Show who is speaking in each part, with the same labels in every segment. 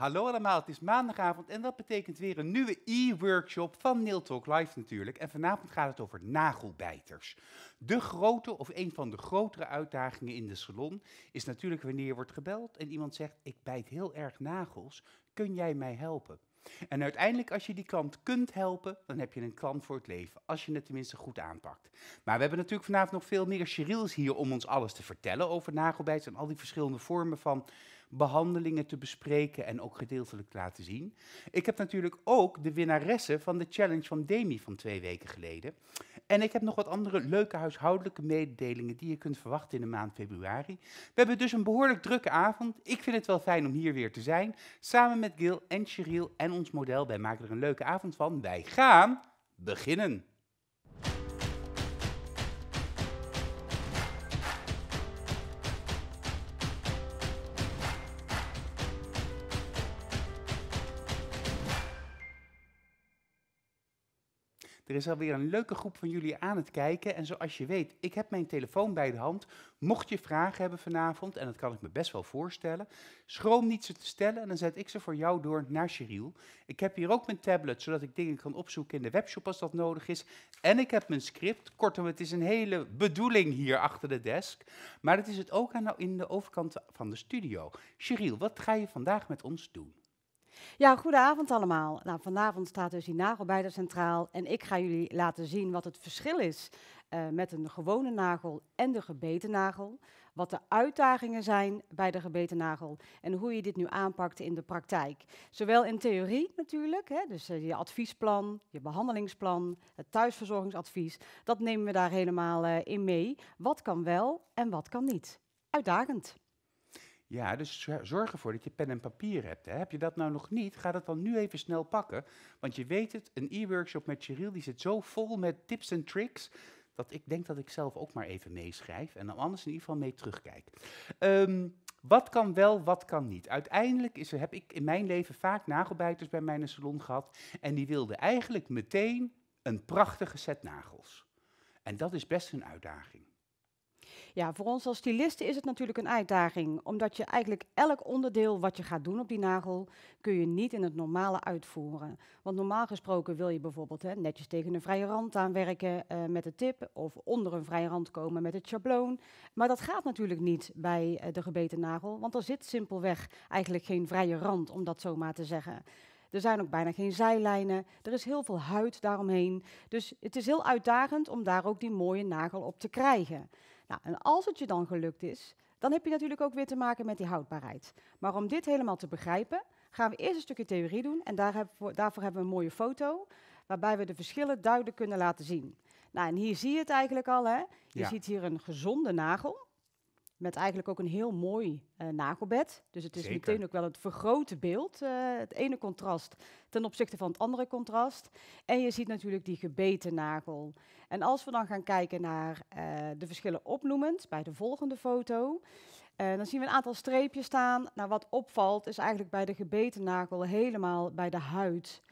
Speaker 1: Hallo allemaal, het is maandagavond en dat betekent weer een nieuwe e-workshop van Nail Talk Live natuurlijk. En vanavond gaat het over nagelbijters. De grote of een van de grotere uitdagingen in de salon is natuurlijk wanneer je wordt gebeld en iemand zegt ik bijt heel erg nagels, kun jij mij helpen? En uiteindelijk, als je die klant kunt helpen, dan heb je een klant voor het leven. Als je het tenminste goed aanpakt. Maar we hebben natuurlijk vanavond nog veel meer. Cheryl's hier om ons alles te vertellen over nagelbijten en al die verschillende vormen van behandelingen te bespreken en ook gedeeltelijk te laten zien. Ik heb natuurlijk ook de winnaressen van de challenge van Demi van twee weken geleden. En ik heb nog wat andere leuke huishoudelijke mededelingen die je kunt verwachten in de maand februari. We hebben dus een behoorlijk drukke avond. Ik vind het wel fijn om hier weer te zijn. Samen met Gil en Cheryl en ons model. Wij maken er een leuke avond van. Wij gaan beginnen. is alweer een leuke groep van jullie aan het kijken. En zoals je weet, ik heb mijn telefoon bij de hand. Mocht je vragen hebben vanavond, en dat kan ik me best wel voorstellen, schroom niet ze te stellen en dan zet ik ze voor jou door naar Cheryl. Ik heb hier ook mijn tablet, zodat ik dingen kan opzoeken in de webshop als dat nodig is. En ik heb mijn script. Kortom, het is een hele bedoeling hier achter de desk. Maar dat is het ook aan nou in de overkant van de studio. Cheryl, wat ga je vandaag met ons doen?
Speaker 2: Ja, goedenavond allemaal. Nou, vanavond staat dus die nagelbijder centraal en ik ga jullie laten zien wat het verschil is eh, met een gewone nagel en de gebeten nagel. Wat de uitdagingen zijn bij de gebeten nagel en hoe je dit nu aanpakt in de praktijk. Zowel in theorie natuurlijk, hè, dus eh, je adviesplan, je behandelingsplan, het thuisverzorgingsadvies, dat nemen we daar helemaal eh, in mee. Wat kan wel en wat kan niet? Uitdagend.
Speaker 1: Ja, dus zorg ervoor dat je pen en papier hebt. Hè. Heb je dat nou nog niet? Ga dat dan nu even snel pakken. Want je weet het, een e-workshop met Cheryl die zit zo vol met tips en tricks. Dat ik denk dat ik zelf ook maar even meeschrijf. En dan anders in ieder geval mee terugkijk. Ehm, wat kan wel, wat kan niet? Uiteindelijk is, heb ik in mijn leven vaak nagelbijters bij mijn salon gehad. En die wilden eigenlijk meteen een prachtige set nagels. En dat is best een uitdaging.
Speaker 2: Ja, voor ons als stylisten is het natuurlijk een uitdaging, omdat je eigenlijk elk onderdeel wat je gaat doen op die nagel, kun je niet in het normale uitvoeren. Want normaal gesproken wil je bijvoorbeeld hè, netjes tegen een vrije rand aanwerken uh, met de tip, of onder een vrije rand komen met het schabloon. Maar dat gaat natuurlijk niet bij eh, de gebeten nagel, want er zit simpelweg eigenlijk geen vrije rand, om dat zo maar te zeggen. Er zijn ook bijna geen zijlijnen. Er is heel veel huid daaromheen. Dus het is heel uitdagend om daar ook die mooie nagel op te krijgen. Nou, en als het je dan gelukt is, dan heb je natuurlijk ook weer te maken met die houdbaarheid. Maar om dit helemaal te begrijpen, gaan we eerst een stukje theorie doen. En daar hebben daarvoor hebben we een mooie foto, waarbij we de verschillen duidelijk kunnen laten zien. Nou, en hier zie je het eigenlijk al. Hè? Je ziet hier een gezonde nagel. Met eigenlijk ook een heel mooi eh, nagelbed. Dus het is meteen ook wel het vergrote beeld. Eh, het ene contrast ten opzichte van het andere contrast. En je ziet natuurlijk die gebeten nagel. En als we dan gaan kijken naar eh, de verschillen opnoemend bij de volgende foto. dan zien we een aantal streepjes staan. Nou, wat opvalt is eigenlijk bij de gebeten nagel helemaal bij de huid.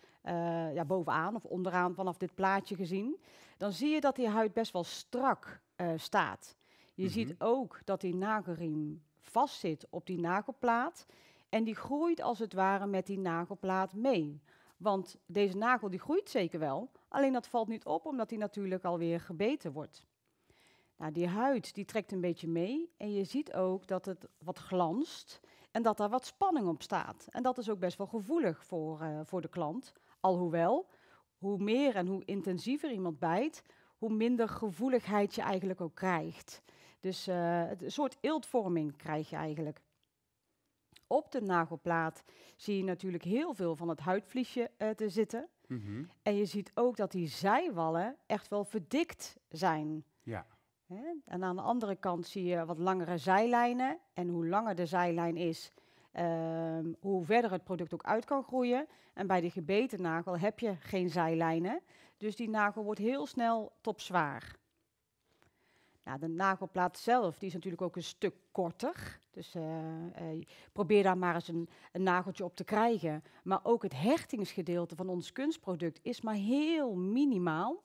Speaker 2: ja, bovenaan of onderaan vanaf dit plaatje gezien. Dan zie je dat die huid best wel strak staat. Je mhm. ziet ook dat die nagelriem vastzit op die nagelplaat. En die groeit als het ware met die nagelplaat mee. Want deze nagel die groeit zeker wel, alleen dat valt niet op omdat die natuurlijk alweer gebeten wordt. Nou, die huid die trekt een beetje mee en je ziet ook dat het wat glanst en dat daar wat spanning op staat. En dat is ook best wel gevoelig voor, eh, voor de klant. Alhoewel, hoe meer en hoe intensiever iemand bijt, hoe minder gevoeligheid je eigenlijk ook krijgt. Dus eh, een soort eeltvorming krijg je eigenlijk. Op de nagelplaat zie je natuurlijk heel veel van het huidvliesje uh, te zitten. Mhm. En je ziet ook dat die zijwallen echt wel verdikt zijn. Ja. Hè? En aan de andere kant zie je wat langere zijlijnen. En hoe langer de zijlijn is, ehm, hoe verder het product ook uit kan groeien. En bij de gebeten nagel heb je geen zijlijnen. Dus die nagel wordt heel snel topzwaar de nagelplaat zelf die is natuurlijk ook een stuk korter. Dus eh, eh, probeer daar maar eens een, een, nageltje op te krijgen. Maar ook het hertingsgedeelte van ons kunstproduct is maar heel minimaal.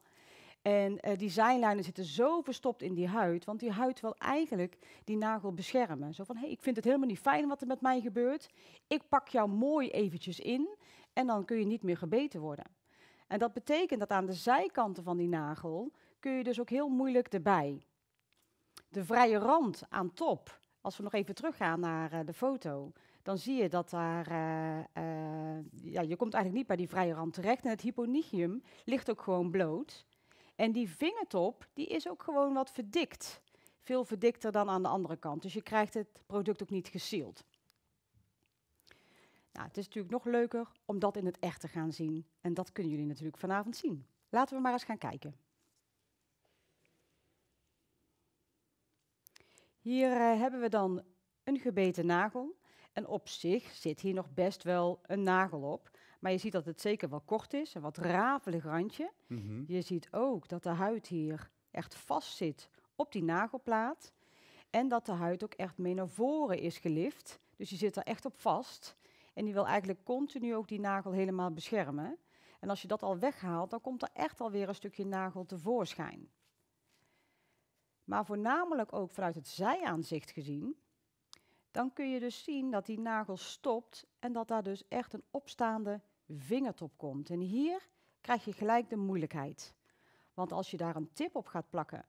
Speaker 2: En uh, eh, die zijlijnen zitten zo verstopt in die huid, want die huid wil eigenlijk die nagel beschermen. Zo van, hey, ik vind het helemaal niet fijn wat er met mij gebeurt. Ik pak jou mooi eventjes in en dan kun je niet meer gebeten worden. En dat betekent dat aan de zijkanten van die nagel kun je dus ook heel moeilijk erbij de vrije rand aan top, als we nog even teruggaan naar eh, de foto, dan zie je dat daar, eh, eh, ja, je komt eigenlijk niet bij die vrije rand terecht. En het hyponychium ligt ook gewoon bloot. En die vingertop, die is ook gewoon wat verdikt. Veel verdikter dan aan de andere kant. Dus je krijgt het product ook niet gesield. Nou, het is natuurlijk nog leuker om dat in het echt te gaan zien. En dat kunnen jullie natuurlijk vanavond zien. Laten we maar eens gaan kijken. Hier eh, hebben we dan een gebeten nagel. En op zich zit hier nog best wel een nagel op. Maar je ziet dat het zeker wel kort is, een wat rafelig randje. Mhm. Je ziet ook dat de huid hier echt vast zit op die nagelplaat. En dat de huid ook echt mee naar voren is gelift. Dus die zit er echt op vast. En die wil eigenlijk continu ook die nagel helemaal beschermen. En als je dat al weghaalt, dan komt er echt alweer een stukje nagel tevoorschijn maar voornamelijk ook vanuit het zijaanzicht gezien, dan kun je dus zien dat die nagel stopt en dat daar dus echt een opstaande vingertop komt. En hier krijg je gelijk de moeilijkheid. Want als je daar een tip op gaat plakken,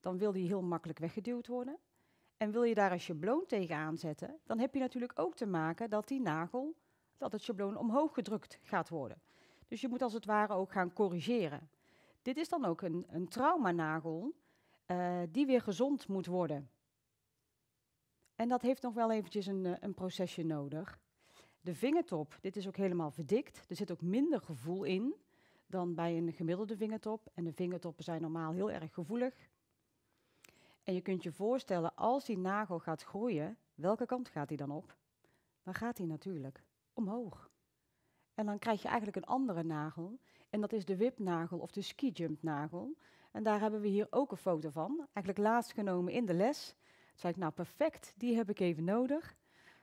Speaker 2: dan wil die heel makkelijk weggeduwd worden. En wil je daar een schabloon tegen aanzetten, dan heb je natuurlijk ook te maken dat die nagel, dat het schabloon omhoog gedrukt gaat worden. Dus je moet als het ware ook gaan corrigeren. Dit is dan ook een, een nagel. Eh, die weer gezond moet worden. En dat heeft nog wel eventjes een, eh, een procesje nodig. De vingertop, dit is ook helemaal verdikt. Er zit ook minder gevoel in dan bij een gemiddelde vingertop. En de vingertoppen zijn normaal heel erg gevoelig. En je kunt je voorstellen, als die nagel gaat groeien, welke kant gaat hij dan op? Dan gaat hij natuurlijk? Omhoog. En dan krijg je eigenlijk een andere nagel. En dat is de wipnagel of de ski skijumpnagel. En daar hebben we hier ook een foto van. Eigenlijk laatst genomen in de les. Toen zei ik, nou perfect, die heb ik even nodig.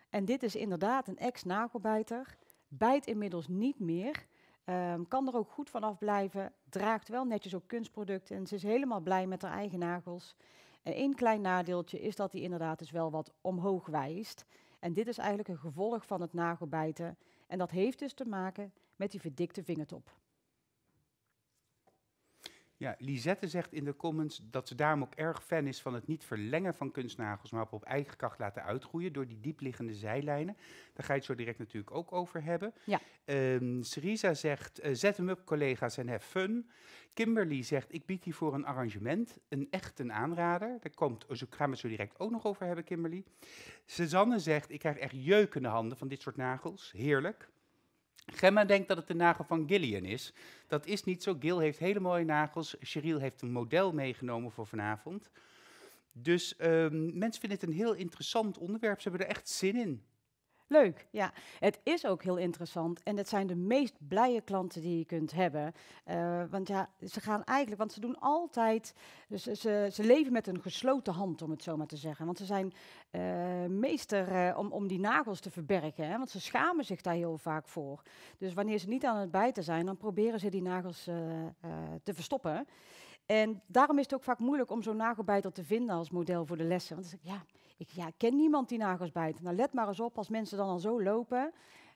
Speaker 2: En dit is inderdaad een ex-nagelbijter. Bijt inmiddels niet meer. Ehm, kan er ook goed van blijven. Draagt wel netjes ook kunstproducten. En ze is helemaal blij met haar eigen nagels. En één klein nadeeltje is dat die inderdaad dus wel wat omhoog wijst. En dit is eigenlijk een gevolg van het nagelbijten. En dat heeft dus te maken met die verdikte vingertop.
Speaker 1: Ja, Lisette zegt in de comments dat ze daarom ook erg fan is van het niet verlengen van kunstnagels, maar op eigen kracht laten uitgroeien door die diepliggende zijlijnen. Daar ga je het zo direct natuurlijk ook over hebben. Ja. Um, Syriza zegt, eh, zet hem up collega's en have fun. Kimberly zegt, ik bied hiervoor een arrangement, een echt een aanrader. Daar komt, dus gaan we het zo direct ook nog over hebben, Kimberly. Suzanne zegt, ik krijg echt jeukende handen van dit soort nagels. Heerlijk. Gemma denkt dat het de nagel van Gillian is. Dat is niet zo. Gil heeft hele mooie nagels. Cheryl heeft een model meegenomen voor vanavond. Dus ehm, mensen
Speaker 2: vinden het een heel interessant onderwerp. Ze hebben er echt zin in. Leuk, ja. Het is ook heel interessant en het zijn de meest blije klanten die je kunt hebben. Eh, want ja, ze gaan eigenlijk, want ze doen altijd, dus ze, ze leven met een gesloten hand, om het zo maar te zeggen. Want ze zijn eh, meester eh, om, om die nagels te verbergen, hè, want ze schamen zich daar heel vaak voor. Dus wanneer ze niet aan het bijten zijn, dan proberen ze die nagels te verstoppen. En daarom is het ook vaak moeilijk om zo'n nagelbijter te vinden als model voor de lessen. Want ja ik, ja, ik ken niemand die nagels bijt. Nou, let maar eens op als mensen dan al zo lopen.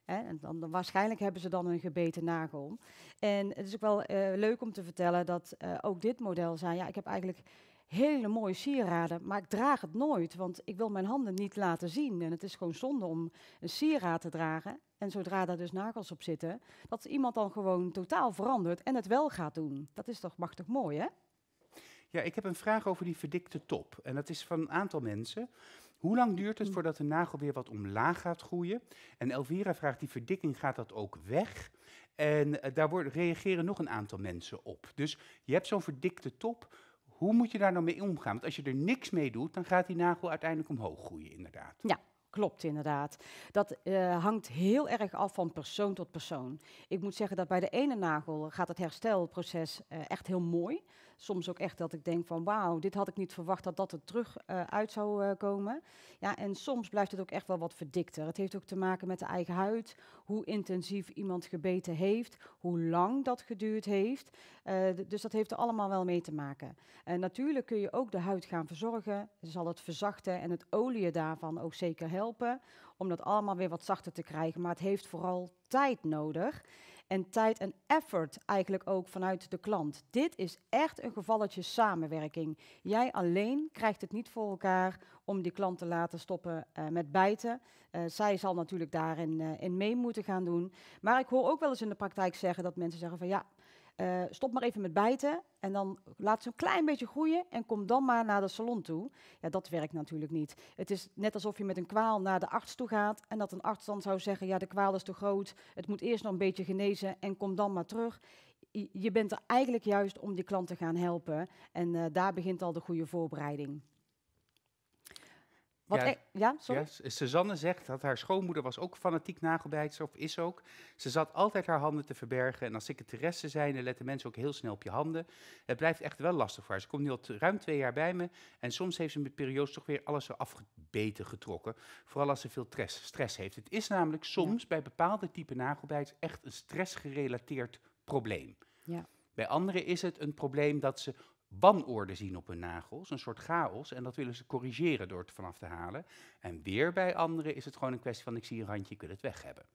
Speaker 2: Hè, en dan, waarschijnlijk hebben ze dan een gebeten nagel. En het is ook wel eh, leuk om te vertellen dat eh, ook dit model zei, ja, ik heb eigenlijk hele mooie sieraden, maar ik draag het nooit, want ik wil mijn handen niet laten zien. En het is gewoon zonde om een sieraad te dragen. En zodra daar dus nagels op zitten, dat iemand dan gewoon totaal verandert en het wel gaat doen. Dat is toch machtig mooi, hè?
Speaker 1: Ja, ik heb een vraag over die verdikte top. En dat is van een aantal mensen. Hoe lang duurt het hmm. voordat de nagel weer wat omlaag gaat groeien? En Elvira vraagt, die verdikking gaat dat ook weg? En eh, daar worden, reageren nog een aantal mensen op. Dus je hebt zo'n verdikte top. Hoe moet je daar nou mee omgaan? Want als je er niks mee doet, dan gaat die nagel uiteindelijk omhoog groeien, inderdaad.
Speaker 2: Ja, klopt inderdaad. Dat eh, hangt heel erg af van persoon tot persoon. Ik moet zeggen dat bij de ene nagel gaat het herstelproces eh, echt heel mooi soms ook echt dat ik denk van wauw, dit had ik niet verwacht dat dat er terug eh, uit zou eh, komen. Ja, en soms blijft het ook echt wel wat verdikter. Het heeft ook te maken met de eigen huid, hoe intensief iemand gebeten heeft, hoe lang dat geduurd heeft. Eh, dus dat heeft er allemaal wel mee te maken. En natuurlijk kun je ook de huid gaan verzorgen, zal het verzachten en het oliën daarvan ook zeker helpen om dat allemaal weer wat zachter te krijgen. Maar het heeft vooral tijd nodig en tijd en effort eigenlijk ook vanuit de klant. Dit is echt een gevalletje samenwerking. Jij alleen krijgt het niet voor elkaar om die klant te laten stoppen eh, met bijten. Eh, zij zal natuurlijk daarin eh, in mee moeten gaan doen. Maar ik hoor ook wel eens in de praktijk zeggen dat mensen zeggen van ja, eh, stop maar even met bijten en dan laat ze een klein beetje groeien en kom dan maar naar de salon toe. Ja, dat werkt natuurlijk niet. Het is net alsof je met een kwaal naar de arts toe gaat en dat een arts dan zou zeggen, ja, de kwaal is te groot, het moet eerst nog een beetje genezen en kom dan maar terug. Je bent er eigenlijk juist om die klant te gaan helpen en eh, daar begint al de goede voorbereiding. Wat ja, e ja, sorry?
Speaker 1: Suzanne zegt dat haar schoonmoeder was ook fanatiek nagelbijtster, of is ook. Ze zat altijd haar handen te verbergen. En als secretaresse zijn, letten mensen ook heel snel op je handen. Het blijft echt wel lastig voor haar. Ze komt nu al ruim twee jaar bij me. En soms heeft ze met periodes toch weer alles zo afgebeten getrokken. Vooral als ze veel stress, stress heeft. Het is namelijk soms bij bepaalde type nagelbijts, echt een stressgerelateerd probleem. Ja. Bij anderen is het een probleem dat ze wanorde zien op hun nagels, een soort chaos. En dat willen ze corrigeren door het vanaf te halen. En weer bij anderen is het gewoon een kwestie van ik zie een randje, ik wil het weg hebben.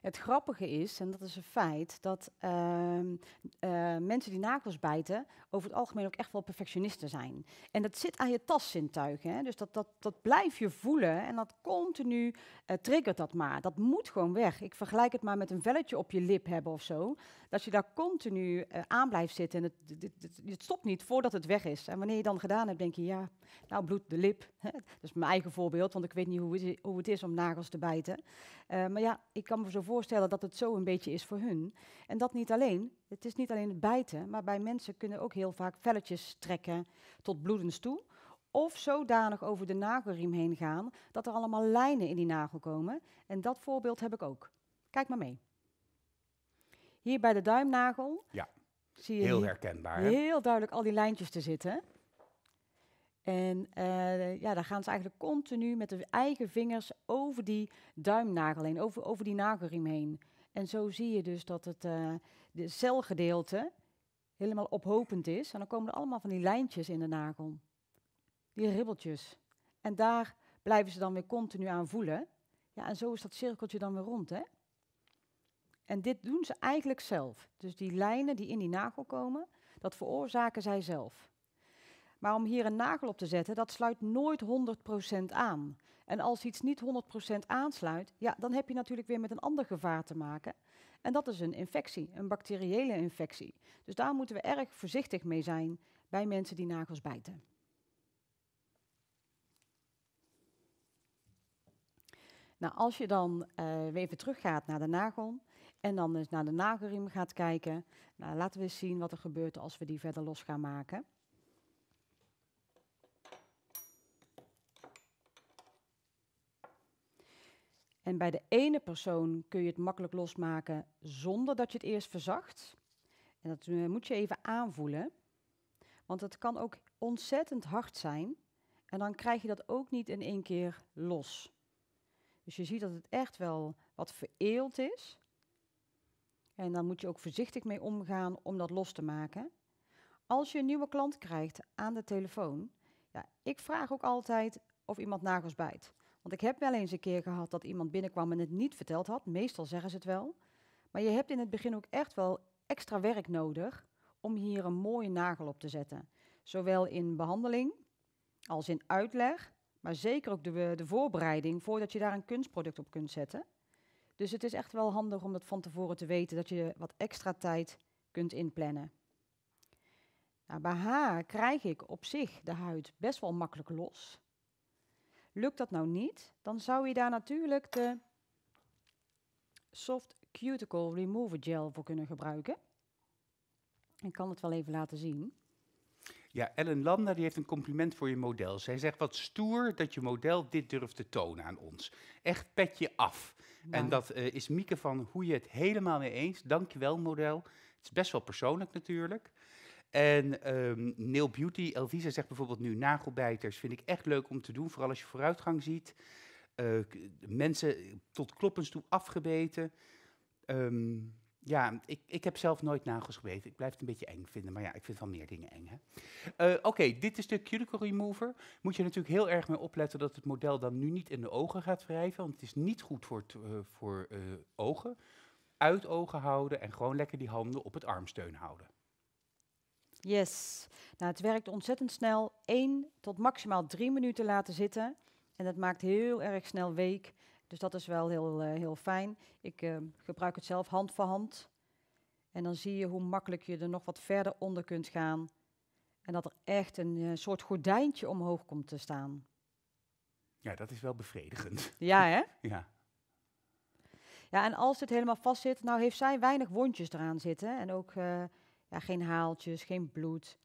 Speaker 2: Het grappige is, en dat is een feit, dat ehm, eh, mensen die nagels bijten over het algemeen ook echt wel perfectionisten zijn. En dat zit aan je tastzintuig. Hè? Dus dat, dat, dat blijf je voelen en dat continu uh, triggert dat maar. Dat moet gewoon weg. Ik vergelijk het maar met een velletje op je lip hebben of zo. Dat je daar continu eh, aan blijft zitten en het, het, stopt niet voordat het weg is. En wanneer je dan gedaan hebt, denk je, ja, nou bloed de lip. dat is mijn eigen voorbeeld, want ik weet niet hoe het is om nagels te bijten. Eh, maar ja, ik kan me zo voorstellen dat het zo een beetje is voor hun. En dat niet alleen. Het is niet alleen het bijten, maar bij mensen kunnen ook heel vaak velletjes trekken tot bloedens toe. Of zodanig over de nagelriem heen gaan dat er allemaal lijnen in die nagel komen. En dat voorbeeld heb ik ook. Kijk maar mee. Hier bij de duimnagel ja. zie je heel herkenbaar, heel duidelijk al die lijntjes te zitten. En uh, ja, daar gaan ze eigenlijk continu met de eigen vingers over die duimnagel heen, over, over die nagelriem heen. En zo zie je dus dat het eh, de celgedeelte helemaal ophopend is. En dan komen er allemaal van die lijntjes in de nagel. Die ribbeltjes. En daar blijven ze dan weer continu aan voelen. Ja, en zo is dat cirkeltje dan weer rond, hè? En dit doen ze eigenlijk zelf. Dus die lijnen die in die nagel komen, dat veroorzaken zij zelf. Maar om hier een nagel op te zetten, dat sluit nooit 100% aan. En als iets niet 100% aansluit, ja, dan heb je natuurlijk weer met een ander gevaar te maken. En dat is een infectie, een bacteriële infectie. Dus daar moeten we erg voorzichtig mee zijn bij mensen die nagels bijten. Nou, als je dan eh, weer even teruggaat naar de nagel en dan naar de nagelriem gaat kijken, nou, laten we eens zien wat er gebeurt als we die verder los gaan maken. En bij de ene persoon kun je het makkelijk losmaken zonder dat je het eerst verzacht. En dat eh, moet je even aanvoelen. Want het kan ook ontzettend hard zijn. En dan krijg je dat ook niet in één keer los. Dus je ziet dat het echt wel wat vereeld is. En dan moet je ook voorzichtig mee omgaan om dat los te maken. Als je een nieuwe klant krijgt aan de telefoon, ja, ik vraag ook altijd of iemand nagels bijt. Want ik heb wel eens een keer gehad dat iemand binnenkwam en het niet verteld had. Meestal zeggen ze het wel. Maar je hebt in het begin ook echt wel extra werk nodig om hier een mooie nagel op te zetten. Zowel in behandeling als in uitleg, maar zeker ook de, de voorbereiding voordat je daar een kunstproduct op kunt zetten. Dus het is echt wel handig om dat van tevoren te weten, dat je wat extra tijd kunt inplannen. Nou, bij haar krijg ik op zich de huid best wel makkelijk los. Lukt dat nou niet, dan zou je daar natuurlijk de Soft Cuticle Remover Gel voor kunnen gebruiken. Ik kan het wel even laten zien.
Speaker 1: Ja, Ellen Landa die heeft een compliment voor je model. Zij zegt wat stoer dat je model dit durft te tonen aan ons. Echt petje af. Nou. En dat eh, is Mieke van hoe je het helemaal mee eens. Dankjewel model. Het is best wel persoonlijk natuurlijk. En um, ehm, Nail Beauty, Elvisa zegt bijvoorbeeld nu nagelbijters, vind ik echt leuk om te doen, vooral als je vooruitgang ziet. Eh, mensen eh, tot kloppens toe afgebeten. Ehm, ja, ik, ik heb zelf nooit nagels gebeten. Ik blijf het een beetje eng vinden, maar ja, ik vind wel meer dingen eng. Eh, oké, dit is de cuticle remover. Moet je natuurlijk heel erg mee opletten dat het model dan nu niet in de ogen gaat wrijven, want het is niet goed voor, voor ogen. Uit ogen houden en gewoon lekker die handen op het armsteun houden.
Speaker 2: Yes. Nou, het werkt ontzettend snel. 1 tot maximaal 3 minuten laten zitten. En dat maakt heel erg snel week. Dus dat is wel heel, eh, heel fijn. Ik eh, gebruik het zelf hand voor hand. En dan zie je hoe makkelijk je er nog wat verder onder kunt gaan. En dat er echt een eh, soort gordijntje omhoog komt te staan.
Speaker 1: Ja, dat is wel bevredigend. Ja, hè? ja.
Speaker 2: Ja, en als het helemaal vast zit, nou heeft zij weinig wondjes eraan zitten. En ook ja, geen haaltjes, geen bloed,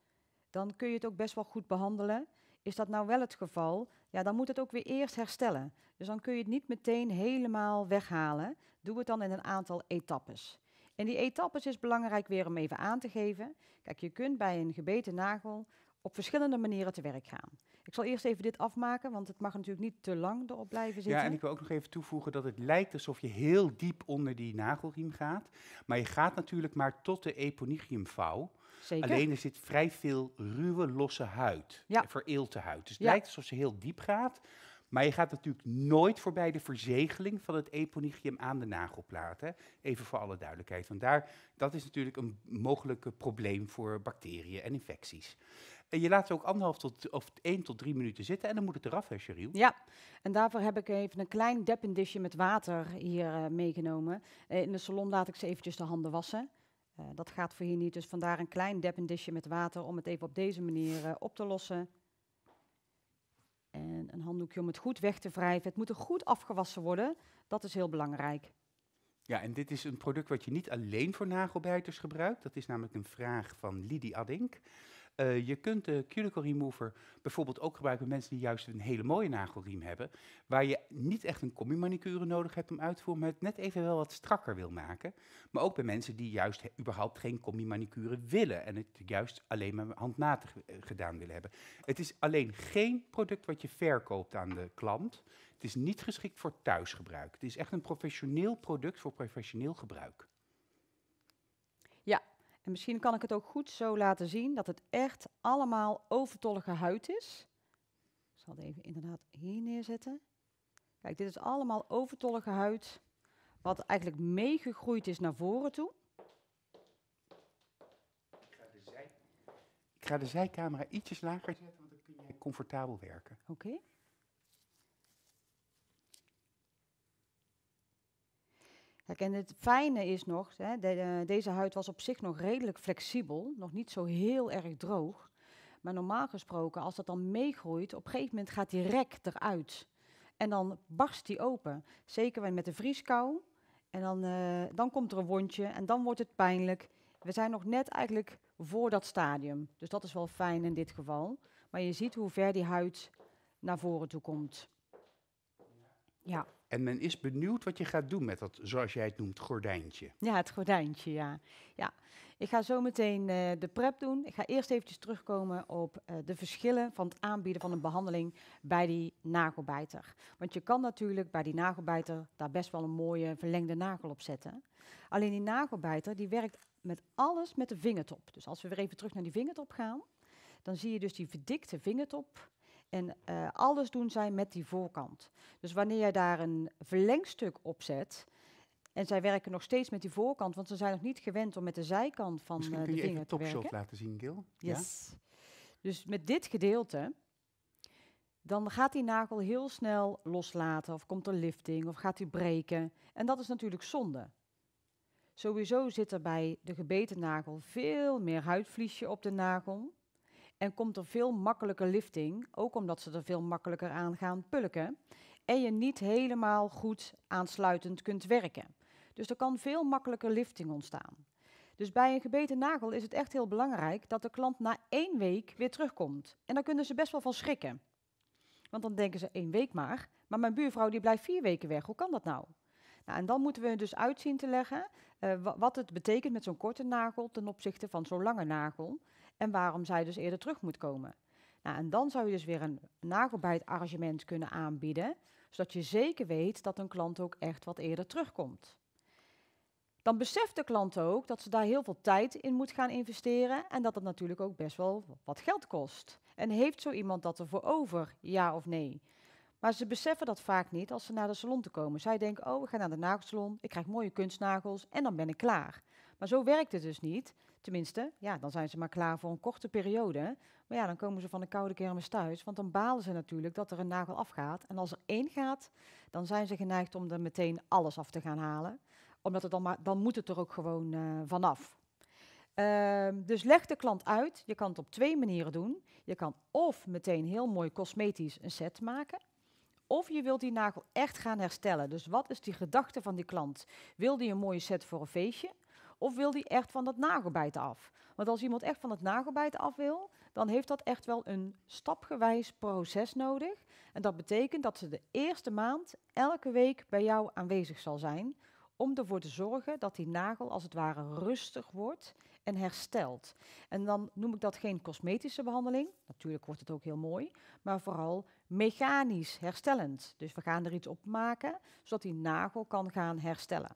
Speaker 2: dan kun je het ook best wel goed behandelen. Is dat nou wel het geval? Ja, dan moet het ook weer eerst herstellen. Dus dan kun je het niet meteen helemaal weghalen. Doe het dan in een aantal etappes. En die etappes is belangrijk weer om even aan te geven. Kijk, je kunt bij een gebeten nagel op verschillende manieren te werk gaan. Ik zal eerst even dit afmaken, want het mag natuurlijk niet te lang erop blijven zitten. Ja, en ik wil
Speaker 1: ook nog even toevoegen dat het lijkt alsof je heel diep onder die nagelriem gaat. Maar je gaat natuurlijk maar tot de eponychiumvouw. Zeker. Alleen er zit vrij veel ruwe, losse huid, vereelte huid. Dus het lijkt alsof ze heel diep gaat. Maar je gaat natuurlijk nooit voorbij de verzegeling van het eponychium aan de nagelplaten. Even voor alle duidelijkheid, want daar, dat is natuurlijk een mogelijk probleem voor bacteriën en infecties je laat ze ook anderhalf tot, of één tot drie minuten zitten en dan moet het eraf, hè, Cheryl?
Speaker 2: Ja, en daarvoor heb ik even een klein deppendisje met water hier eh, meegenomen. Eh, in de salon laat ik ze eventjes de handen wassen. Eh, dat gaat voor hier niet, dus vandaar een klein deppendisje met water om het even op deze manier op te lossen. En een handdoekje om het goed weg te wrijven. Het moet er goed afgewassen worden, dat is heel belangrijk.
Speaker 1: Ja, en dit is een product wat je niet alleen voor nagelbijters gebruikt. Dat is namelijk een vraag van Lidie Addink. Eh, je kunt de cuticle remover bijvoorbeeld ook gebruiken bij mensen die juist een hele mooie nagelriem hebben, waar je niet echt een combi-manicure nodig hebt om uit te voeren, maar het net even wel wat strakker wil maken. Maar ook bij mensen die juist überhaupt geen combi-manicure willen en het juist alleen maar handmatig eh, gedaan willen hebben. Het is alleen geen product wat je verkoopt aan de klant. Het is niet geschikt voor thuisgebruik. Het is echt een professioneel product voor professioneel gebruik.
Speaker 2: En misschien kan ik het ook goed zo laten zien dat het echt allemaal overtollige huid is. Ik zal het even inderdaad hier neerzetten. Kijk, dit is allemaal overtollige huid, wat eigenlijk meegegroeid is naar voren toe.
Speaker 1: Ik ga de, zij... ik ga de zijcamera ietsjes lager zetten, want dan kun jij comfortabel werken.
Speaker 2: Oké. Kijk, en het fijne is nog, hè, eh, deze huid was op zich nog redelijk flexibel, nog niet zo heel erg droog. Maar normaal gesproken, als dat dan meegroeit, op een gegeven moment gaat die rek eruit. En dan barst die open. Zeker met de vrieskou. En dan, eh, dan komt er een wondje en dan wordt het pijnlijk. We zijn nog net eigenlijk voor dat stadium. Dus dat is wel fijn in dit geval. Maar je ziet hoe ver die huid naar voren toe komt. Ja.
Speaker 1: En men is benieuwd wat je gaat doen met dat, zoals jij het noemt, gordijntje.
Speaker 2: Ja, het gordijntje, ja. ja. Ik ga zo meteen eh, de prep doen. Ik ga eerst eventjes terugkomen op eh, de verschillen van het aanbieden van een behandeling bij die nagelbijter. Want je kan natuurlijk bij die nagelbijter daar best wel een mooie verlengde nagel op zetten. Alleen die nagelbijter die werkt met alles met de vingertop. Dus als we weer even terug naar die vingertop gaan, dan zie je dus die verdikte vingertop en eh, alles doen zij met die voorkant. Dus wanneer jij daar een verlengstuk op zet, en zij werken nog steeds met die voorkant, want ze zijn nog niet gewend om met de zijkant van eh, de dingen te werken. kun je even topshot
Speaker 1: laten zien, Gil. Yes. Ja?
Speaker 2: Dus met dit gedeelte, dan gaat die nagel heel snel loslaten, of komt er lifting, of gaat hij breken. En dat is natuurlijk zonde. Sowieso zit er bij de gebeten nagel veel meer huidvliesje op de nagel. En komt er veel makkelijker lifting, ook omdat ze er veel makkelijker aan gaan pulken. En je niet helemaal goed aansluitend kunt werken. Dus er kan veel makkelijker lifting ontstaan. Dus bij een gebeten nagel is het echt heel belangrijk dat de klant na één week weer terugkomt. En dan kunnen ze best wel van schrikken. Want dan denken ze één week maar, maar mijn buurvrouw die blijft vier weken weg, hoe kan dat nou? Nou, en dan moeten we dus uitzien te leggen eh, wat het betekent met zo'n korte nagel ten opzichte van zo'n lange nagel en waarom zij dus eerder terug moet komen. Nou, en dan zou je dus weer een nagelbijtarrangement kunnen aanbieden, zodat je zeker weet dat een klant ook echt wat eerder terugkomt. Dan beseft de klant ook dat ze daar heel veel tijd in moet gaan investeren en dat dat natuurlijk ook best wel wat geld kost. En heeft zo iemand dat ervoor over, ja of nee? Maar ze beseffen dat vaak niet als ze naar de salon te komen. Zij denken, oh, we gaan naar de nagelsalon, ik krijg mooie kunstnagels en dan ben ik klaar. Maar zo werkt het dus niet. Tenminste, ja, dan zijn ze maar klaar voor een korte periode. Maar ja, dan komen ze van de koude kermis thuis. Want dan balen ze natuurlijk dat er een nagel afgaat. En als er één gaat, dan zijn ze geneigd om er meteen alles af te gaan halen. Omdat het dan, maar, dan moet het er ook gewoon eh, vanaf. Ehm, dus leg de klant uit. Je kan het op twee manieren doen. Je kan of meteen heel mooi cosmetisch een set maken. Of je wilt die nagel echt gaan herstellen. Dus wat is die gedachte van die klant? Wil die een mooie set voor een feestje? Of wil die echt van dat nagelbijt af? Want als iemand echt van het nagelbijten af wil, dan heeft dat echt wel een stapgewijs proces nodig. En dat betekent dat ze de eerste maand elke week bij jou aanwezig zal zijn. Om ervoor te zorgen dat die nagel als het ware rustig wordt en herstelt. En dan noem ik dat geen cosmetische behandeling. Natuurlijk wordt het ook heel mooi, maar vooral mechanisch herstellend. Dus we gaan er iets op maken zodat die nagel kan gaan herstellen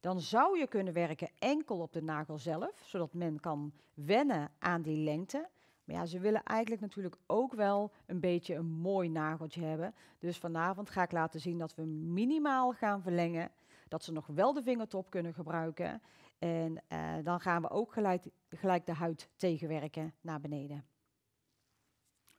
Speaker 2: dan zou je kunnen werken enkel op de nagel zelf, zodat men kan wennen aan die lengte. Maar ja, ze willen eigenlijk natuurlijk ook wel een beetje een mooi nageltje hebben. Dus vanavond ga ik laten zien dat we minimaal gaan verlengen, dat ze nog wel de vingertop kunnen gebruiken. En eh, dan gaan we ook gelijk, gelijk de huid tegenwerken naar beneden.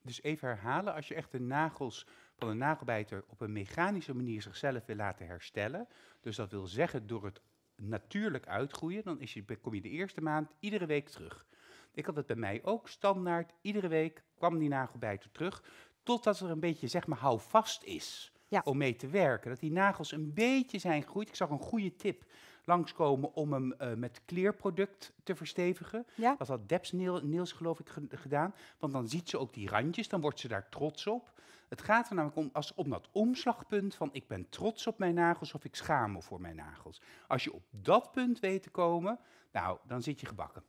Speaker 1: Dus even herhalen, als je echt de nagels van een nagelbijter op een mechanische manier zichzelf wil laten herstellen, dus dat wil zeggen door het natuurlijk uitgroeien, dan is je, kom je de eerste maand iedere week terug. Ik had het bij mij ook standaard. Iedere week kwam die nagelbijter terug. Totdat er een beetje, zeg maar, houvast is om mee te werken. Dat die nagels een beetje zijn gegroeid. Ik zag een goede tip langskomen om hem eh, met kleerproduct te verstevigen. Dat had Debs Niels, geloof ik, gedaan. Want dan ziet ze ook die randjes, dan wordt ze daar trots op. Het gaat er namelijk om, als op dat omslagpunt van ik ben trots op mijn nagels of ik schaam me voor mijn nagels. Als je op dat punt weet te komen, nou, dan zit je gebakken.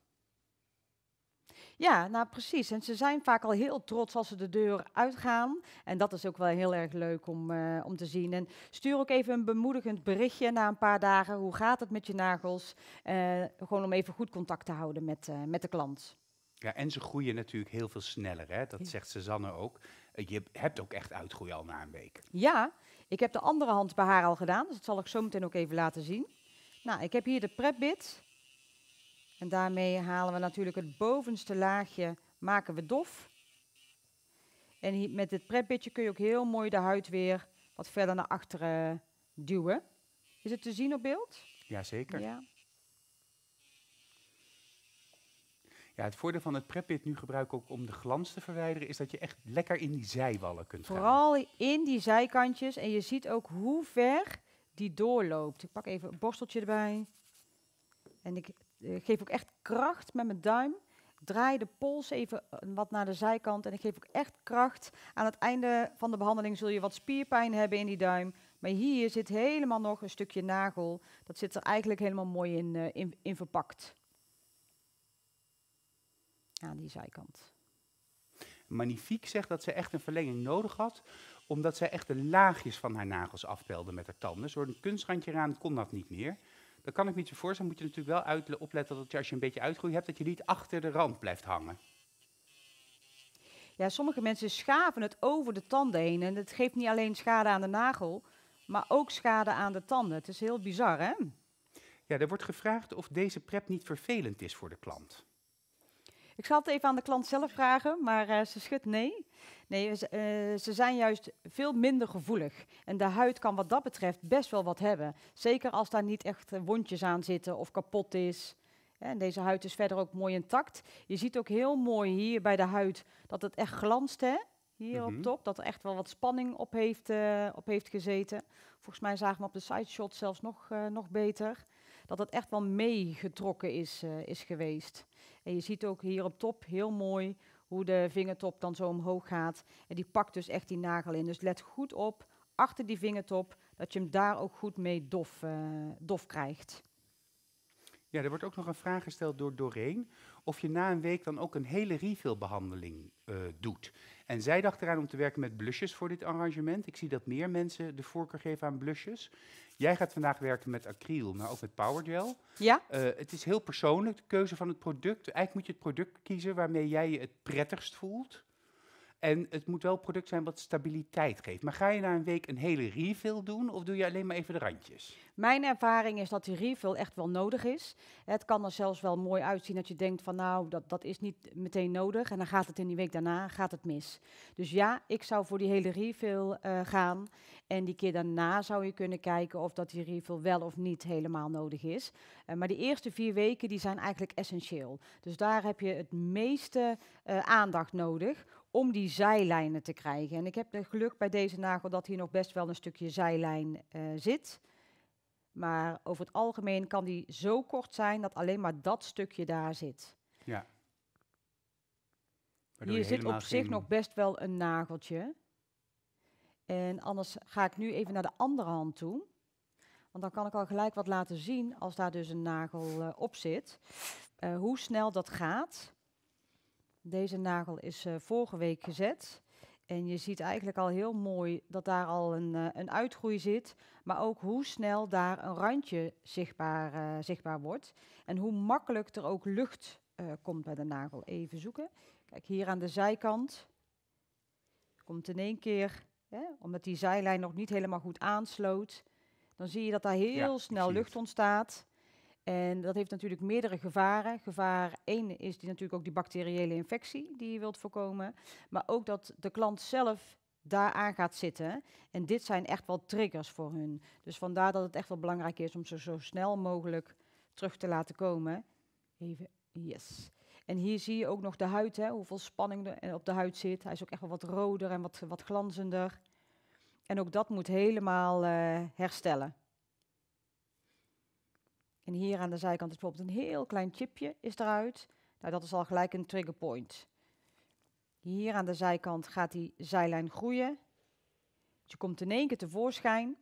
Speaker 2: Ja, nou precies. En ze zijn vaak al heel trots als ze de deur uitgaan. En dat is ook wel heel erg leuk om, eh, om te zien. En stuur ook even een bemoedigend berichtje na een paar dagen. Hoe gaat het met je nagels? Eh, gewoon om even goed contact te houden met, eh, met de klant.
Speaker 1: Ja, en ze groeien natuurlijk heel veel sneller. Hè? Dat zegt Suzanne ook. Je hebt ook echt uitgroei al na een week.
Speaker 2: Ja, ik heb de andere hand bij haar al gedaan. Dus dat zal ik zo meteen ook even laten zien. Nou, ik heb hier de prepbit. En daarmee halen we natuurlijk het bovenste laagje, maken we dof. En met dit prepbitje kun je ook heel mooi de huid weer wat verder naar achteren duwen. Is het te zien op beeld? Jazeker. Ja.
Speaker 1: Ja, het voordeel van het preppit nu gebruik ook om de glans te verwijderen, is dat je echt lekker in die zijwallen kunt gaan.
Speaker 2: Vooral in die zijkantjes en je ziet ook hoe ver die doorloopt. Ik pak even een borsteltje erbij en ik uh, geef ook echt kracht met mijn duim. Draai de pols even eh, wat naar de zijkant en ik geef ook echt kracht. Aan het einde van de behandeling zul je wat spierpijn hebben in die duim. Maar hier zit helemaal nog een stukje nagel. Dat zit er eigenlijk helemaal mooi in, eh, in, verpakt. Aan die zijkant.
Speaker 1: Magnifiek zegt dat ze echt een verlenging nodig had, omdat zij echt de laagjes van haar nagels afpelde met haar tanden. Zo'n een kunstrandje eraan kon dat niet meer dan kan ik me iets voorstellen, moet je natuurlijk wel uit, opletten dat je, als je een beetje uitgroei hebt, dat je niet achter de rand blijft hangen.
Speaker 2: Ja, sommige mensen schaven het over de tanden heen. En dat geeft niet alleen schade aan de nagel, maar ook schade aan de tanden. Het is heel bizar, hè?
Speaker 1: Ja, er wordt gevraagd of deze prep niet vervelend is voor de klant.
Speaker 2: Ik zal het even aan de klant zelf vragen, maar eh, ze schudt nee. Nee, eh, ze zijn juist veel minder gevoelig. En de huid kan wat dat betreft best wel wat hebben. Zeker als daar niet echt eh, wondjes aan zitten of kapot is. En deze huid is verder ook mooi intact. Je ziet ook heel mooi hier bij de huid dat het echt glanst, hè? Hier op mhm. top, dat er echt wel wat spanning op heeft, op heeft gezeten. Volgens mij zagen we op de sideshot zelfs nog, nog beter. Dat het echt wel meegetrokken is, is geweest. En je ziet ook hier op top heel mooi hoe de vingertop dan zo omhoog gaat. En die pakt dus echt die nagel in. Dus let goed op, achter die vingertop, dat je hem daar ook goed mee dof, eh, dof krijgt.
Speaker 1: Ja, er wordt ook nog een vraag gesteld door Doreen of je na een week dan ook een hele refillbehandeling uh, doet. En zij dacht eraan om te werken met blushes voor dit arrangement. Ik zie dat meer mensen de voorkeur geven aan blushes. Jij gaat vandaag werken met acryl, maar ook met powergel. Ja. Eh, het is heel persoonlijk, de keuze van het product. Eigenlijk moet je het product kiezen waarmee jij je het prettigst voelt. En het moet wel een product zijn wat stabiliteit geeft. Maar ga je na een week een hele refill doen of doe je alleen maar even de randjes?
Speaker 2: Mijn ervaring is dat die refill echt wel nodig is. Het kan er zelfs wel mooi uitzien dat je denkt van nou, dat, dat is niet meteen nodig. En dan gaat het in die week daarna, gaat het mis. Dus ja, ik zou voor die hele refill eh, gaan. En die keer daarna zou je kunnen kijken of dat die refill wel of niet helemaal nodig is. Eh, maar die eerste vier weken die zijn eigenlijk essentieel. Dus daar heb je het meeste eh, aandacht nodig om die zijlijnen te krijgen. En ik heb het geluk bij deze nagel dat hier nog best wel een stukje zijlijn eh, zit. Maar over het algemeen kan die zo kort zijn dat alleen maar dat stukje daar zit. Ja. hier zit op zich nog best wel een nageltje. En anders ga ik nu even naar de andere hand toe. Want dan kan ik al gelijk wat laten zien als daar dus een nagel eh, op zit. Eh, hoe snel dat gaat. Deze nagel is eh, vorige week gezet. En je ziet eigenlijk al heel mooi dat daar al een, eh, een uitgroei zit. Maar ook hoe snel daar een randje zichtbaar, eh, zichtbaar wordt. En hoe makkelijk er ook lucht komt bij de nagel. Even zoeken. Kijk, hier aan de zijkant komt in één keer, hè, omdat die zijlijn nog niet helemaal goed aansloot. Dan zie je dat daar heel snel lucht ontstaat. En dat heeft natuurlijk meerdere gevaren. Gevaar 1 is die natuurlijk ook die bacteriële infectie die je wilt voorkomen. Maar ook dat de klant zelf daaraan gaat zitten. En dit zijn echt wel triggers voor hun. Dus vandaar dat het echt wel belangrijk is om ze zo snel mogelijk terug te laten komen. Even, yes. En hier zie je ook nog de huid, hè, hoeveel spanning er op de huid zit. Hij is ook echt wel wat roder en wat, wat glanzender. En ook dat moet helemaal eh, herstellen. En hier aan de zijkant is bijvoorbeeld een heel klein chipje is eruit. Nou, dat is al gelijk een trigger point. Hier aan de zijkant gaat die zijlijn groeien. Dus je komt in één keer tevoorschijn.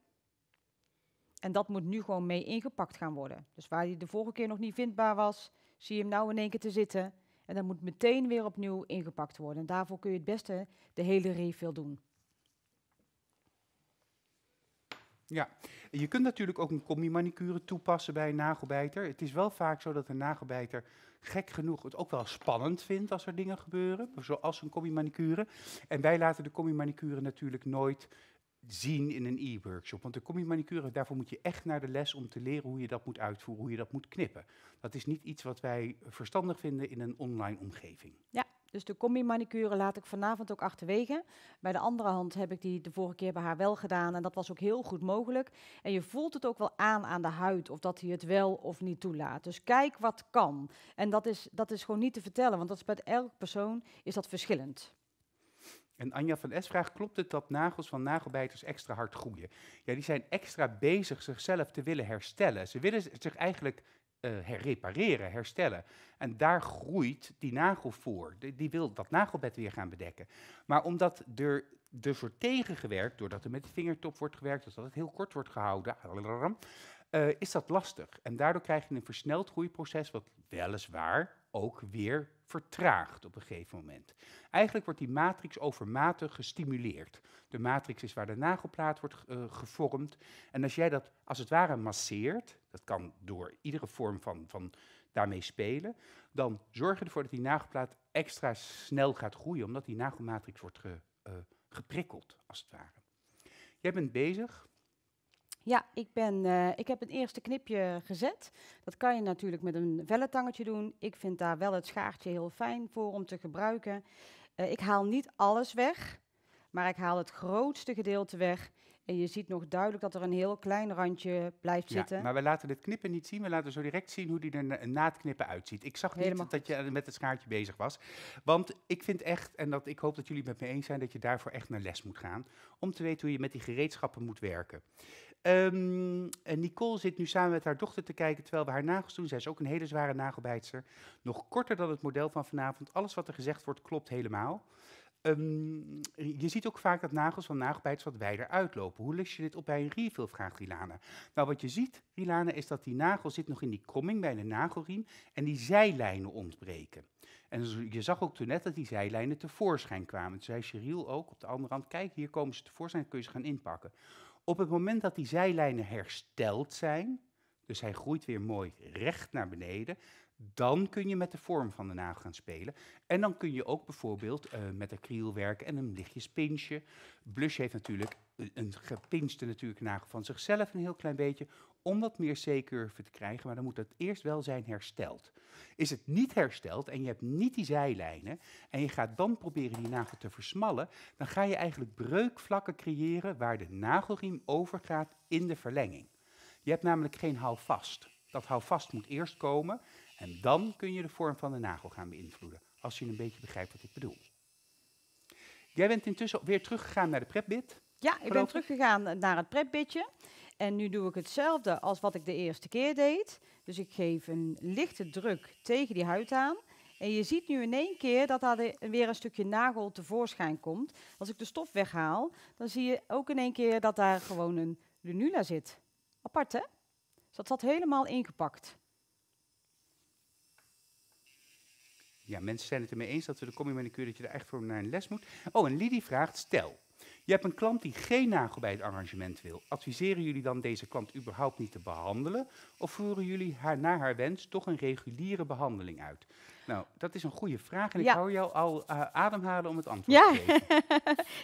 Speaker 2: En dat moet nu gewoon mee ingepakt gaan worden. Dus waar hij de vorige keer nog niet vindbaar was, zie je hem nou in één keer te zitten. En dat moet meteen weer opnieuw ingepakt worden. En daarvoor kun je het beste de hele refill doen.
Speaker 1: Ja, je kunt natuurlijk ook een combi-manicure toepassen bij een nagelbijter. Het is wel vaak zo dat een nagelbijter gek genoeg het ook wel spannend vindt als er dingen gebeuren, zoals een combi-manicure. En wij laten de combi-manicure natuurlijk nooit zien in een e-workshop. Want de combi-manicure, daarvoor moet je echt naar de les om te leren hoe je dat moet uitvoeren, hoe je dat moet knippen. Dat is niet iets wat wij verstandig vinden in een online omgeving.
Speaker 2: Ja, dus de combi-manicure laat ik vanavond ook achterwege. Bij de andere hand heb ik die de vorige keer bij haar wel gedaan. En dat was ook heel goed mogelijk. En je voelt het ook wel aan aan de huid. Of dat hij het wel of niet toelaat. Dus kijk wat kan. En dat is, dat is gewoon niet te vertellen. Want dat is bij elke persoon is dat verschillend.
Speaker 1: En Anja van S vraagt, klopt het dat nagels van nagelbijters extra hard groeien? Ja, die zijn extra bezig zichzelf te willen herstellen. Ze willen zich eigenlijk eh, herrepareren, herstellen. En daar groeit die nagel voor. Die, die wil dat nagelbed weer gaan bedekken. Maar omdat er dus wordt tegengewerkt, doordat er met de vingertop wordt gewerkt, dus dat het heel kort wordt gehouden, eh, is dat lastig. En daardoor krijg je een versneld groeiproces, wat weliswaar ook weer vertraagt op een gegeven moment. Eigenlijk wordt die matrix overmatig gestimuleerd. De matrix is waar de nagelplaat wordt eh, gevormd. En als jij dat als het ware masseert, dat kan door iedere vorm van, van daarmee spelen, dan zorg je ervoor dat die nagelplaat extra snel gaat groeien, omdat die nagelmatrix wordt eh, geprikkeld, als het ware. Jij bent bezig
Speaker 2: ja, ik, ben, eh, ik heb een eerste knipje gezet. Dat kan je natuurlijk met een vellentangetje doen. Ik vind daar wel het schaartje heel fijn voor om te gebruiken. Eh, ik haal niet alles weg, maar ik haal het grootste gedeelte weg. En je ziet nog duidelijk dat er een heel klein randje blijft ja, zitten. Maar we
Speaker 1: laten dit knippen niet zien. We laten zo direct zien hoe die er na, het eh, knippen uitziet. Ik zag niet dat je met het schaartje bezig was. Want ik vind echt, en dat, ik hoop dat jullie het met me eens zijn, dat je daarvoor echt naar les moet gaan. Om te weten hoe je met die gereedschappen moet werken. Ehm, Nicole zit nu samen met haar dochter te kijken terwijl we haar nagels doen. Zij is ook een hele zware nagelbijtster. Nog korter dan het model van vanavond. Alles wat er gezegd wordt klopt helemaal. Ehm, je ziet ook vaak dat nagels van nagelbijters wat wijder uitlopen. Hoe lust je dit op bij een refill, vraagt Rilane. Nou, wat je ziet, Rilane, is dat die nagel zit nog in die kromming bij de nagelriem en die zijlijnen ontbreken. En je zag ook toen net dat die zijlijnen tevoorschijn kwamen. Toen zei Cheryl ook op de andere hand, kijk, hier komen ze tevoorschijn, kun je ze gaan inpakken. Op het moment dat die zijlijnen hersteld zijn, dus hij groeit weer mooi recht naar beneden, dan kun je met de vorm van de nagel gaan spelen. En dan kun je ook bijvoorbeeld uh, met acryl werken en een lichtjes pinchen. Blush heeft natuurlijk een, een gepinste natuurlijke nagel van zichzelf een heel klein beetje om wat meer C-curve te krijgen, maar dan moet dat eerst wel zijn hersteld. Is het niet hersteld en je hebt niet die zijlijnen en je gaat dan proberen die nagel te versmallen, dan ga je eigenlijk breukvlakken creëren waar de nagelriem overgaat in de verlenging. Je hebt namelijk geen houvast. Dat houvast moet eerst komen en dan kun je de vorm van de nagel gaan beïnvloeden, als je een beetje begrijpt wat ik bedoel. Jij bent intussen weer teruggegaan naar de
Speaker 2: prepbit. Ja, ik ben teruggegaan naar het prepbitje. En nu doe ik hetzelfde als wat ik de eerste keer deed. Dus ik geef een lichte druk tegen die huid aan. En je ziet nu in één keer dat daar weer een stukje nagel tevoorschijn komt. Als ik de stof weghaal, dan zie je ook in één keer dat daar gewoon een lunula zit. Apart, hè? Dus dat zat helemaal ingepakt.
Speaker 1: Ja, mensen zijn het ermee eens dat we de combi-manicure dat je er echt voor naar een les moet. Oh, en Lidie vraagt, stel, je hebt een klant die geen bij het arrangement wil. Adviseren jullie dan deze klant überhaupt niet te behandelen? Of voeren jullie haar naar haar wens toch een reguliere behandeling uit? Nou, dat is een goede
Speaker 2: vraag en ik hou
Speaker 1: jou al eh, ademhalen om het antwoord te geven.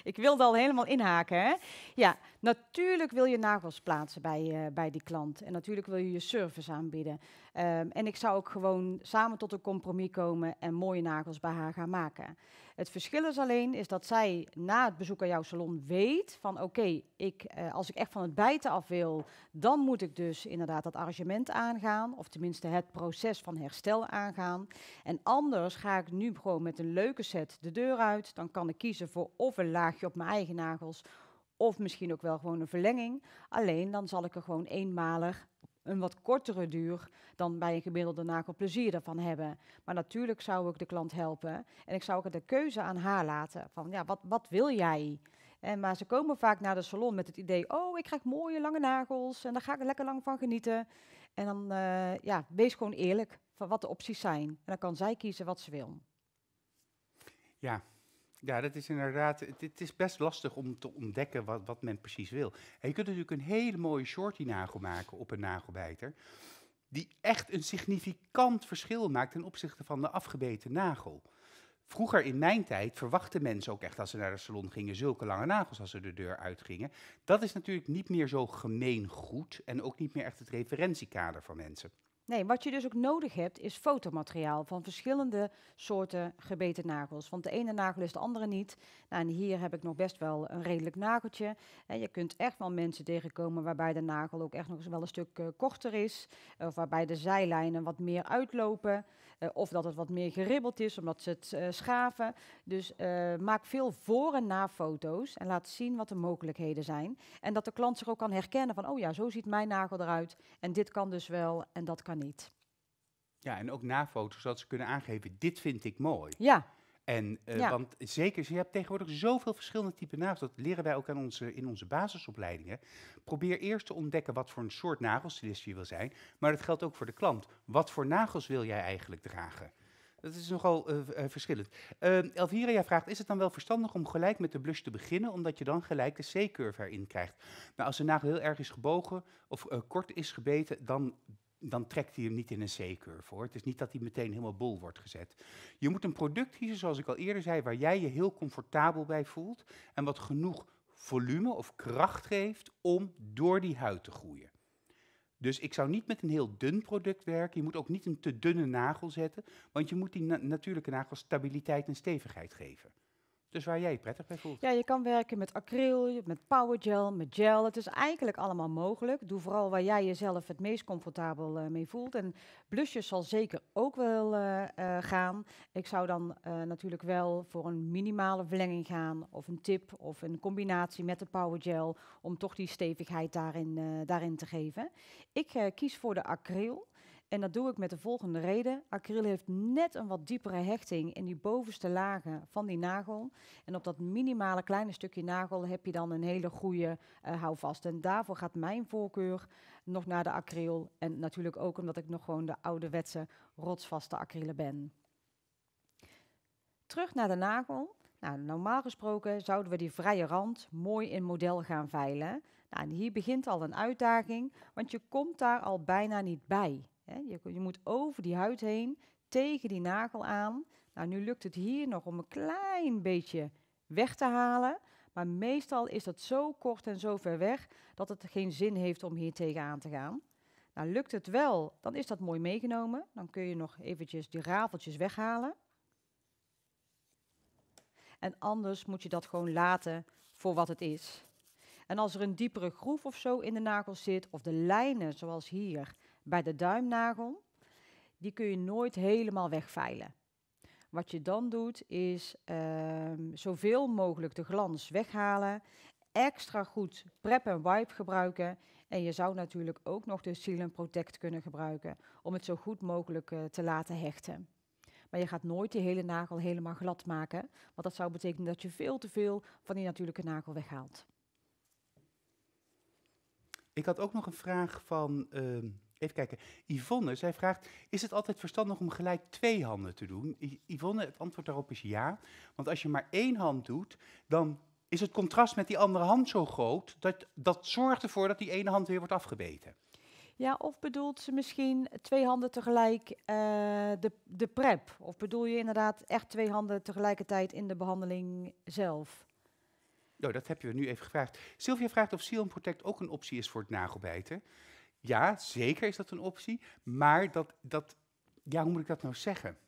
Speaker 2: ik wilde al helemaal inhaken. Hè? Ja, Natuurlijk wil je nagels plaatsen bij, eh, bij die klant. En natuurlijk wil je je service aanbieden. Ehm, en ik zou ook gewoon samen tot een compromis komen en mooie nagels bij haar gaan maken. Het verschil is alleen is dat zij na het bezoek aan jouw salon weet van oké, eh, als ik echt van het bijten af wil, dan moet ik dus inderdaad dat arrangement aangaan. Of tenminste het proces van herstel aangaan. En anders ga ik nu gewoon met een leuke set de deur uit. Dan kan ik kiezen voor of een laagje op mijn eigen nagels of misschien ook wel gewoon een verlenging. Alleen dan zal ik er gewoon eenmalig een wat kortere duur dan bij een gemiddelde plezier ervan hebben. Maar natuurlijk zou ik de klant helpen en ik zou ook de keuze aan haar laten. Van ja, wat, wat wil jij? En, eh, maar ze komen vaak naar de salon met het idee, oh, ik krijg mooie lange nagels en daar ga ik lekker lang van genieten. En dan, eh, ja, wees gewoon eerlijk van wat de opties zijn. En dan kan zij kiezen wat ze wil.
Speaker 1: Ja, ja, dat is inderdaad. Het, is best lastig om te ontdekken wat, wat men precies wil. En je kunt natuurlijk een hele mooie shorty-nagel maken op een nagelbijter. Die echt een significant verschil maakt ten opzichte van de afgebeten nagel. Vroeger in mijn tijd verwachten mensen ook echt als ze naar de salon gingen zulke lange nagels als ze de deur uitgingen. Dat is natuurlijk niet meer zo gemeen goed en ook niet meer echt het referentiekader van mensen.
Speaker 2: Nee, wat je dus ook nodig hebt is fotomateriaal van verschillende soorten gebeten nagels. Want de ene nagel is de andere niet. Nou, en hier heb ik nog best wel een redelijk nageltje. je kunt echt wel mensen tegenkomen waarbij de nagel ook echt nog eens wel een stuk eh, korter is. Of waarbij de zijlijnen wat meer uitlopen. Eh, of dat het wat meer geribbeld is, omdat ze het eh, schaven. Dus eh, maak veel voor- en na-foto's en laat zien wat de mogelijkheden zijn. En dat de klant zich ook kan herkennen van, oh ja, zo ziet mijn nagel eruit. En dit kan dus wel en dat kan niet.
Speaker 1: Ja, en ook na foto's, zodat ze kunnen aangeven, dit vind ik mooi. Ja, en, uh, Want zeker, je hebt tegenwoordig zoveel verschillende typen nagels. Dat leren wij ook aan onze, in onze basisopleidingen. Probeer eerst te ontdekken wat voor een soort nagelstylist je wil zijn. Maar dat geldt ook voor de klant. Wat voor nagels wil jij eigenlijk dragen? Dat is nogal eh, eh, verschillend. Uh, Elvira, jij vraagt, is het dan wel verstandig om gelijk met de blush te beginnen, omdat je dan gelijk de C-curve erin krijgt? Maar nou, als de nagel heel erg is gebogen of kort is gebeten, dan dan trekt hij hem niet in een C-curve hoor. Het is niet dat hij meteen helemaal bol wordt gezet. Je moet een product kiezen, zoals ik al eerder zei, waar jij je heel comfortabel bij voelt en wat genoeg volume of kracht geeft om door die huid te groeien. Dus ik zou niet met een heel dun product werken. Je moet ook niet een te dunne nagel zetten, want je moet die natuurlijke nagel stabiliteit en stevigheid geven. Dus waar jij prettig bij voelt.
Speaker 2: Ja, je kan werken met acryl, met powergel, met gel. Het is eigenlijk allemaal mogelijk. Doe vooral waar jij jezelf het meest comfortabel eh, mee voelt. En blusjes zal zeker ook wel eh, eh, gaan. Ik zou dan natuurlijk wel voor een minimale verlenging gaan. Of een tip of een combinatie met de powergel. Om toch die stevigheid daarin, daarin te geven. Ik kies voor de acryl. En dat doe ik met de volgende reden. Acryl heeft net een wat diepere hechting in die bovenste lagen van die nagel. En op dat minimale kleine stukje nagel heb je dan een hele goede uh, houvast. En daarvoor gaat mijn voorkeur nog naar de acryl. En natuurlijk ook omdat ik nog gewoon de ouderwetse rotsvaste acrylen ben. Terug naar de nagel. Nou, normaal gesproken zouden we die vrije rand mooi in model gaan veilen. Nou, en hier begint al een uitdaging, want je komt daar al bijna niet bij. Je, je moet over die huid heen, tegen die nagel aan. Nou, nu lukt het hier nog om een klein beetje weg te halen. Maar meestal is dat zo kort en zo ver weg dat het geen zin heeft om hier tegenaan te gaan. Nou, lukt het wel, dan is dat mooi meegenomen. Dan kun je nog eventjes die rafeltjes weghalen. En anders moet je dat gewoon laten voor wat het is. En als er een diepere groef of zo in de nagel zit, of de lijnen zoals hier, bij de duimnagel, die kun je nooit helemaal wegveilen. Wat je dan doet is ehm, zoveel mogelijk de glans weghalen, extra goed prep en wipe gebruiken en je zou natuurlijk ook nog de Seal Protect kunnen gebruiken om het zo goed mogelijk eh, te laten hechten. Maar je gaat nooit die hele nagel helemaal glad maken, want dat zou betekenen dat je veel te veel van die natuurlijke nagel weghaalt.
Speaker 1: Ik had ook nog een vraag van ehm, Even kijken. Yvonne, zij vraagt: Is het altijd verstandig om gelijk twee handen te doen? Yvonne, het antwoord daarop is ja. Want als je maar één hand doet, dan is het contrast met die andere hand zo groot. Dat, dat zorgt ervoor dat die ene hand weer wordt afgebeten.
Speaker 2: Ja, of bedoelt ze misschien twee handen tegelijk eh, de, de prep? Of bedoel je inderdaad echt twee handen tegelijkertijd in de behandeling zelf?
Speaker 1: Nou, dat heb je nu even gevraagd. Sylvia vraagt of Seal Protect ook een optie is voor het nagelbijten. Ja, zeker is dat een optie. Maar dat, dat, ja, hoe moet ik dat nou zeggen?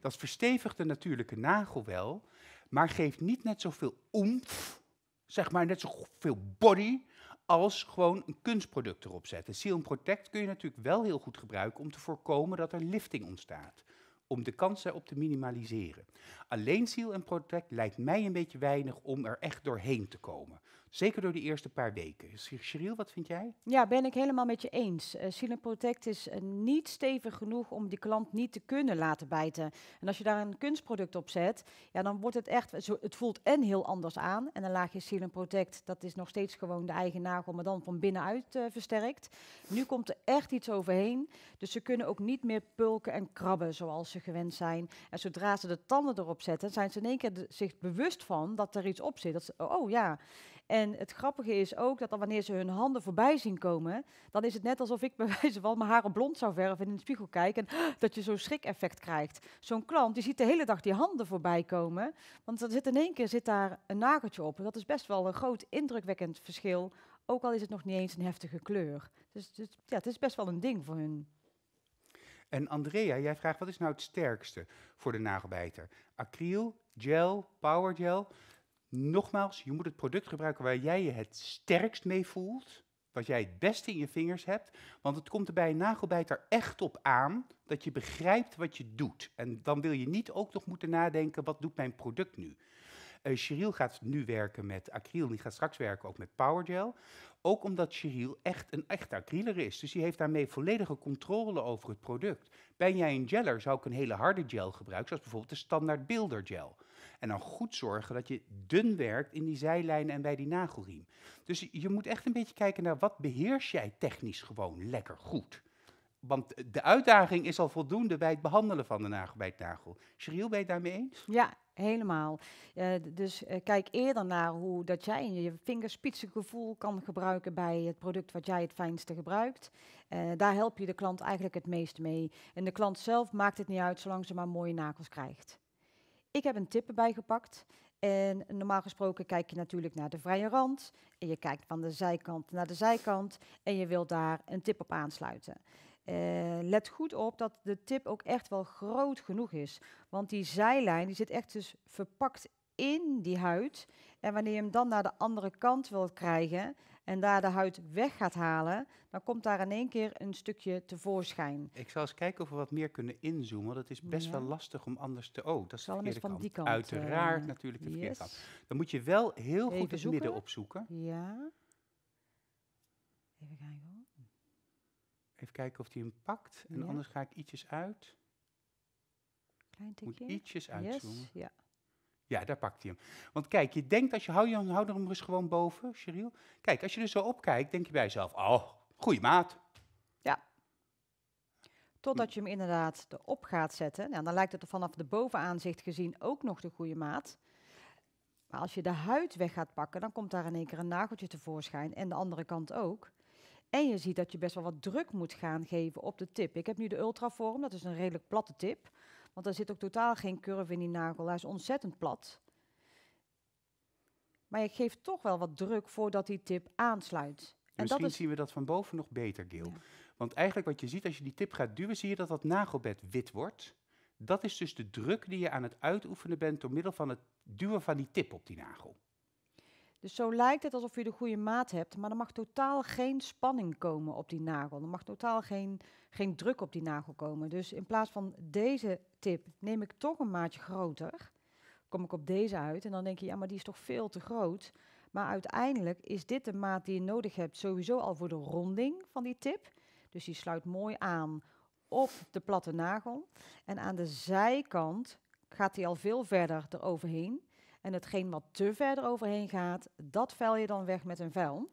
Speaker 1: Dat verstevigt de natuurlijke nagel wel, maar geeft niet net zoveel oemf, zeg maar net zoveel body, als gewoon een kunstproduct erop zetten. Seal Protect kun je natuurlijk wel heel goed gebruiken om te voorkomen dat er lifting ontstaat. Om de kans daarop te minimaliseren. Alleen seal en protect lijkt mij een beetje weinig om er echt doorheen te komen. Zeker door die eerste paar weken. Cyril, wat vind jij?
Speaker 2: Ja, ben ik helemaal met je eens. Uh, eh, Seal Protect is eh, niet stevig genoeg om die klant niet te kunnen laten bijten. En als je daar een kunstproduct op zet, ja, dan wordt het echt, het voelt en heel anders aan. En een laagje Seal Protect, dat is nog steeds gewoon de eigen nagel, maar dan van binnenuit eh, versterkt. Nu komt er echt iets overheen. Dus ze kunnen ook niet meer pulken en krabben zoals ze gewend zijn. En zodra ze de tanden erop zijn ze in één keer zich bewust van dat er iets op zit. Dat ze, oh ja. En het grappige is ook dat wanneer ze hun handen voorbij zien komen, dan is het net alsof ik bij wijze van mijn haren blond zou verven en in de spiegel kijken. Ah, dat je zo'n schrik-effect krijgt. Zo'n klant die ziet de hele dag die handen voorbij komen, want dan zit in één keer zit daar een nageltje op. dat is best wel een groot indrukwekkend verschil, ook al is het nog niet eens een heftige kleur. Dus, dus ja, het is best wel een ding voor hun.
Speaker 1: En Andrea, jij vraagt wat is nou het sterkste voor de nagelbijter? acryl, gel, powergel. Nogmaals, je moet het product gebruiken waar jij je het sterkst mee voelt. Wat jij het beste in je vingers hebt. Want het komt er bij een nagelbijt er echt op aan dat je begrijpt wat je doet. En dan wil je niet ook nog moeten nadenken, wat doet mijn product nu? Uh, Cheryl gaat nu werken met acryl, die gaat straks werken ook met powergel. Ook omdat Cheryl echt een echte acryler is. Dus die heeft daarmee volledige controle over het product. Ben jij een geller, zou ik een hele harde gel gebruiken, zoals bijvoorbeeld de standaard builder gel, En dan goed zorgen dat je dun werkt in die zijlijnen en bij die nagelriem. Dus je moet echt een beetje kijken naar wat beheers jij technisch gewoon lekker goed want de uitdaging is al voldoende bij het behandelen van de nagel bij het nagel.
Speaker 2: Cheryl, ben je daarmee eens? Ja, helemaal. Eh, dus eh, kijk eerder naar hoe dat jij je vingerspitsengevoel kan gebruiken bij het product wat jij het fijnste gebruikt. Eh, daar help je de klant eigenlijk het meest mee. En de klant zelf maakt het niet uit zolang ze maar mooie nagels krijgt. Ik heb een tip erbij gepakt. En normaal gesproken kijk je natuurlijk naar de vrije rand. En je kijkt van de zijkant naar de zijkant. En je wilt daar een tip op aansluiten. Eh, let goed op dat de tip ook echt wel groot genoeg is. Want die zijlijn die zit echt dus verpakt in die huid. En wanneer je hem dan naar de andere kant wilt krijgen en daar de huid weg gaat halen, dan komt daar in één keer een stukje tevoorschijn.
Speaker 1: Ik zal eens kijken of we wat meer kunnen inzoomen, want het is best wel lastig om anders te... Oh, dat is de van Die kant. Uiteraard eh, natuurlijk de verkeerde yes. Dan moet je wel heel goed het midden opzoeken.
Speaker 2: Ja. Even kijken
Speaker 1: Even kijken of hij hem pakt. En anders ga ik ietsjes uit.
Speaker 2: Klein tikje. Moet ietsjes uitzoomen.
Speaker 1: ja. Ja, daar pakt hij hem. Want kijk, je denkt als je houdt hou, hou hem rustig gewoon boven, Cheryl. Kijk, als je er zo op kijkt, denk je bij jezelf, oh, goede maat. Ja.
Speaker 2: Totdat je hem inderdaad erop gaat zetten. Nou, dan lijkt het er vanaf de bovenaanzicht gezien ook nog de goede maat. Maar als je de huid weg gaat pakken, dan komt daar in één keer een nageltje tevoorschijn. En de andere kant ook. En je ziet dat je best wel wat druk moet gaan geven op de tip. Ik heb nu de Ultraform, dat is een redelijk platte tip. Want er zit ook totaal geen curve in die nagel. Hij is ontzettend plat. Maar je geeft toch wel wat druk voordat die tip aansluit. En Misschien zien
Speaker 1: we dat van boven nog beter, Gil. Want eigenlijk wat je ziet als je die tip gaat duwen, zie je dat dat nagelbed wit wordt. Dat is dus de druk die je aan het uitoefenen bent door middel van het duwen van die tip op die nagel.
Speaker 2: Dus zo lijkt het alsof je de goede maat hebt, maar er mag totaal geen spanning komen op die nagel. Er mag totaal geen, geen druk op die nagel komen. Dus in plaats van deze tip neem ik toch een maatje groter, kom ik op deze uit en dan denk je, ja, maar die is toch veel te groot. Maar uiteindelijk is dit de maat die je nodig hebt sowieso al voor de ronding van die tip. Dus die sluit mooi aan op de platte nagel. En aan de zijkant gaat hij al veel verder eroverheen. En hetgeen wat te verder overheen gaat, dat vuil je dan weg met een vuil.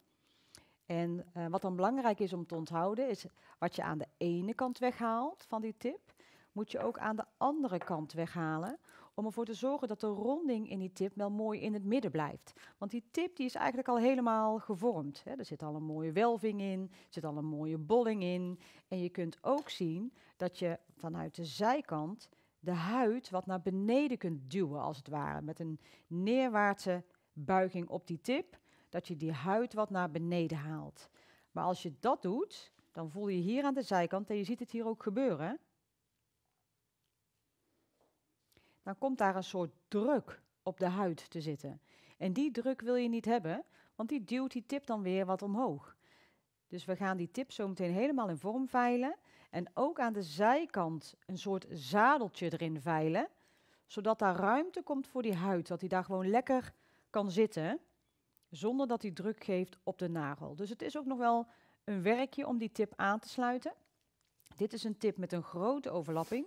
Speaker 2: En eh, wat dan belangrijk is om te onthouden, is wat je aan de ene kant weghaalt van die tip, moet je ook aan de andere kant weghalen. Om ervoor te zorgen dat de ronding in die tip wel mooi in het midden blijft. Want die tip die is eigenlijk al helemaal gevormd. Hè. Er zit al een mooie welving in, er zit al een mooie bolling in. En je kunt ook zien dat je vanuit de zijkant de huid wat naar beneden kunt duwen, als het ware. Met een neerwaartse buiging op die tip, dat je die huid wat naar beneden haalt. Maar als je dat doet, dan voel je hier aan de zijkant, en je ziet het hier ook gebeuren, dan komt daar een soort druk op de huid te zitten. En die druk wil je niet hebben, want die duwt die tip dan weer wat omhoog. Dus we gaan die tip zo meteen helemaal in vorm veilen. En ook aan de zijkant een soort zadeltje erin veilen, zodat daar ruimte komt voor die huid, dat hij daar gewoon lekker kan zitten, zonder dat hij druk geeft op de nagel. Dus het is ook nog wel een werkje om die tip aan te sluiten. Dit is een tip met een grote overlapping.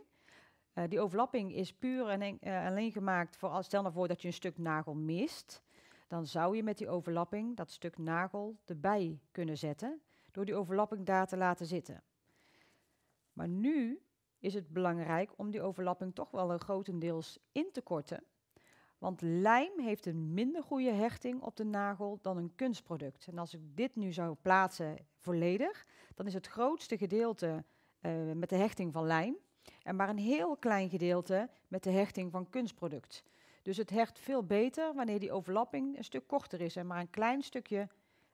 Speaker 2: Eh, die overlapping is puur en eh, alleen gemaakt voor als stel nou voor dat je een stuk nagel mist. Dan zou je met die overlapping dat stuk nagel erbij kunnen zetten door die overlapping daar te laten zitten. Maar nu is het belangrijk om die overlapping toch wel grotendeels in te korten. Want lijm heeft een minder goede hechting op de nagel dan een kunstproduct. En als ik dit nu zou plaatsen volledig, dan is het grootste gedeelte eh, met de hechting van lijm en maar een heel klein gedeelte met de hechting van kunstproduct. Dus het hecht veel beter wanneer die overlapping een stuk korter is en maar een klein stukje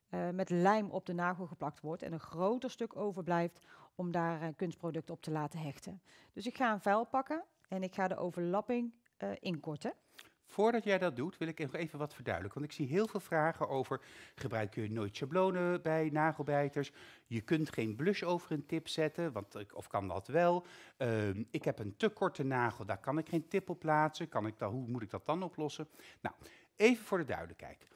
Speaker 2: eh, met lijm op de nagel geplakt wordt en een groter stuk overblijft om daar eh, kunstproducten op te laten hechten. Dus ik ga een vuil pakken en ik ga de overlapping eh, inkorten.
Speaker 1: Voordat jij dat doet, wil ik even wat verduidelijken. Want ik zie heel veel vragen over: gebruik je nooit schablonen bij nagelbijters? Je kunt geen blush over een tip zetten, want, of kan dat wel? Ehm, ik heb een te korte nagel, daar kan ik geen tip op plaatsen. Kan ik dan, hoe moet ik dat dan oplossen? Nou, even voor de duidelijkheid.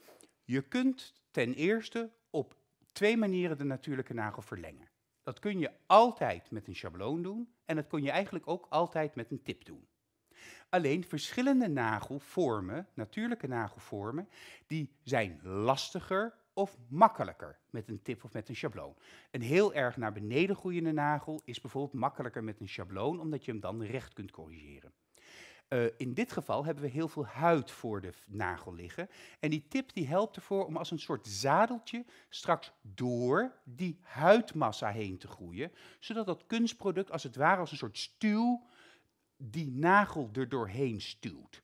Speaker 1: Je kunt ten eerste op twee manieren de natuurlijke nagel verlengen. Dat kun je altijd met een schabloon doen en dat kun je eigenlijk ook altijd met een tip doen. Alleen verschillende nagelvormen, natuurlijke nagelvormen, die zijn lastiger of makkelijker met een tip of met een schabloon. Een heel erg naar beneden groeiende nagel is bijvoorbeeld makkelijker met een schabloon, omdat je hem dan recht kunt corrigeren. Eh, in dit geval hebben we heel veel huid voor de nagel liggen. En die tip die helpt ervoor om als een soort zadeltje straks door die huidmassa heen te groeien. Zodat dat kunstproduct als het ware als een soort stuw die nagel er doorheen stuwt.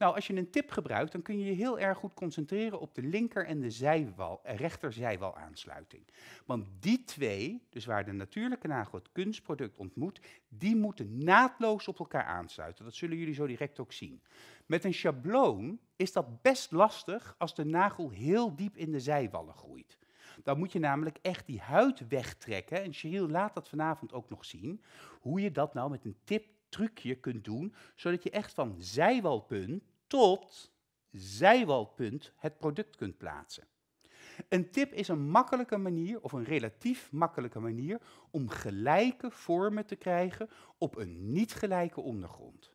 Speaker 1: Nou, als je een tip gebruikt, dan kun je je heel erg goed concentreren op de linker- en de zijwal, eh, rechterzijwal aansluiting. Want die twee, dus waar de natuurlijke nagel het kunstproduct ontmoet, die moeten naadloos op elkaar aansluiten. Dat zullen jullie zo direct ook zien. Met een schabloon is dat best lastig als de nagel heel diep in de zijwallen groeit. Dan moet je namelijk echt die huid wegtrekken. En Cheryl laat dat vanavond ook nog zien. Hoe je dat nou met een tip trucje kunt doen, zodat je echt van zijwalpunt tot zijwalpunt het product kunt plaatsen. Een tip is een makkelijke manier, of een relatief makkelijke manier, om gelijke vormen te krijgen op een niet gelijke ondergrond.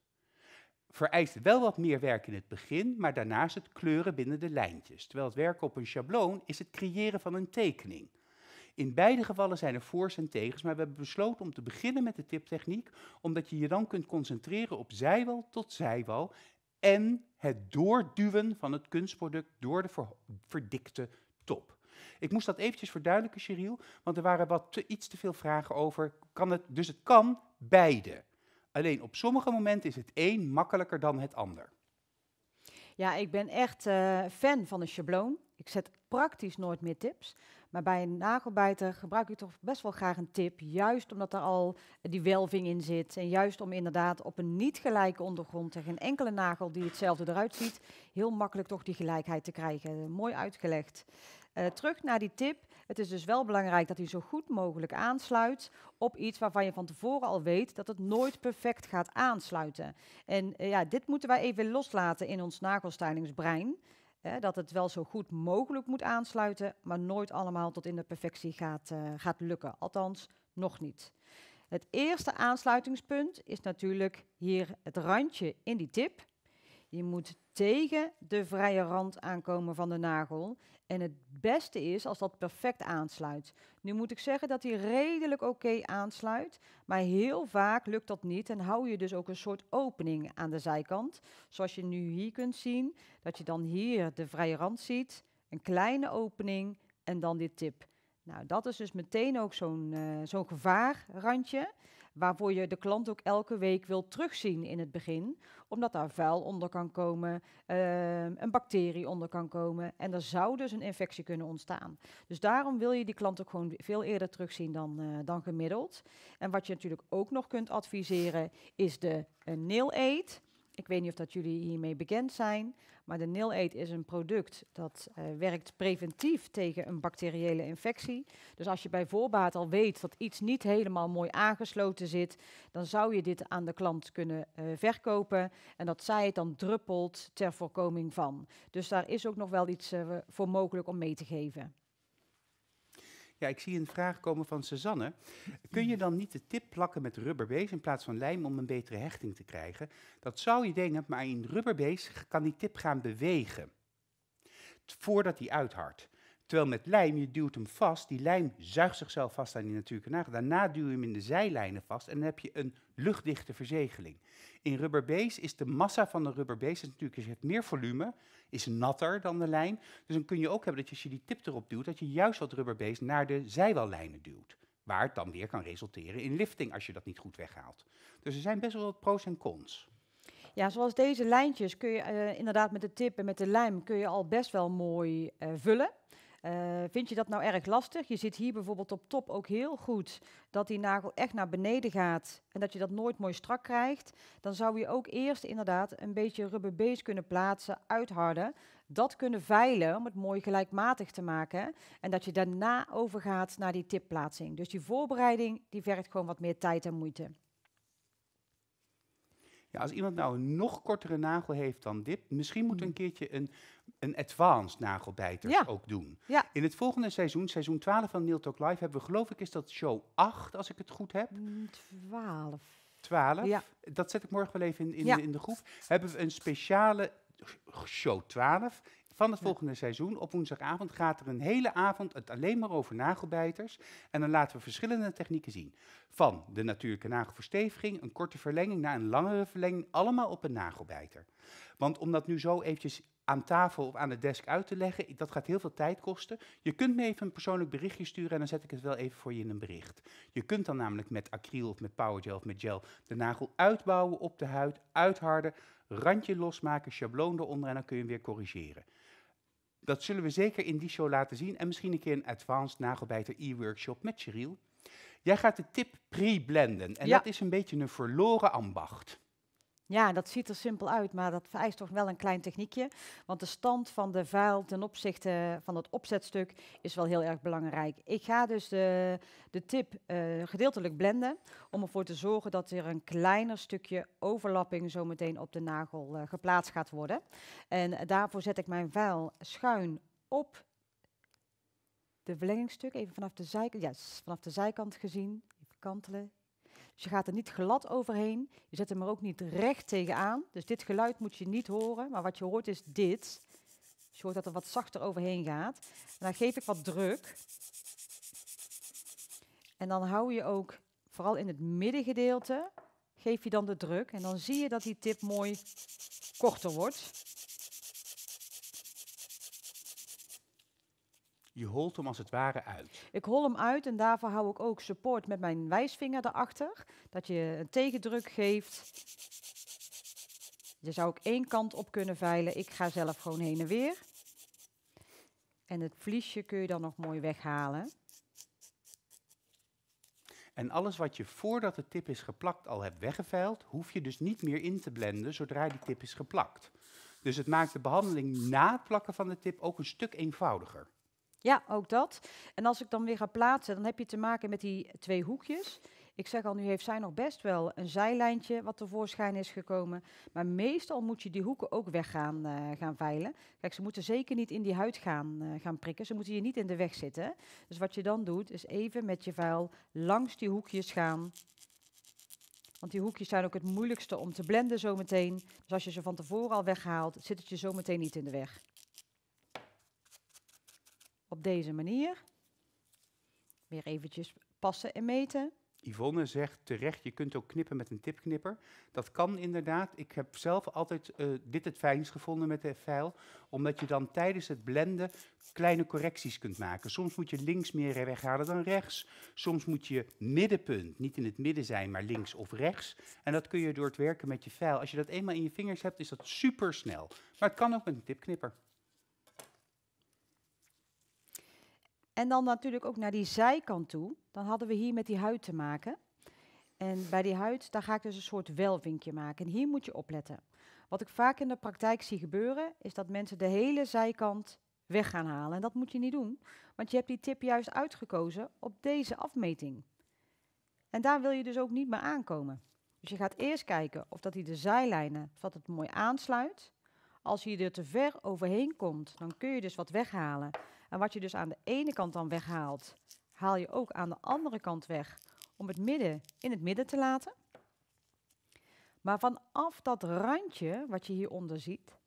Speaker 1: Vereist wel wat meer werk in het begin, maar daarnaast het kleuren binnen de lijntjes. Terwijl het werken op een schabloon is het creëren van een tekening. In beide gevallen zijn er voor's en tegens, maar we hebben besloten om te beginnen met de tiptechniek, omdat je je dan kunt concentreren op zijwal tot zijwal en het doorduwen van het kunstproduct door de verdikte top. Ik moest dat eventjes verduidelijken, Cheryl, want er waren wat iets te veel vragen over. Kan het, dus het kan beide. Alleen op sommige momenten is het een makkelijker dan het ander.
Speaker 2: Ja, ik ben echt eh, fan van een schabloon. Ik zet praktisch nooit meer tips. Maar bij een nagelbijter gebruik ik toch best wel graag een tip. Juist omdat er al die welving in zit. En juist om inderdaad op een niet gelijke ondergrond, tegen geen enkele nagel die hetzelfde eruit ziet, heel makkelijk toch die gelijkheid te krijgen. Mooi uitgelegd. Eh, terug naar die tip. Het is dus wel belangrijk dat hij zo goed mogelijk aansluit op iets waarvan je van tevoren al weet dat het nooit perfect gaat aansluiten. En eh, ja, dit moeten wij even loslaten in ons nagelstylingsbrein. Hè, dat het wel zo goed mogelijk moet aansluiten, maar nooit allemaal tot in de perfectie gaat, eh, gaat lukken. Althans, nog niet. Het eerste aansluitingspunt is natuurlijk hier het randje in die tip. Je moet tegen de vrije rand aankomen van de nagel. En het beste is als dat perfect aansluit. Nu moet ik zeggen dat hij redelijk oké aansluit, maar heel vaak lukt dat niet en hou je dus ook een soort opening aan de zijkant. Zoals je nu hier kunt zien, dat je dan hier de vrije rand ziet, een kleine opening en dan dit tip. Nou, dat is dus meteen ook zo'n eh, zo'n gevaarrandje, waarvoor je de klant ook elke week wil terugzien in het begin, omdat daar vuil onder kan komen, ehm, een bacterie onder kan komen en er zou dus een infectie kunnen ontstaan. Dus daarom wil je die klant ook gewoon veel eerder terugzien dan, eh, dan gemiddeld. En wat je natuurlijk ook nog kunt adviseren is de eh, nail aid. Ik weet niet of dat jullie hiermee bekend zijn, maar de nil Aid is een product dat eh, werkt preventief tegen een bacteriële infectie. Dus als je bij voorbaat al weet dat iets niet helemaal mooi aangesloten zit, dan zou je dit aan de klant kunnen eh, verkopen en dat zij het dan druppelt ter voorkoming van. Dus daar is ook nog wel iets eh, voor mogelijk om mee te geven.
Speaker 1: Ja, ik zie een vraag komen van Suzanne. Kun je dan niet de tip plakken met rubberbees in plaats van lijm om een betere hechting te krijgen? Dat zou je denken, maar in rubberbees kan die tip gaan bewegen voordat hij uithardt. Terwijl met lijm, je duwt hem vast, die lijm zuigt zichzelf vast aan die natuurlijke nagel. Daarna duw je hem in de zijlijnen vast en dan heb je een luchtdichte verzegeling. In rubberbees is de massa van de rubberbees dus natuurlijk je hebt meer volume, is natter dan de lijn. Dus dan kun je ook hebben dat als je die tip erop duwt, dat je juist wat rubberbeest naar de zijwallijnen duwt. Waar het dan weer kan resulteren in lifting als je dat niet goed weghaalt. Dus er zijn best wel wat pro's en cons.
Speaker 2: Ja, zoals deze lijntjes kun je eh, inderdaad met de tip en met de lijm kun je al best wel mooi eh, vullen. Eh, vind je dat nou erg lastig? Je ziet hier bijvoorbeeld op top ook heel goed dat die nagel echt naar beneden gaat en dat je dat nooit mooi strak krijgt. Dan zou je ook eerst inderdaad een beetje rubber kunnen plaatsen, uitharden. Dat kunnen veilen om het mooi gelijkmatig te maken. En dat je daarna overgaat naar die tipplaatsing. Dus die voorbereiding die vergt gewoon wat meer tijd en moeite
Speaker 1: als iemand nou een nog kortere nagel heeft dan dit, misschien moet hmm. een keertje een, een advanced nagelbijter ja. ook doen. Ja. In het volgende seizoen, seizoen 12 van Neil Talk Live, hebben we geloof ik is dat show 8, als ik het goed heb. 12. Hmm, 12. Ja. Dat zet ik morgen wel even in, in, in de groep. Hebben we een speciale show 12 van het volgende seizoen. Op woensdagavond gaat er een hele avond het alleen maar over nagelbijters. En dan laten we verschillende technieken zien. Van de natuurlijke nagelversteviging, een korte verlenging naar een langere verlenging. Allemaal op een nagelbijter. Want om dat nu zo eventjes aan tafel of aan de desk uit te leggen, dat gaat heel veel tijd kosten. Je kunt me even een persoonlijk berichtje sturen en dan zet ik het wel even voor je in een bericht. Je kunt dan namelijk met acryl of met powergel of met gel de nagel uitbouwen op de huid, uitharden, randje losmaken, schabloon eronder en dan kun je hem weer corrigeren. Dat zullen we zeker in die show laten zien en misschien een keer een advanced nagelbijter e-workshop met Cheryl. Jij gaat de tip pre-blenden en dat is een beetje een verloren ambacht.
Speaker 2: Ja, dat ziet er simpel uit, maar dat vereist toch wel een klein techniekje. Want de stand van de vuil ten opzichte van het opzetstuk is wel heel erg belangrijk. Ik ga dus de, de tip eh, gedeeltelijk blenden om ervoor te zorgen dat er een kleiner stukje overlapping zometeen op de nagel eh, geplaatst gaat worden. En daarvoor zet ik mijn vuil schuin op de verlengingstuk, even vanaf de zijkant, vanaf de zijkant gezien. Even kantelen, dus je gaat er niet glad overheen. Je zet hem er ook niet recht tegenaan. Dus dit geluid moet je niet horen. Maar wat je hoort is dit. Dus je hoort dat er wat zachter overheen gaat. En dan geef ik wat druk. En dan hou je ook, vooral in het middengedeelte, geef je dan de druk. En dan zie je dat die tip mooi korter wordt. Je holt hem als het ware uit. Ik hol hem uit en daarvoor hou ik ook support met mijn wijsvinger erachter. Dat je een tegendruk geeft. Je zou ook één kant op kunnen veilen. Ik ga zelf gewoon heen en weer. En het vliesje kun je dan nog mooi weghalen.
Speaker 1: En alles wat je voordat de tip is geplakt al hebt weggeveild, hoef je dus niet meer in te blenden zodra die tip is geplakt. Dus het maakt de behandeling na het plakken van de tip ook een stuk eenvoudiger.
Speaker 2: Ja, ook dat. En als ik dan weer ga plaatsen, dan heb je te maken met die twee hoekjes. Ik zeg al, nu heeft zij nog best wel een zijlijntje wat tevoorschijn is gekomen. Maar meestal moet je die hoeken ook weg gaan, eh, gaan veilen. Kijk, ze moeten zeker niet in die huid gaan, eh, gaan prikken. Ze moeten hier niet in de weg zitten. Dus wat je dan doet, is even met je vuil langs die hoekjes gaan. Want die hoekjes zijn ook het moeilijkste om te blenden zometeen. Dus als je ze van tevoren al weghaalt, zit het je zometeen niet in de weg op deze manier. Weer eventjes passen en meten.
Speaker 1: Yvonne zegt terecht, je kunt ook knippen met een tipknipper. Dat kan inderdaad. Ik heb zelf altijd eh, dit het fijnst gevonden met de vijl. Omdat je dan tijdens het blenden kleine correcties kunt maken. Soms moet je links meer weghalen dan rechts. Soms moet je middenpunt niet in het midden zijn, maar links of rechts. En dat kun je door het werken met je vijl. Als je dat eenmaal in je vingers hebt, is dat super snel. Maar het kan ook met een tipknipper.
Speaker 2: En dan natuurlijk ook naar die zijkant toe. Dan hadden we hier met die huid te maken. En bij die huid, daar ga ik dus een soort welvinkje maken. En hier moet je opletten. Wat ik vaak in de praktijk zie gebeuren, is dat mensen de hele zijkant weg gaan halen. En dat moet je niet doen, want je hebt die tip juist uitgekozen op deze afmeting. En daar wil je dus ook niet meer aankomen. Dus je gaat eerst kijken of dat hij de zijlijnen, dat het mooi aansluit. Als je er te ver overheen komt, dan kun je dus wat weghalen. En wat je dus aan de ene kant dan weghaalt, haal je ook aan de andere kant weg om het midden in het midden te laten. Maar vanaf dat randje, wat je hieronder ziet,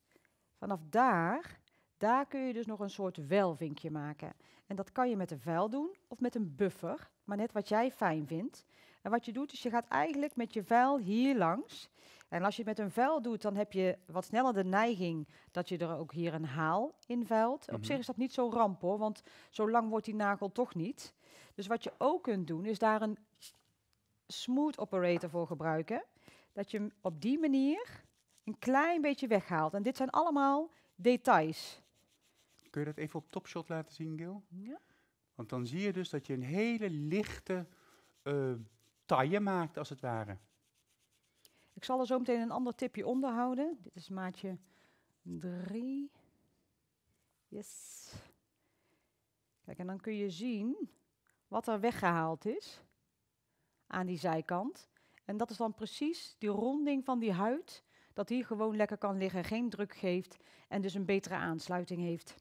Speaker 2: vanaf daar, daar kun je dus nog een soort welvinkje maken. En dat kan je met een vuil doen of met een buffer, maar net wat jij fijn vindt. En wat je doet, is je gaat eigenlijk met je vuil hier langs. En als je het met een vuil doet, dan heb je wat sneller de neiging dat je er ook hier een haal in vuilt. Op mhm. zich is dat niet zo ramp hoor, want zo lang wordt die nagel toch niet. Dus wat je ook kunt doen, is daar een smooth operator voor gebruiken. Dat je hem op die manier een klein beetje weghaalt. En dit zijn allemaal details. Kun
Speaker 1: je dat even op topshot laten zien, Gil? Ja. Want dan zie je dus dat je een hele lichte eh, taille maakt, als het ware.
Speaker 2: Ik zal er zo meteen een ander tipje onder houden. Dit is maatje 3. Yes. Kijk, en dan kun je zien wat er weggehaald is aan die zijkant. En dat is dan precies die ronding van die huid, dat die gewoon lekker kan liggen, geen druk geeft en dus een betere aansluiting heeft.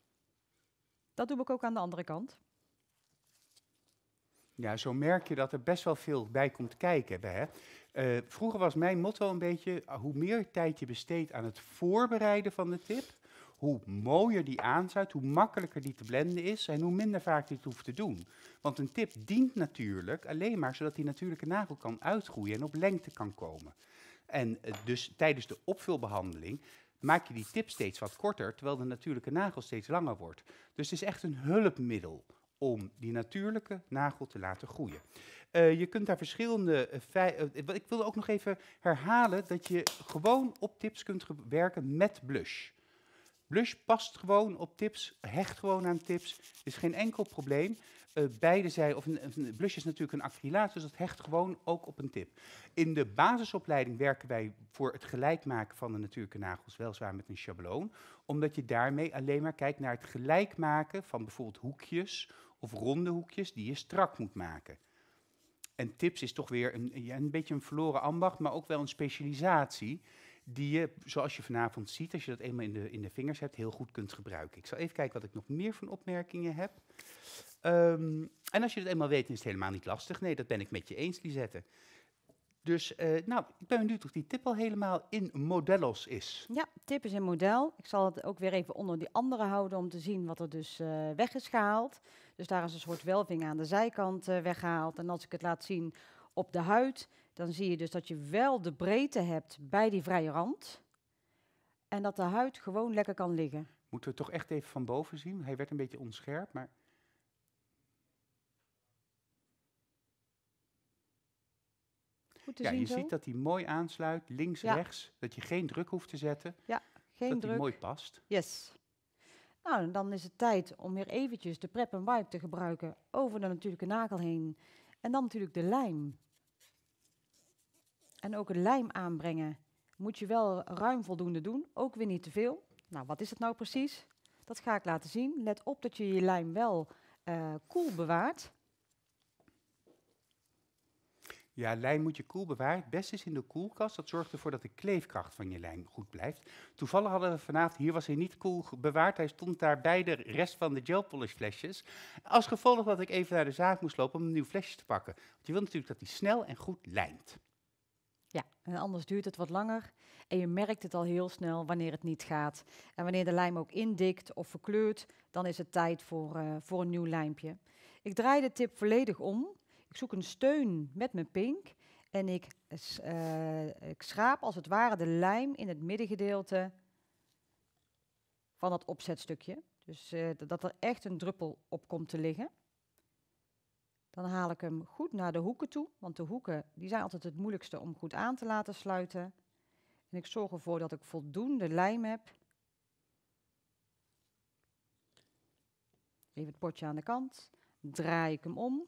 Speaker 2: Dat doe ik ook aan de andere kant.
Speaker 1: Ja, zo merk je dat er best wel veel bij komt kijken. Hè? Eh, vroeger was mijn motto een beetje, ah, hoe meer tijd je besteedt aan het voorbereiden van de tip, hoe mooier die aanziet, hoe makkelijker die te blenden is en hoe minder vaak je het hoeft te doen. Want een tip dient natuurlijk alleen maar zodat die natuurlijke nagel kan uitgroeien en op lengte kan komen. En eh, dus tijdens de opvulbehandeling maak je die tip steeds wat korter, terwijl de natuurlijke nagel steeds langer wordt. Dus het is echt een hulpmiddel om die natuurlijke nagel te laten groeien. Eh, je kunt daar verschillende. Uh, ik wilde ook nog even herhalen dat je gewoon op tips kunt werken met blush. Blush past gewoon op tips, hecht gewoon aan tips, is geen enkel probleem. beide zij, of een, blush is natuurlijk een acrylaat, dus dat hecht gewoon ook op een tip. In de basisopleiding werken wij voor het gelijk maken van de natuurlijke nagels weliswaar met een schabloon, omdat je daarmee alleen maar kijkt naar het gelijk maken van bijvoorbeeld hoekjes of ronde hoekjes die je strak moet maken. En tips is toch weer een, een beetje een verloren ambacht, maar ook wel een specialisatie die je, zoals je vanavond ziet, als je dat eenmaal in de, in de vingers hebt, heel goed kunt gebruiken. Ik zal even kijken wat ik nog meer van opmerkingen heb. Ehm, en als je het eenmaal weet, is het helemaal niet lastig. Nee, dat ben ik met je eens, Lisette. Dus eh, nou, ik ben benieuwd of die tip al helemaal in modellos is.
Speaker 2: Ja, tip is in model. Ik zal het ook weer even onder die andere houden om te zien wat er dus eh, weg is gehaald. Dus daar is een soort welving aan de zijkant eh, weggehaald. En als ik het laat zien op de huid, dan zie je dus dat je wel de breedte hebt bij die vrije rand. En dat de huid gewoon lekker kan liggen.
Speaker 1: Moeten we toch echt even van boven zien? Hij werd een beetje onscherp, maar...
Speaker 2: ja, je ziet dat
Speaker 1: die mooi aansluit, links, rechts. Dat je geen druk hoeft te zetten. Ja, geen dat druk. die mooi past.
Speaker 2: Yes. Nou, dan is het tijd om weer eventjes de prep en wipe te gebruiken over de natuurlijke nagel heen. En dan natuurlijk de lijm. En ook het lijm aanbrengen moet je wel ruim voldoende doen, ook weer niet te veel. Nou, wat is het nou precies? Dat ga ik laten zien. Let op dat je je lijm wel eh, koel bewaart.
Speaker 1: Ja, lijm moet je koel bewaren. Best is in de koelkast. Dat zorgt ervoor dat de kleefkracht van je lijm goed blijft. Toevallig hadden we vanavond, hier was hij niet koel bewaard. Hij stond daar bij de rest van de polish flesjes. Als gevolg dat ik even naar de zaak moest lopen om een nieuw flesje te pakken. Want je wilt natuurlijk dat hij snel en goed
Speaker 2: lijmt. Ja, en anders duurt het wat langer. En je merkt het al heel snel wanneer het niet gaat. En wanneer de lijm ook indikt of verkleurt, dan is het tijd voor, eh, voor een nieuw lijmpje. Ik draai de tip volledig om ik zoek een steun met mijn pink en ik, uh, ik schraap als het ware de lijm in het middengedeelte van dat opzetstukje. Dus eh, dat er echt een druppel op komt te liggen. Dan haal ik hem goed naar de hoeken toe, want de hoeken die zijn altijd het moeilijkste om goed aan te laten sluiten. En ik zorg ervoor dat ik voldoende lijm heb. Even het potje aan de kant. Draai ik hem om.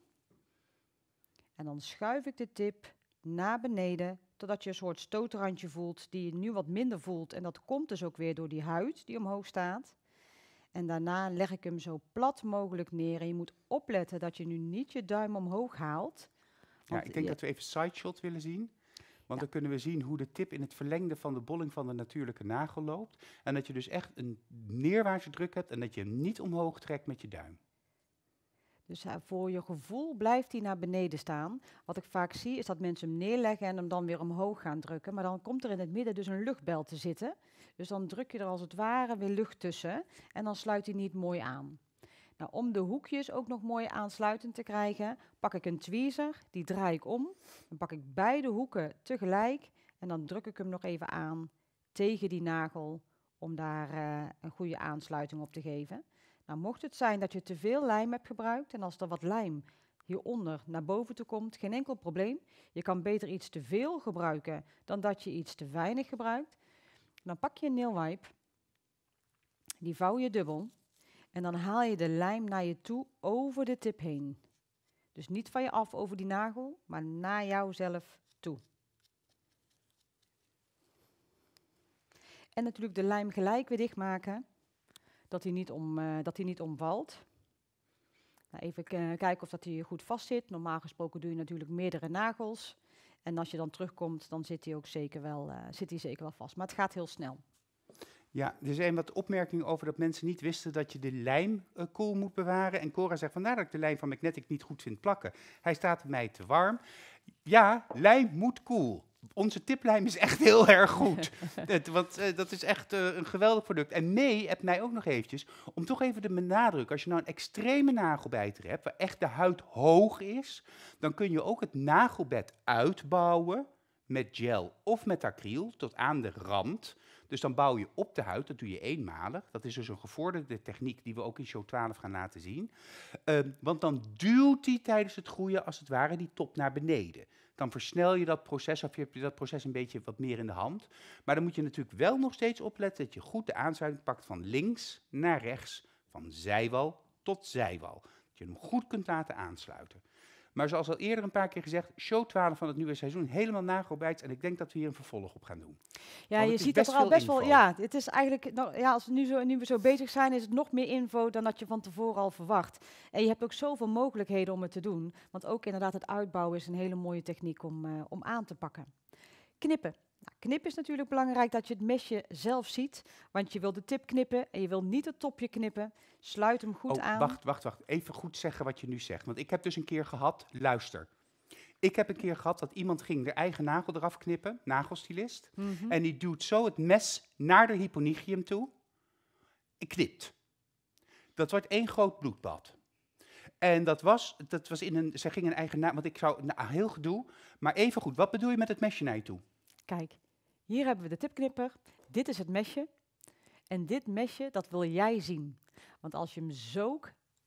Speaker 2: En dan schuif ik de tip naar beneden, totdat je een soort stootrandje voelt die je nu wat minder voelt. En dat komt dus ook weer door die huid die omhoog staat. En daarna leg ik hem zo plat mogelijk neer. En je moet opletten dat je nu niet je duim omhoog haalt. Ja, ik denk dat we
Speaker 1: even sideshot willen zien. Want dan kunnen we zien hoe de tip in het verlengde van de bolling van de natuurlijke nagel loopt. En dat je dus echt een neerwaartse druk hebt en dat je hem niet omhoog trekt met je duim.
Speaker 2: Dus eh, voor je gevoel blijft hij naar beneden staan. Wat ik vaak zie is dat mensen hem neerleggen en hem dan weer omhoog gaan drukken. Maar dan komt er in het midden dus een luchtbel te zitten. Dus dan druk je er als het ware weer lucht tussen en dan sluit hij niet mooi aan. Nou, om de hoekjes ook nog mooi aansluitend te krijgen, pak ik een tweezer, die draai ik om. Dan pak ik beide hoeken tegelijk en dan druk ik hem nog even aan tegen die nagel om daar eh, een goede aansluiting op te geven. Nou, mocht het zijn dat je te veel lijm hebt gebruikt en als er wat lijm hieronder naar boven toe komt, geen enkel probleem. Je kan beter iets te veel gebruiken dan dat je iets te weinig gebruikt. Dan pak je een nailwipe, die vouw je dubbel en dan haal je de lijm naar je toe over de tip heen. Dus niet van je af over die nagel, maar naar jou zelf toe. En natuurlijk de lijm gelijk weer dichtmaken dat hij niet, om, uh, dat hij niet omvalt. Nou, even eh, kijken of dat hij goed vast zit. Normaal gesproken doe je natuurlijk meerdere nagels. En als je dan terugkomt, dan zit hij ook zeker wel, eh, zit hij zeker wel vast. Maar het gaat heel snel.
Speaker 1: Ja, er zijn wat opmerkingen over dat mensen niet wisten dat je de lijm koel moet bewaren. En Cora zegt, vandaar nou, dat ik de lijm van Magnetic niet goed vind plakken. Hij staat mij te warm. Ja, lijm moet koel onze tiplijm is echt heel erg goed. want eh, dat is echt eh, een geweldig product. En mee heb mij ook nog eventjes, om toch even te benadrukken, als je nou een extreme nagelbijter hebt, waar echt de huid hoog is, dan kun je ook het nagelbed uitbouwen met gel of met acryl tot aan de rand. Dus dan bouw je op de huid, dat doe je eenmalig. Dat is dus een gevorderde techniek die we ook in show 12 gaan laten zien. Ehm, want dan duwt die tijdens het groeien als het ware die top naar beneden dan versnel je dat proces of heb je dat proces een beetje wat meer in de hand. Maar dan moet je natuurlijk wel nog steeds opletten dat je goed de aansluiting pakt van links naar rechts, van zijwal tot zijwal. Dat je hem goed kunt laten aansluiten. Maar zoals al eerder een paar keer gezegd, show 12 van het nieuwe seizoen helemaal nagelbijt. En ik denk dat we hier een vervolg op gaan doen. Ja, je ziet dat er al best wel. Ja,
Speaker 2: het is eigenlijk. ja, als we nu, zo, nu we zo bezig zijn, is het nog meer info dan dat je van tevoren al verwacht. En je hebt ook zoveel mogelijkheden om het te doen. Want ook inderdaad, het uitbouwen is een hele mooie techniek om, eh, om aan te pakken. Knippen. Nou, knip is natuurlijk belangrijk dat je het mesje zelf ziet, want je wil de tip knippen en je wil niet het topje knippen. Sluit hem goed oh, aan. Wacht,
Speaker 1: wacht, wacht. Even goed zeggen wat je nu zegt, want ik heb dus een keer gehad, luister. Ik heb een keer gehad dat iemand ging de eigen nagel eraf knippen, nagelstilist, mhm. en die duwt zo het mes naar de hyponychium toe. Ik knipt. Dat wordt één groot bloedbad. En dat was, dat was in een, zij ging een eigen naam, want ik zou, nou, heel gedoe, maar even goed, wat bedoel je met het mesje naar je toe?
Speaker 2: Kijk, hier hebben we de tipknipper. Dit is het mesje. En dit mesje, dat wil jij zien. Want als je hem zo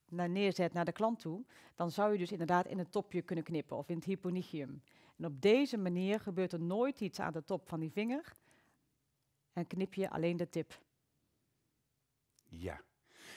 Speaker 2: naar neerzet naar de klant toe, dan zou je dus inderdaad in het topje kunnen knippen of in het hyponychium. En op deze manier gebeurt er nooit iets aan de top van die vinger en knip je alleen de tip.
Speaker 1: Ja.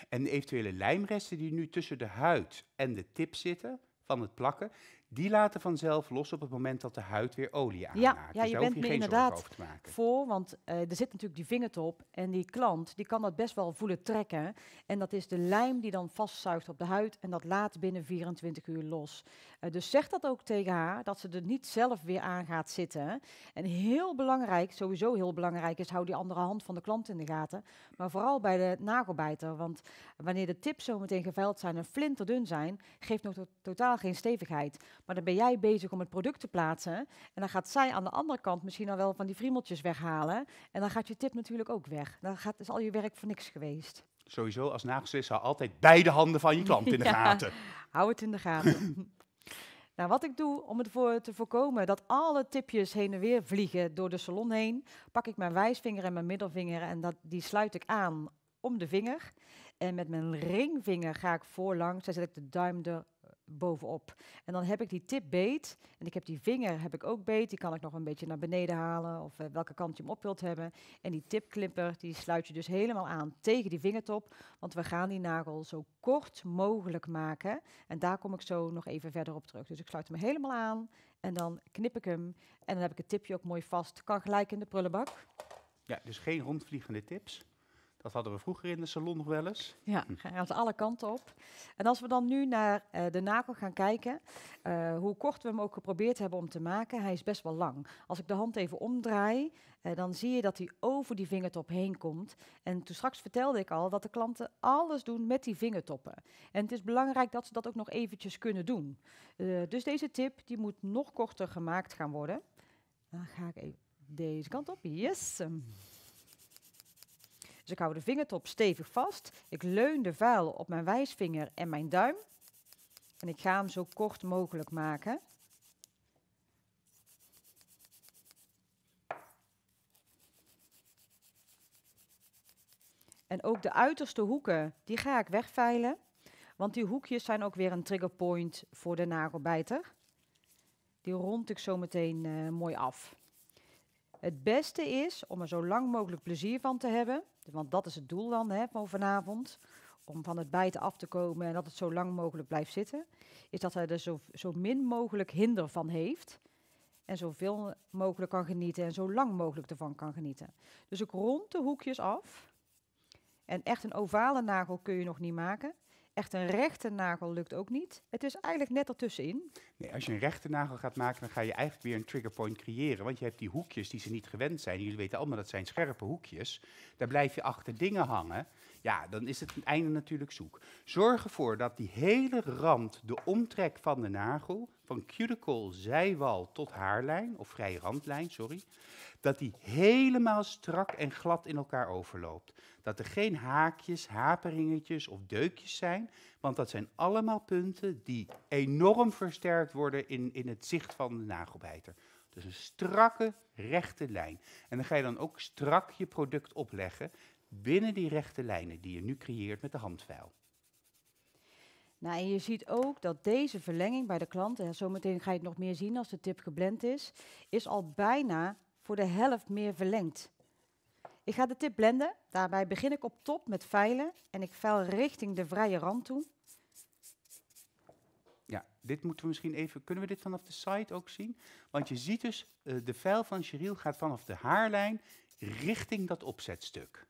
Speaker 1: En eventuele lijmresten die nu tussen de huid en de tip zitten van het plakken, die laten vanzelf los op het moment dat de huid weer olie aanmaakt. Ja, dus je bent er inderdaad
Speaker 2: voor, want eh, er zit natuurlijk die vingertop en die klant, die kan dat best wel voelen trekken. En dat is de lijm die dan vastzuigt op de huid en dat laat binnen 24 uur los. Eh, dus zeg dat ook tegen haar, dat ze er niet zelf weer aan gaat zitten. En heel belangrijk, sowieso heel belangrijk, is hou die andere hand van de klant in de gaten. Maar vooral bij de nagelbijter, want wanneer de tips zo meteen geveld zijn en flinterdun zijn, geeft nog totaal geen stevigheid. Maar dan ben jij bezig om het product te plaatsen. En dan gaat zij aan de andere kant misschien al wel van die friemeltjes weghalen. En dan gaat je tip natuurlijk ook weg. Dan gaat, is al je werk voor niks geweest.
Speaker 1: Sowieso, als is hou altijd beide handen van je klant in de ja, gaten.
Speaker 2: Hou het in de gaten. Nou, wat ik doe om het te voorkomen dat alle tipjes heen en weer vliegen door de salon heen, pak ik mijn wijsvinger en mijn middelvinger en dat, die sluit ik aan om de vinger. En met mijn ringvinger ga ik voorlangs Zij zet ik de duim er bovenop. En dan heb ik die tip beet en ik heb die vinger heb ik ook beet. Die kan ik nog een beetje naar beneden halen of eh, welke kant je hem op wilt hebben. En die tipklimper die sluit je dus helemaal aan tegen die vingertop, want we gaan die nagel zo kort mogelijk maken. En daar kom ik zo nog even verder op terug. Dus ik sluit hem helemaal aan en dan knip ik hem en dan heb ik het tipje ook mooi vast. Kan gelijk in de prullenbak.
Speaker 1: Ja, dus geen rondvliegende tips. Dat hadden we vroeger in de salon nog wel eens.
Speaker 2: Ja, gaat hm. alle kanten op. En als we dan nu naar eh, de nakel gaan kijken, eh, hoe kort we hem ook geprobeerd hebben om te maken, hij is best wel lang. Als ik de hand even omdraai, eh, dan zie je dat hij over die vingertop heen komt. En toen straks vertelde ik al dat de klanten alles doen met die vingertoppen. En het is belangrijk dat ze dat ook nog eventjes kunnen doen. dus deze tip die moet nog korter gemaakt gaan worden. Dan ga ik even deze kant op. Yes. Dus ik hou de vingertop stevig vast. Ik leun de vuil op mijn wijsvinger en mijn duim. En ik ga hem zo kort mogelijk maken. En ook de uiterste hoeken, die ga ik wegveilen. Want die hoekjes zijn ook weer een triggerpoint voor de nagelbijter. Die rond ik zo meteen eh, mooi af. Het beste is om er zo lang mogelijk plezier van te hebben. Want dat is het doel dan hè, van vanavond. Om van het bijten af te komen en dat het zo lang mogelijk blijft zitten. Is dat hij er zo, zo min mogelijk hinder van heeft. En zoveel mogelijk kan genieten en zo lang mogelijk ervan kan genieten. Dus ik rond de hoekjes af. En echt een ovale nagel kun je nog niet maken. Echt een rechte nagel lukt ook niet. Het is eigenlijk net ertussenin.
Speaker 1: Nee, als je een rechte nagel gaat maken, dan ga je eigenlijk weer een triggerpoint creëren. Want je hebt die hoekjes die ze niet gewend zijn. Jullie weten allemaal dat zijn scherpe hoekjes. Daar blijf je achter dingen hangen ja, dan is het einde natuurlijk zoek. Zorg ervoor dat die hele rand, de omtrek van de nagel, van cuticle, zijwal tot haarlijn, of vrije randlijn, sorry, dat die helemaal strak en glad in elkaar overloopt. Dat er geen haakjes, haperingetjes of deukjes zijn, want dat zijn allemaal punten die enorm versterkt worden in, in het zicht van de nagelbijter. Dus een strakke, rechte lijn. En dan ga je dan ook strak je product opleggen binnen die rechte lijnen die je nu creëert met de handvijl.
Speaker 2: Nou, en je ziet ook dat deze verlenging bij de klant, hè, zometeen ga je het nog meer zien als de tip geblend is, is al bijna voor de helft meer verlengd. Ik ga de tip blenden. Daarbij begin ik op top met veilen en ik veil richting de vrije rand toe.
Speaker 1: Ja, dit moeten we misschien even. Kunnen we dit vanaf de site ook zien? Want je ziet dus, eh, de vijl van Cheryl gaat vanaf de haarlijn richting dat opzetstuk.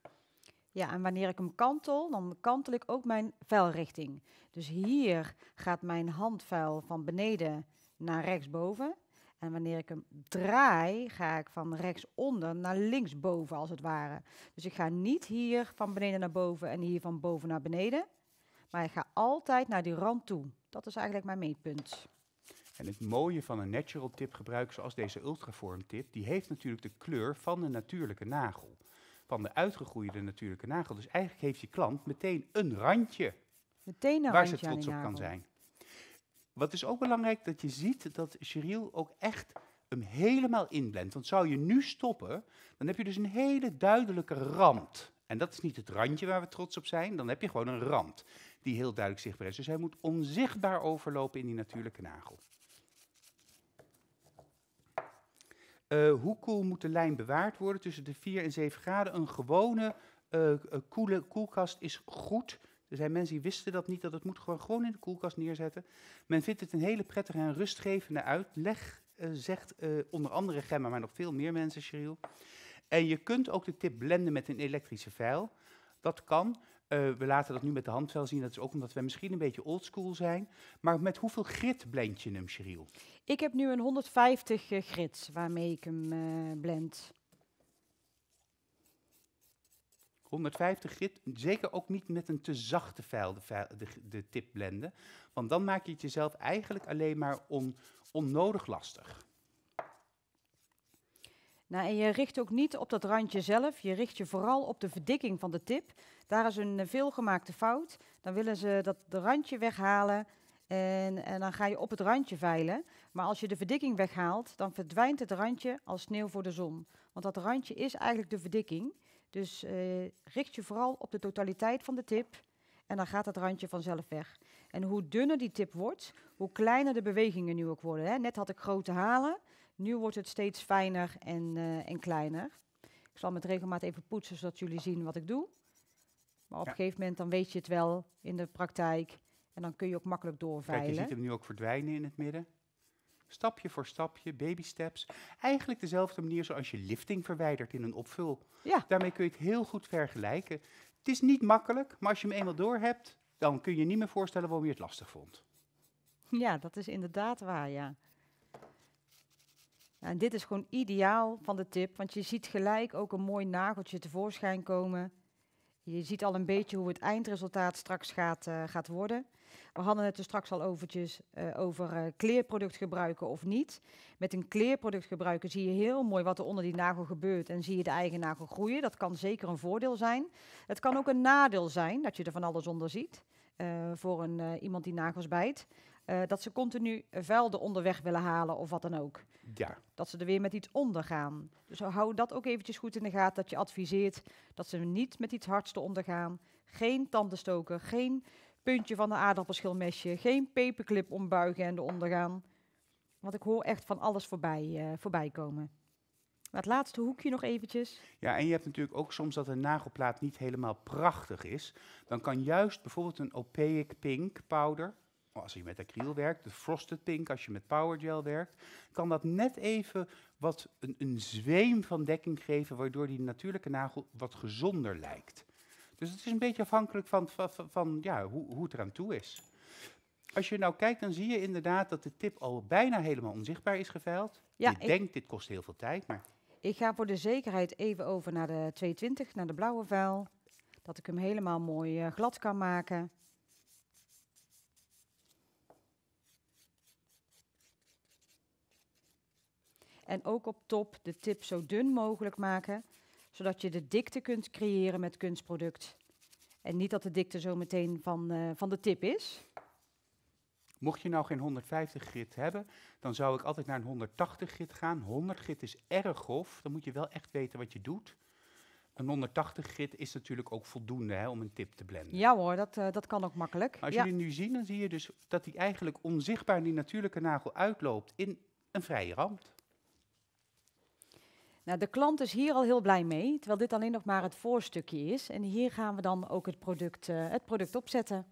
Speaker 2: Ja, en wanneer ik hem kantel, dan kantel ik ook mijn vuilrichting. Dus hier gaat mijn handvuil van beneden naar rechtsboven. En wanneer ik hem draai, ga ik van rechtsonder naar linksboven, als het ware. Dus ik ga niet hier van beneden naar boven en hier van boven naar beneden. Maar ik ga altijd naar die rand toe. Dat is eigenlijk mijn meetpunt.
Speaker 1: En het mooie van een natural tip gebruiken, zoals deze ultraform tip, die heeft natuurlijk de kleur van de natuurlijke nagel van de uitgegroeide natuurlijke nagel. Dus eigenlijk heeft je klant meteen een randje.
Speaker 2: waar ze trots op kan
Speaker 1: zijn. Wat is ook belangrijk, dat je ziet dat Cheryl ook echt hem helemaal inblendt. Want zou je nu stoppen, dan heb je dus een hele duidelijke rand. En dat is niet het randje waar we trots op zijn, dan heb je gewoon een rand die heel duidelijk zichtbaar is. Dus hij moet onzichtbaar overlopen in die natuurlijke nagel. Eh, hoe koel moet de lijn bewaard worden? Tussen de 4 en 7 graden. Een gewone uh, koelkast is goed. Er zijn mensen die wisten dat niet, dat het moet gewoon, gewoon in de koelkast neerzetten. Men vindt het een hele prettige en rustgevende uitleg, zegt onder andere Gemma, maar nog veel meer mensen, Cheryl. En je kunt ook de tip blenden met een elektrische vijl. Dat kan. Eh, we laten dat nu met de hand wel zien. Dat is ook omdat we misschien een beetje oldschool
Speaker 2: zijn. Maar met hoeveel grit
Speaker 1: blend je hem, Cheryl?
Speaker 2: Ik heb nu een 150 uh, eh, waarmee ik hem eh, blend.
Speaker 1: 150 grit, zeker ook niet met een te zachte vijl de, de, de tip blenden. Want dan maak je het jezelf eigenlijk alleen maar on, onnodig lastig.
Speaker 2: Nou, en je richt ook niet op dat randje zelf, je richt je vooral op de verdikking van de tip. Daar is een eh, veelgemaakte fout. Dan willen ze dat randje weghalen en, en, dan ga je op het randje veilen. Maar als je de verdikking weghaalt, dan verdwijnt het randje als sneeuw voor de zon. Want dat randje is eigenlijk de verdikking. Dus eh, richt je vooral op de totaliteit van de tip en dan gaat dat randje vanzelf weg. En hoe dunner die tip wordt, hoe kleiner de bewegingen nu ook worden. Hè. Net had ik grote halen, nu wordt het steeds fijner en, eh, en kleiner. Ik zal met regelmaat even poetsen, zodat jullie zien wat ik doe. Maar op een gegeven moment dan weet je het wel in de praktijk. En dan kun je ook makkelijk doorveilen. Kijk, je ziet hem
Speaker 1: nu ook verdwijnen in het midden. Stapje voor stapje, baby steps. Eigenlijk dezelfde manier zoals je lifting verwijdert in een opvul. Ja. Daarmee kun je het heel goed vergelijken. Het is niet makkelijk, maar als je hem eenmaal door hebt, dan kun je niet meer voorstellen waarom je het lastig vond.
Speaker 2: Ja, dat is inderdaad waar, ja. Nou, en dit is gewoon ideaal van de tip, want je ziet gelijk ook een mooi nageltje tevoorschijn komen. Je ziet al een beetje hoe het eindresultaat straks gaat, uh, gaat worden. We hadden het er straks al overtjes, eh, over uh, kleerproduct gebruiken of niet. Met een kleerproduct gebruiken zie je heel mooi wat er onder die nagel gebeurt en zie je de eigen nagel groeien. Dat kan zeker een voordeel zijn. Het kan ook een nadeel zijn dat je er van alles onder ziet voor een, iemand die nagels bijt. Eh, dat ze continu vuil de onderweg willen halen of wat dan ook. Ja. Dat ze er weer met iets onder gaan. Dus hou dat ook eventjes goed in de gaten, dat je adviseert dat ze niet met iets hards te ondergaan. Geen stoken, geen puntje van een aardappelschilmesje, geen paperclip ombuigen en eronder gaan. Want ik hoor echt van alles voorbij, uh, voorbij komen. het laatste hoekje nog eventjes.
Speaker 1: Ja, en je hebt natuurlijk ook soms dat een nagelplaat niet helemaal prachtig is. Dan kan juist bijvoorbeeld een opaque pink powder Oh, als je met acryl werkt, de frosted pink, als je met Power Gel werkt, kan dat net even wat een, een zweem van dekking geven, waardoor die natuurlijke nagel wat gezonder lijkt. Dus het is een beetje afhankelijk van, van, van ja, hoe, hoe het eraan toe is. Als je nou kijkt, dan zie je inderdaad dat de tip al bijna helemaal onzichtbaar is geveld. Ja, je denkt, dit kost heel veel tijd, maar...
Speaker 2: Ik ga voor de zekerheid even over naar de 220, naar de blauwe vuil. Dat ik hem helemaal mooi eh, glad kan maken. En ook op top de tip zo dun mogelijk maken, zodat je de dikte kunt creëren met kunstproduct. En niet dat de dikte zo meteen van, eh, van de tip is.
Speaker 1: Mocht je nou geen 150 grit hebben, dan zou ik altijd naar een 180 grit gaan. 100 grit is erg grof, dan moet je wel echt weten wat je doet. Een 180 grit is natuurlijk ook voldoende hè, om een tip te blenden.
Speaker 2: Ja hoor, dat, eh, dat kan ook makkelijk. Als je jullie
Speaker 1: nu zien, dan zie je dus dat hij eigenlijk onzichtbaar die natuurlijke nagel uitloopt in een vrije rand.
Speaker 2: Nou, de klant is hier al heel blij mee, terwijl dit alleen nog maar het voorstukje is. En hier gaan we dan ook het product, eh, het product opzetten.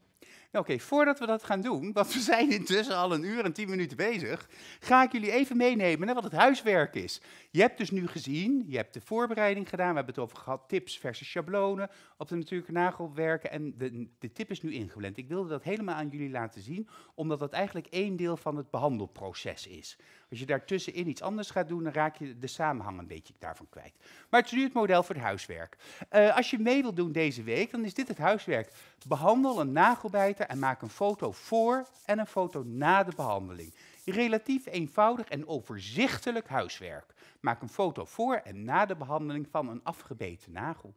Speaker 1: Oké, voordat we dat gaan doen, want we zijn intussen al een uur en tien minuten bezig, ga ik jullie even meenemen wat het huiswerk is. Je hebt dus nu gezien, je hebt de voorbereiding gedaan, we hebben het over gehad, tips versus schablonen op de natuurlijke nagelwerken en de, de tip is nu ingeblend. Ik wilde dat helemaal aan jullie laten zien, omdat dat eigenlijk één deel van het behandelproces is. Als je daartussenin iets anders gaat doen, dan raak je de samenhang een beetje daarvan kwijt. Maar het is nu het model voor het huiswerk. Eh, als je mee wilt doen deze week, dan is dit het huiswerk. Behandel een nagelbijter en maak een foto voor en een foto na de behandeling. Relatief eenvoudig en overzichtelijk huiswerk. Maak een foto voor en na de behandeling van een afgebeten nagel.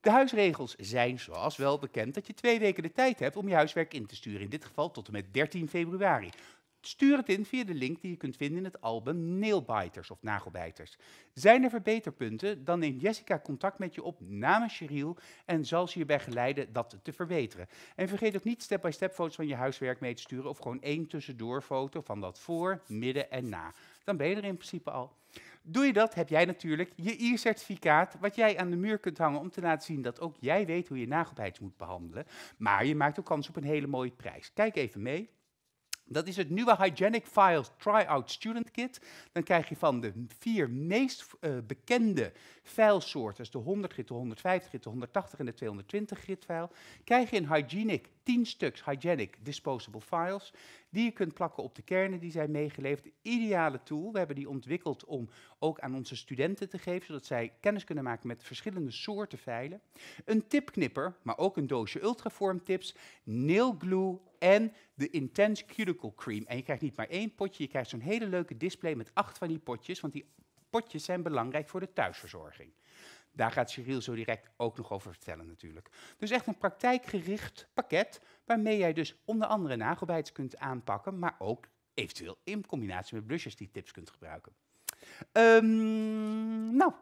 Speaker 1: De huisregels zijn zoals wel bekend dat je twee weken de tijd hebt om je huiswerk in te sturen, in dit geval tot en met 13 februari. Stuur het in via de link die je kunt vinden in het album Nailbiters of Nagelbijters. Zijn er verbeterpunten, dan neemt Jessica contact met je op namens Cheryl en zal ze je begeleiden dat te verbeteren. En vergeet ook niet step-by-step foto's van je huiswerk mee te sturen of gewoon één tussendoor foto van dat voor, midden en na. Dan ben je er in principe al. Doe je dat, heb jij natuurlijk je IR-certificaat, wat jij aan de muur kunt hangen om te laten zien dat ook jij weet hoe je nagelbijters moet behandelen. Maar je maakt ook kans op een hele mooie prijs. Kijk even mee dat is het nieuwe Hygienic Files Tryout Student Kit. Dan krijg je van de vier meest eh, bekende filesoorten, dus de 100 git, de 150 git, de 180 en de 220 git file, krijg je in Hygienic 10 stuks Hygienic Disposable Files die je kunt plakken op de kernen die zijn meegeleverd. Ideale tool. We hebben die ontwikkeld om ook aan onze studenten te geven, zodat zij kennis kunnen maken met verschillende soorten veilen. Een tipknipper, maar ook een doosje ultraform tips, nail glue en de Intense Cuticle Cream. En je krijgt niet maar één potje, je krijgt zo'n hele leuke display met acht van die potjes, want die potjes zijn belangrijk voor de thuisverzorging. Daar gaat Cyril zo direct ook nog over vertellen natuurlijk. Dus echt een praktijkgericht pakket waarmee jij dus onder andere nagelbijts kunt aanpakken, maar ook eventueel in combinatie met blushes die tips kunt gebruiken. Ehm, nou,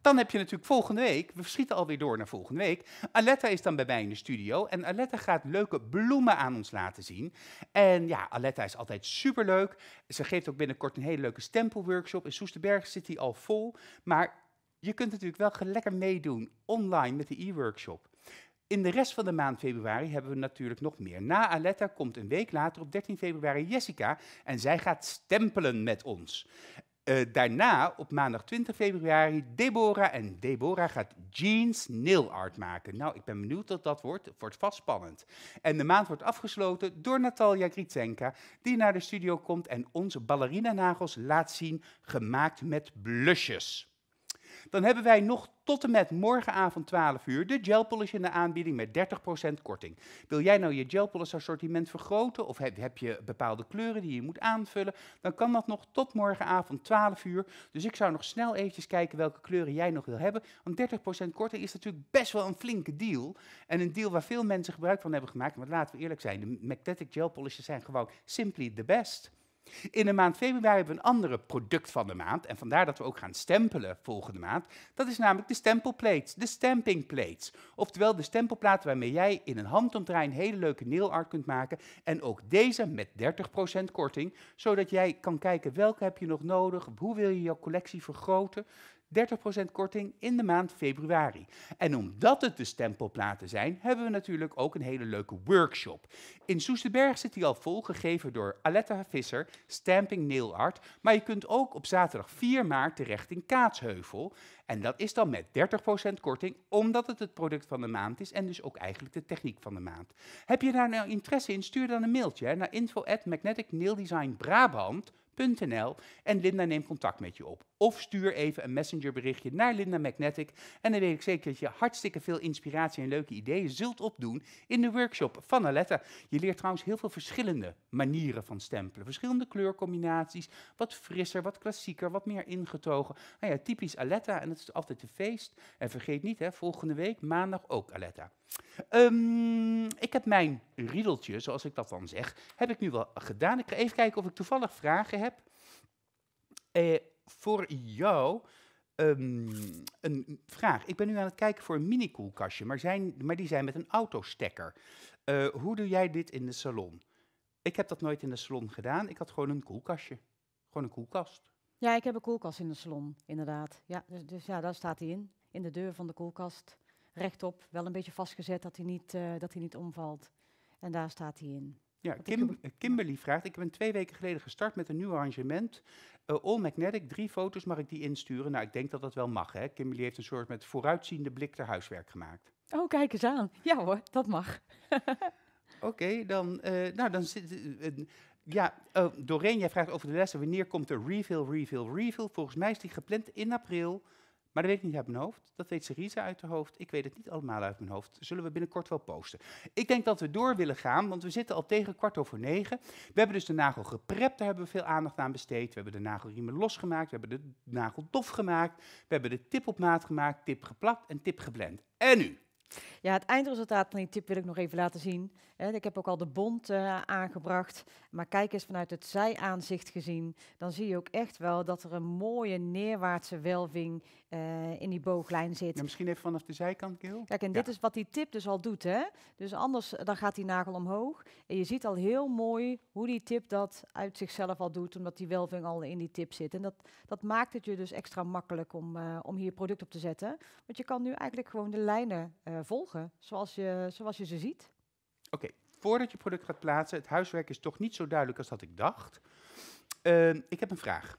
Speaker 1: dan heb je natuurlijk volgende week, we schieten alweer door naar volgende week. Aletta is dan bij mij in de studio en Aletta gaat leuke bloemen aan ons laten zien. En ja, Aletta is altijd superleuk. Ze geeft ook binnenkort een hele leuke stempelworkshop. In Soesterberg zit die al vol. Maar je kunt natuurlijk wel lekker meedoen online met de e-workshop. In de rest van de maand februari hebben we natuurlijk nog meer. Na Aletta komt een week later op 13 februari Jessica en zij gaat stempelen met ons. Eh, daarna, op maandag 20 februari, Deborah. En Deborah gaat jeans nail art maken. Nou, ik ben benieuwd wat dat wordt. Het wordt vast spannend. En de maand wordt afgesloten door Natalia Gritsenka, die naar de studio komt en onze ballerina nagels laat zien, gemaakt met blushes dan hebben wij nog tot en met morgenavond 12 uur de gelpolish in de aanbieding met 30% korting. Wil jij nou je gelpolish assortiment vergroten of heb, je bepaalde kleuren die je moet aanvullen, dan kan dat nog tot morgenavond 12 uur. Dus ik zou nog snel eventjes kijken welke kleuren jij nog wil hebben, want 30% korting is natuurlijk best wel een flinke deal en een deal waar veel mensen gebruik van hebben gemaakt, maar laten we eerlijk zijn, de magnetic gelpolishes zijn gewoon simply the best. In de maand februari hebben we een andere product van de maand. En vandaar dat we ook gaan stempelen volgende maand. Dat is namelijk de stempelplates, de stamping plates. Oftewel de stempelplaat waarmee jij in een handomdraai hele leuke nail art kunt maken. En ook deze met 30% korting. Zodat jij kan kijken welke heb je nog nodig, hoe wil je jouw collectie vergroten. 30% korting in de maand februari. En omdat het de stempelplaten zijn, hebben we natuurlijk ook een hele leuke workshop. In Soesterberg zit die al vol, gegeven door Aletta Visser, Stamping Nail Art. Maar je kunt ook op zaterdag 4 maart terecht in Kaatsheuvel. En dat is dan met 30% korting, omdat het het product van de maand is en dus ook eigenlijk de techniek van de maand. Heb je daar nou interesse in, stuur dan een mailtje hè, naar info at en Linda neemt contact met je op. Of stuur even een messengerberichtje naar Linda Magnetic. En dan weet ik zeker dat je hartstikke veel inspiratie en leuke ideeën zult opdoen in de workshop van Aletta. Je leert trouwens heel veel verschillende manieren van stempelen. Verschillende kleurcombinaties. Wat frisser, wat klassieker, wat meer ingetogen. Nou ja, typisch Aletta. En dat is altijd een feest. En vergeet niet, hè, volgende week maandag ook Aletta. Ehm, ik heb mijn riedeltje, zoals ik dat dan zeg, heb ik nu wel gedaan. Ik ga even kijken of ik toevallig vragen heb. Eh, voor jou ehm, een vraag. Ik ben nu aan het kijken voor een mini-koelkastje, maar, maar die zijn met een autostekker. Uh, hoe doe jij dit in de salon? Ik heb dat nooit in de salon gedaan. Ik had gewoon een koelkastje. Gewoon een koelkast.
Speaker 2: Ja, ik heb een koelkast in de salon, inderdaad. Ja, dus, dus ja, daar staat hij in. In de deur van de koelkast. Rechtop, wel een beetje vastgezet dat hij niet, eh, dat hij niet omvalt. En daar staat hij in. Ja,
Speaker 1: Kim, eh, Kimberly vraagt, ik ben twee weken geleden gestart met een nieuw arrangement. Eh, all Magnetic, drie foto's, mag ik die insturen? Nou, ik denk dat dat wel mag. Hè? Kimberly heeft een soort met vooruitziende blik ter huiswerk gemaakt.
Speaker 2: Oh, kijk eens aan. Ja hoor, dat mag.
Speaker 1: Oké, dan, eh, nou, dan zit... Uh, ja, oh, Doreen, jij vraagt over de lessen. Wanneer komt de refill, refill, refill? Volgens mij is die gepland in april. Maar dat weet ik niet uit mijn hoofd. Dat weet Syriza uit haar hoofd. Ik weet het niet allemaal uit mijn hoofd. Zullen we binnenkort wel posten. Ik denk dat we door willen gaan, want we zitten al tegen kwart over negen. We hebben dus de nagel geprept, daar hebben we veel aandacht aan besteed. We hebben de nagelriemen losgemaakt, we hebben de nagel dof gemaakt. We hebben de tip op maat gemaakt, tip geplakt en tip geblend. En nu?
Speaker 2: Ja, het eindresultaat van die tip wil ik nog even laten zien ik heb ook al de bond eh, aangebracht. Maar kijk eens vanuit het zijaanzicht gezien. Dan zie je ook echt wel dat er een mooie neerwaartse welving eh, in die booglijn zit. Ja, misschien even vanaf de zijkant, Gil. Kijk, en dit is wat die tip dus al doet. Hè? Dus anders eh, dan gaat die nagel omhoog. En je ziet al heel mooi hoe die tip dat uit zichzelf al doet. Omdat die welving al in die tip zit. En dat, dat maakt het je dus extra makkelijk om, om hier product op te zetten. Want je kan nu eigenlijk gewoon de lijnen volgen zoals je, zoals je ze ziet.
Speaker 1: Oké, voordat je product gaat plaatsen, het huiswerk is toch niet zo duidelijk als dat ik dacht. Ehm, ik heb een vraag.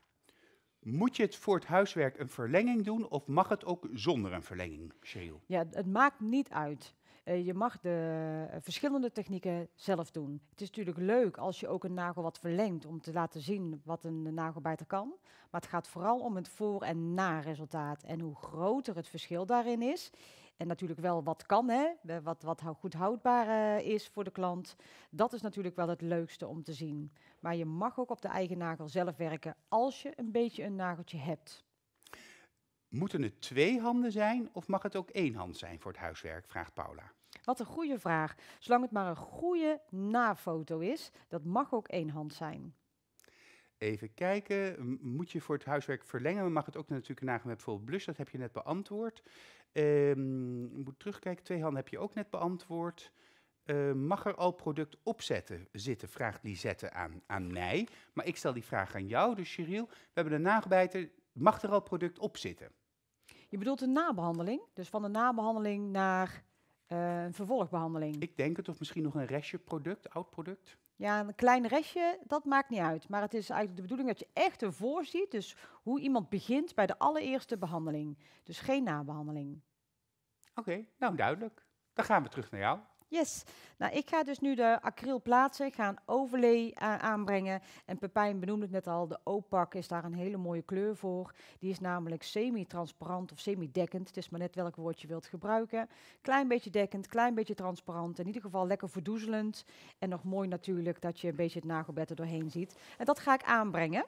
Speaker 1: Moet je het voor het huiswerk een verlenging doen of mag het ook zonder een verlenging, Sheryl?
Speaker 2: Ja, het maakt niet uit. Eh, je mag de eh, verschillende technieken zelf doen. Het is natuurlijk leuk als je ook een nagel wat verlengt om te laten zien wat een nagelbijter kan. Maar het gaat vooral om het voor- en na-resultaat. En hoe groter het verschil daarin is, en natuurlijk wel wat kan, hè? Wat, wat goed houdbaar eh, is voor de klant. Dat is natuurlijk wel het leukste om te zien. Maar je mag ook op de eigen nagel zelf werken als je een beetje een nageltje hebt.
Speaker 1: Moeten het twee handen zijn of mag het ook één hand zijn voor het huiswerk? Vraagt Paula.
Speaker 2: Wat een goede vraag. Zolang het maar een goede nafoto is, dat mag ook één hand zijn.
Speaker 1: Even kijken, moet je voor het huiswerk verlengen? Mag het ook natuurlijk nagel met bijvoorbeeld blush? Dat heb je net beantwoord ik ehm, moet terugkijken, twee handen heb je ook net beantwoord. Ehm, mag er al product opzetten zitten, vraagt Lisette aan, aan mij. Maar ik stel die vraag aan jou, dus Cheryl. We hebben de nagebijter. Mag er al product op zitten?
Speaker 2: Je bedoelt een nabehandeling? Dus van de nabehandeling naar eh, een vervolgbehandeling? Ik denk het, of misschien nog een restje product, oud product. Ja, een klein restje, dat maakt niet uit. Maar het is eigenlijk de bedoeling dat je echt ervoor ziet, dus hoe iemand begint bij de allereerste behandeling. Dus geen nabehandeling. Oké, nou
Speaker 1: duidelijk. Dan gaan we terug naar jou.
Speaker 2: Yes. Nou, ik ga dus nu de acryl plaatsen, ga een overlay eh, aanbrengen. En Pepijn benoemde het net al, de opak is daar een hele mooie kleur voor. Die is namelijk semi-transparant of semi-dekkend. Het is maar net welk woord je wilt gebruiken. Klein beetje dekkend, klein beetje transparant. In ieder geval lekker verdoezelend. En nog mooi natuurlijk dat je een beetje het nagelbed er doorheen ziet. En dat ga ik aanbrengen.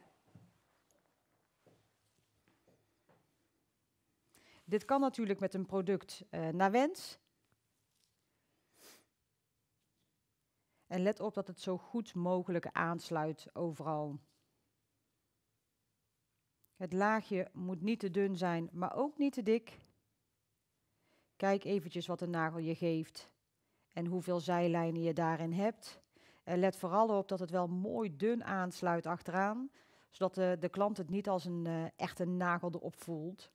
Speaker 2: Dit kan natuurlijk met een product uh, eh, naar wens. En let op dat het zo goed mogelijk aansluit overal. Het laagje moet niet te dun zijn, maar ook niet te dik. Kijk eventjes wat de nagel je geeft en hoeveel zijlijnen je daarin hebt. En let vooral op dat het wel mooi dun aansluit achteraan, zodat de, de klant het niet als een eh, echte nagel erop voelt.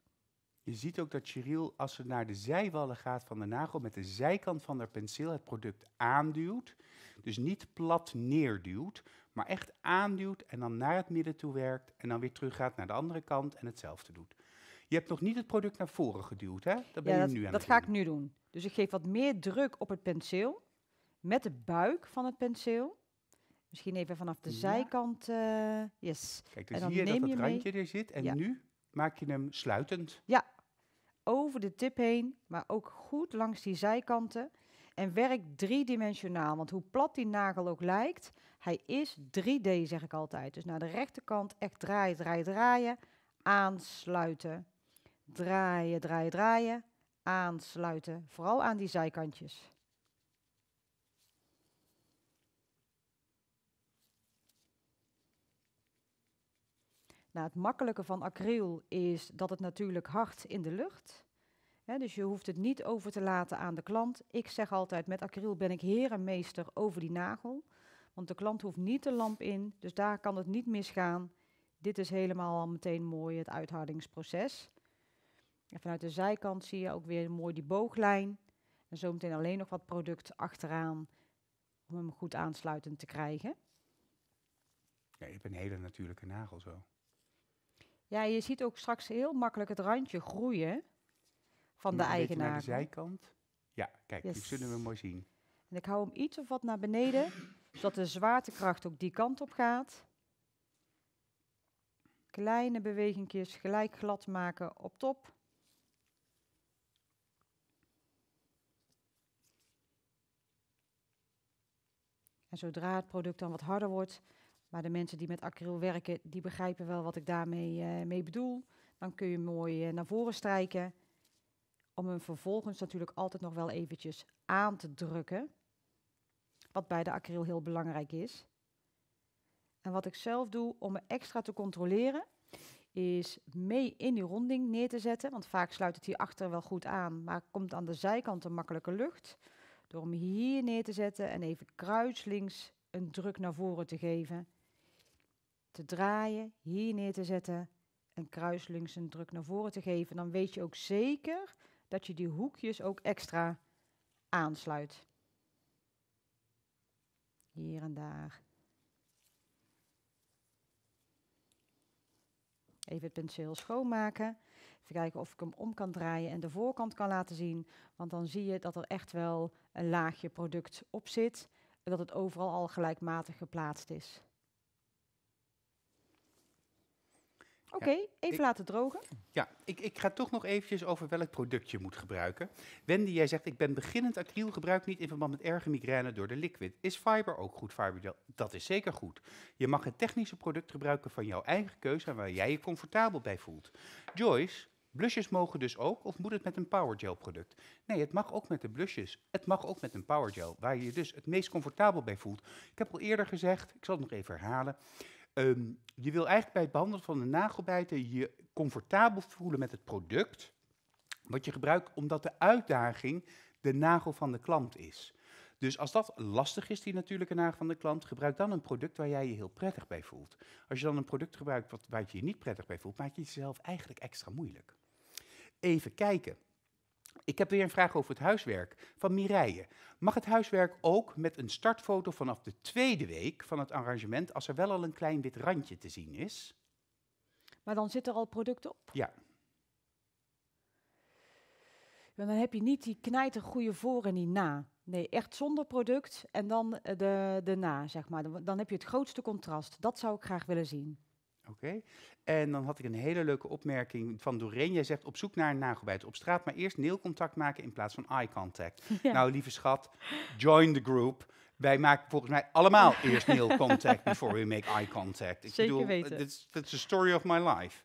Speaker 1: Je ziet ook dat Cheryl, als ze naar de zijwallen gaat van de nagel, met de zijkant van haar penseel het product aanduwt. Dus niet plat neerduwt, maar echt aanduwt en dan naar het midden toe werkt en dan weer terug gaat naar de andere kant en hetzelfde doet. Je hebt nog niet het product naar voren geduwd, hè? Dat ben je nu aan dat
Speaker 2: ga ik nu doen. Dus ik geef wat meer druk op het penseel, met de buik van het penseel. Misschien even vanaf de ja. zijkant. Eh, yes. Kijk, dus hier dan zie je dat het randje er zit en nu maak je hem sluitend. Ja, over de tip heen, maar ook goed langs die zijkanten en werkt driedimensionaal. Want hoe plat die nagel ook lijkt, hij is 3D, zeg ik altijd. Dus naar de rechterkant echt draaien, draaien, draaien, aansluiten. Draaien, draaien, draaien, aansluiten. Vooral aan die zijkantjes. Nou, het makkelijke van acryl is dat het natuurlijk hard in de lucht dus je hoeft het niet over te laten aan de klant. Ik zeg altijd, met acryl ben ik heer en meester over die nagel. Want de klant hoeft niet de lamp in, dus daar kan het niet misgaan. Dit is helemaal al meteen mooi, het uithardingsproces. En vanuit de zijkant zie je ook weer mooi die booglijn. En zometeen alleen nog wat product achteraan om hem goed aansluitend te krijgen.
Speaker 1: Ja, je hebt een hele natuurlijke nagel zo.
Speaker 2: Ja, je ziet ook straks heel makkelijk het randje groeien van de eigenaar. Naar de zijkant.
Speaker 1: Ja, kijk, yes. die zullen we mooi zien.
Speaker 2: En ik hou hem iets of wat naar beneden, zodat de zwaartekracht ook die kant op gaat. Kleine bewegingjes gelijk glad maken op top. En zodra het product dan wat harder wordt, maar de mensen die met acryl werken, die begrijpen wel wat ik daarmee eh, mee bedoel. Dan kun je mooi eh, naar voren strijken om hem vervolgens natuurlijk altijd nog wel eventjes aan te drukken. Wat bij de acryl heel belangrijk is. En wat ik zelf doe om me extra te controleren, is mee in die ronding neer te zetten. Want vaak sluit het hier achter wel goed aan, maar komt aan de zijkant een makkelijke lucht. Door hem hier neer te zetten en even kruislinks een druk naar voren te geven. Te draaien, hier neer te zetten en kruislinks een druk naar voren te geven. Dan weet je ook zeker dat je die hoekjes ook extra aansluit. Hier en daar. Even het penseel schoonmaken. Even kijken of ik hem om kan draaien en de voorkant kan laten zien. Want dan zie je dat er echt wel een laagje product op zit. En dat het overal al gelijkmatig geplaatst is. Oké, even laten drogen.
Speaker 1: Ja, ik, ik ga toch nog eventjes over welk product je moet gebruiken. Wendy, jij zegt, ik ben beginnend acryl, gebruik niet in verband met erge migraine door de liquid. Is fiber ook goed, Fiberdel? Dat is zeker goed. Je mag het technische product gebruiken van jouw eigen keuze en waar jij je comfortabel bij voelt. Joyce, blusjes mogen dus ook of moet het met een powergel product? Nee, het mag ook met de blushes. Het mag ook met een powergel, waar je je dus het meest comfortabel bij voelt. Ik heb al eerder gezegd, ik zal het nog even herhalen. Ehm, je wil eigenlijk bij het behandelen van de nagelbijten je comfortabel voelen met het product wat je gebruikt, omdat de uitdaging de nagel van de klant is. Dus als dat lastig is, die natuurlijke nagel van de klant, gebruik dan een product waar jij je heel prettig bij voelt. Als je dan een product gebruikt wat, waar je je niet prettig bij voelt, maak je jezelf eigenlijk extra moeilijk. Even kijken. Ik heb weer een vraag over het huiswerk van Mireille. Mag het huiswerk ook met een startfoto vanaf de tweede week van het arrangement als er wel al een klein wit randje te zien is?
Speaker 2: Maar dan zit er al product op? Ja. dan heb je niet die knijter goede voor en die na. Nee, echt zonder product en dan eh, de, de na, zeg maar. Dan heb je het grootste contrast. Dat zou ik graag willen zien.
Speaker 1: Oké. En dan had ik een hele leuke opmerking van Doreen. Jij zegt op zoek naar een nagelbijt op straat, maar eerst neelcontact maken in plaats van eye contact. Nou, lieve schat, join the group. Wij maken volgens mij allemaal eerst neelcontact before we make eye contact. Ik Zeker bedoel, weten. That's the story of my life.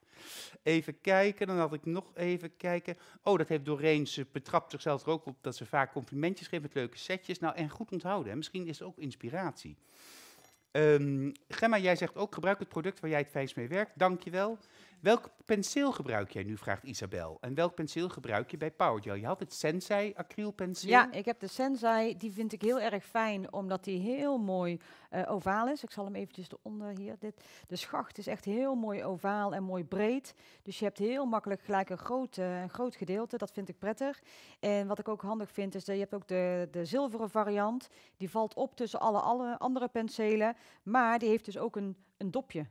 Speaker 1: Even kijken, dan had ik nog even kijken. Oh, dat heeft Doreen, ze betrapt zichzelf er ook op dat ze vaak complimentjes geeft met leuke setjes. Nou, en goed onthouden, hè. misschien is het ook inspiratie. Ehm, Gemma, jij zegt ook, gebruik het product waar jij het feest mee werkt. Dank je wel. Welk penseel gebruik jij nu, vraagt Isabel. En welk penseel gebruik je bij Powergel? Je had het Sensei acrylpenseel.
Speaker 2: Ja, ik heb de Sensei. Die vind ik heel erg fijn, omdat die heel mooi eh, ovaal is. Ik zal hem eventjes eronder hier. Dit. De schacht is echt heel mooi ovaal en mooi breed. Dus je hebt heel makkelijk gelijk een groot, een groot gedeelte. Dat vind ik prettig. En wat ik ook handig vind, is dat je hebt ook de, de zilveren variant. Die valt op tussen alle, alle andere penselen. Maar die heeft dus ook een, een dopje.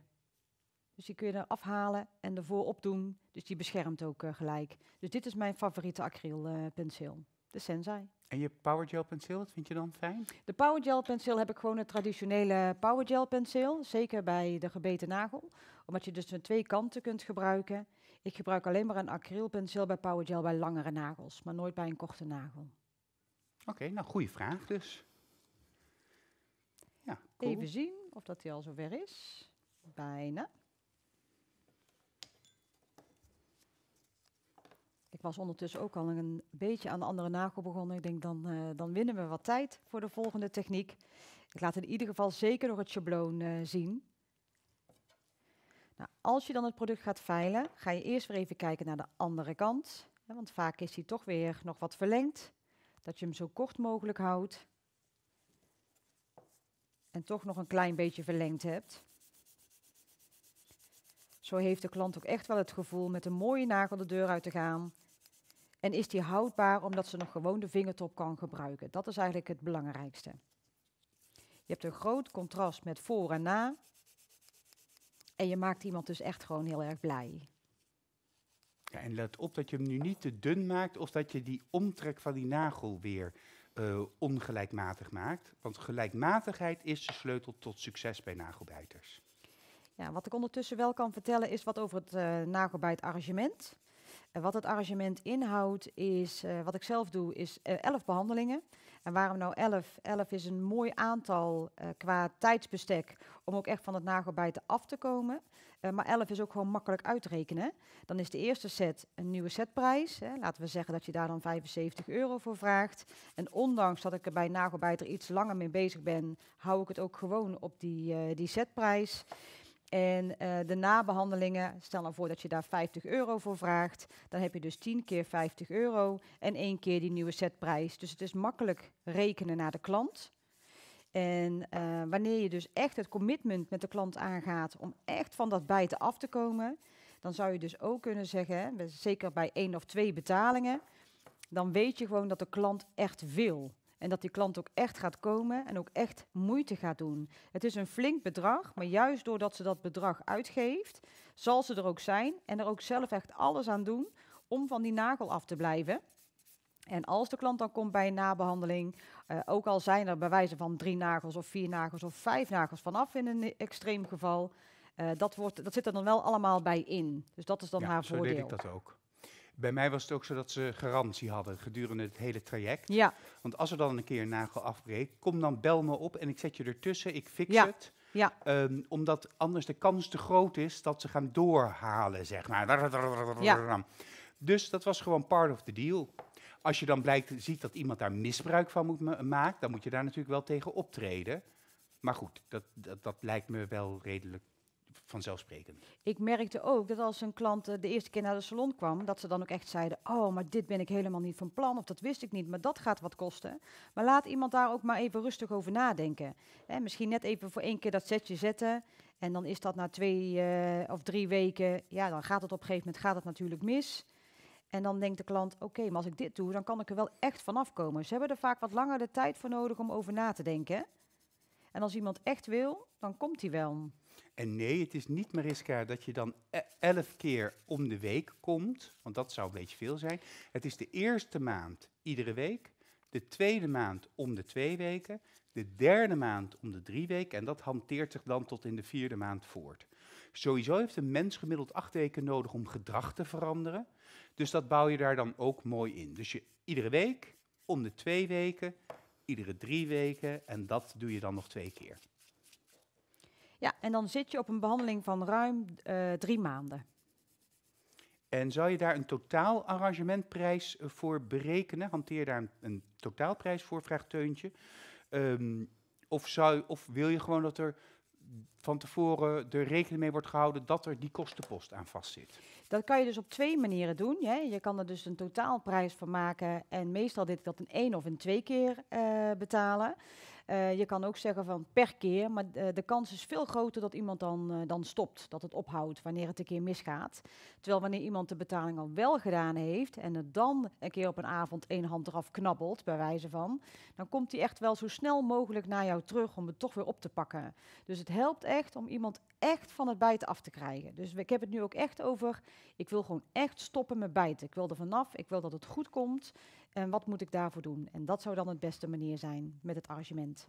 Speaker 2: Dus die kun je er afhalen en ervoor opdoen. Dus die beschermt ook eh, gelijk. Dus dit is mijn favoriete acrylpenseel, eh, de Sensei.
Speaker 1: En je Powergel penseel, wat vind je dan fijn?
Speaker 2: De Powergel penseel heb ik gewoon een traditionele Powergel penseel. Zeker bij de gebeten nagel. Omdat je dus een twee kanten kunt gebruiken. Ik gebruik alleen maar een acrylpenseel bij Powergel bij langere nagels. Maar nooit bij een korte nagel. Oké,
Speaker 1: nou goede vraag dus.
Speaker 2: Ja, Even zien of dat hij al zover is. Bijna. was ondertussen ook al een beetje aan de andere nagel begonnen. Ik denk, dan, eh, dan winnen we wat tijd voor de volgende techniek. Ik laat in ieder geval zeker door het schabloon eh, zien. Nou, als je dan het product gaat veilen, ga je eerst weer even kijken naar de andere kant. want vaak is hij toch weer nog wat verlengd. Dat je hem zo kort mogelijk houdt. En toch nog een klein beetje verlengd hebt. Zo heeft de klant ook echt wel het gevoel met een mooie nagel de deur uit te gaan. En is die houdbaar omdat ze nog gewoon de vingertop kan gebruiken? Dat is eigenlijk het belangrijkste. Je hebt een groot contrast met voor en na. En je maakt iemand dus echt gewoon heel erg blij.
Speaker 1: Ja, en let op dat je hem nu niet te dun maakt of dat je die omtrek van die nagel weer eh, ongelijkmatig maakt. Want gelijkmatigheid is de sleutel tot succes bij nagelbijters.
Speaker 2: Ja, wat ik ondertussen wel kan vertellen is wat over het nagelbijt eh, nagelbijtarrangement wat het arrangement inhoudt is, eh, wat ik zelf doe, is uh, elf behandelingen. En waarom nou elf? Elf is een mooi aantal eh, qua tijdsbestek om ook echt van het nagelbijten af te komen. maar elf is ook gewoon makkelijk uitrekenen. Dan is de eerste set een nieuwe setprijs. Hè. Laten we zeggen dat je daar dan 75 euro voor vraagt. En ondanks dat ik er bij nagelbijter iets langer mee bezig ben, hou ik het ook gewoon op die, die setprijs. En eh, de nabehandelingen, stel nou voor dat je daar 50 euro voor vraagt, dan heb je dus 10 keer 50 euro en één keer die nieuwe setprijs. Dus het is makkelijk rekenen naar de klant. En eh, wanneer je dus echt het commitment met de klant aangaat om echt van dat bijten af te komen, dan zou je dus ook kunnen zeggen, zeker bij één of twee betalingen, dan weet je gewoon dat de klant echt wil. En dat die klant ook echt gaat komen en ook echt moeite gaat doen. Het is een flink bedrag, maar juist doordat ze dat bedrag uitgeeft, zal ze er ook zijn en er ook zelf echt alles aan doen om van die nagel af te blijven. En als de klant dan komt bij een nabehandeling, eh, ook al zijn er bij wijze van drie nagels of vier nagels of vijf nagels vanaf in een extreem geval, eh, dat, wordt, dat zit er dan wel allemaal bij in. Dus dat is dan haar voordeel. Zo deed ik dat
Speaker 1: ook. Bij mij was het ook zo dat ze garantie hadden gedurende het hele traject. Ja. Want als er dan een keer een nagel afbreekt, kom dan bel me op en ik zet je ertussen, ik fix het. Ja. Ehm, omdat anders de kans te groot is dat ze gaan doorhalen, zeg maar. Ja. Dus dat was gewoon part of the deal. Als je dan blijkt, ziet dat iemand daar misbruik van moet ma maakt, dan moet je daar natuurlijk wel tegen optreden. Maar goed, dat, dat, dat lijkt me wel redelijk vanzelfsprekend.
Speaker 2: Ik merkte ook dat als een klant eh, de eerste keer naar de salon kwam, dat ze dan ook echt zeiden: Oh, maar dit ben ik helemaal niet van plan, of dat wist ik niet, maar dat gaat wat kosten. Maar laat iemand daar ook maar even rustig over nadenken. misschien net even voor één keer dat setje zetten. En dan is dat na twee eh, of drie weken, ja, dan gaat het op een gegeven moment gaat het natuurlijk mis. En dan denkt de klant, oké, maar als ik dit doe, dan kan ik er wel echt vanaf komen. Ze hebben er vaak wat langer de tijd voor nodig om over na te denken. En als iemand echt wil,
Speaker 1: dan komt hij wel. En nee, het is niet, Mariska, dat je dan e- elf keer om de week komt, want dat zou een beetje veel zijn. Het is de eerste maand iedere week, de tweede maand om de twee weken, de derde maand om de drie weken en dat hanteert zich dan tot in de vierde maand voort. Sowieso heeft een mens gemiddeld acht weken nodig om gedrag te veranderen, dus dat bouw je daar dan ook mooi in. Dus je, iedere week, om de twee weken, iedere drie weken en dat doe je dan nog twee keer.
Speaker 2: Ja, en dan zit je op een behandeling van ruim eh, drie maanden.
Speaker 1: En zou je daar een totaal arrangementprijs eh, voor berekenen? Hanteer daar een, totaalprijs voor, vraagt Teuntje. Ehm, of, zou, of wil je gewoon dat er van tevoren de rekening mee wordt gehouden dat er die kostenpost aan vastzit.
Speaker 2: Dat kan je dus op twee manieren doen. Hè. Je kan er dus een totaalprijs van maken en meestal dit dat in één of in twee keer eh, betalen. Eh, je kan ook zeggen van per keer, maar eh, de kans is veel groter dat iemand dan, eh, dan stopt, dat het ophoudt wanneer het een keer misgaat. Terwijl wanneer iemand de betaling al wel gedaan heeft en het dan een keer op een avond één hand eraf knabbelt, bij wijze van, dan komt die echt wel zo snel mogelijk naar jou terug om het toch weer op te pakken. Dus het helpt echt om iemand echt van het bijten af te krijgen. Dus ik heb het nu ook echt over, ik wil gewoon echt stoppen met bijten. Ik wil er vanaf, ik wil dat het goed komt. En wat moet ik daarvoor doen? En dat zou dan het beste manier zijn met het arrangement.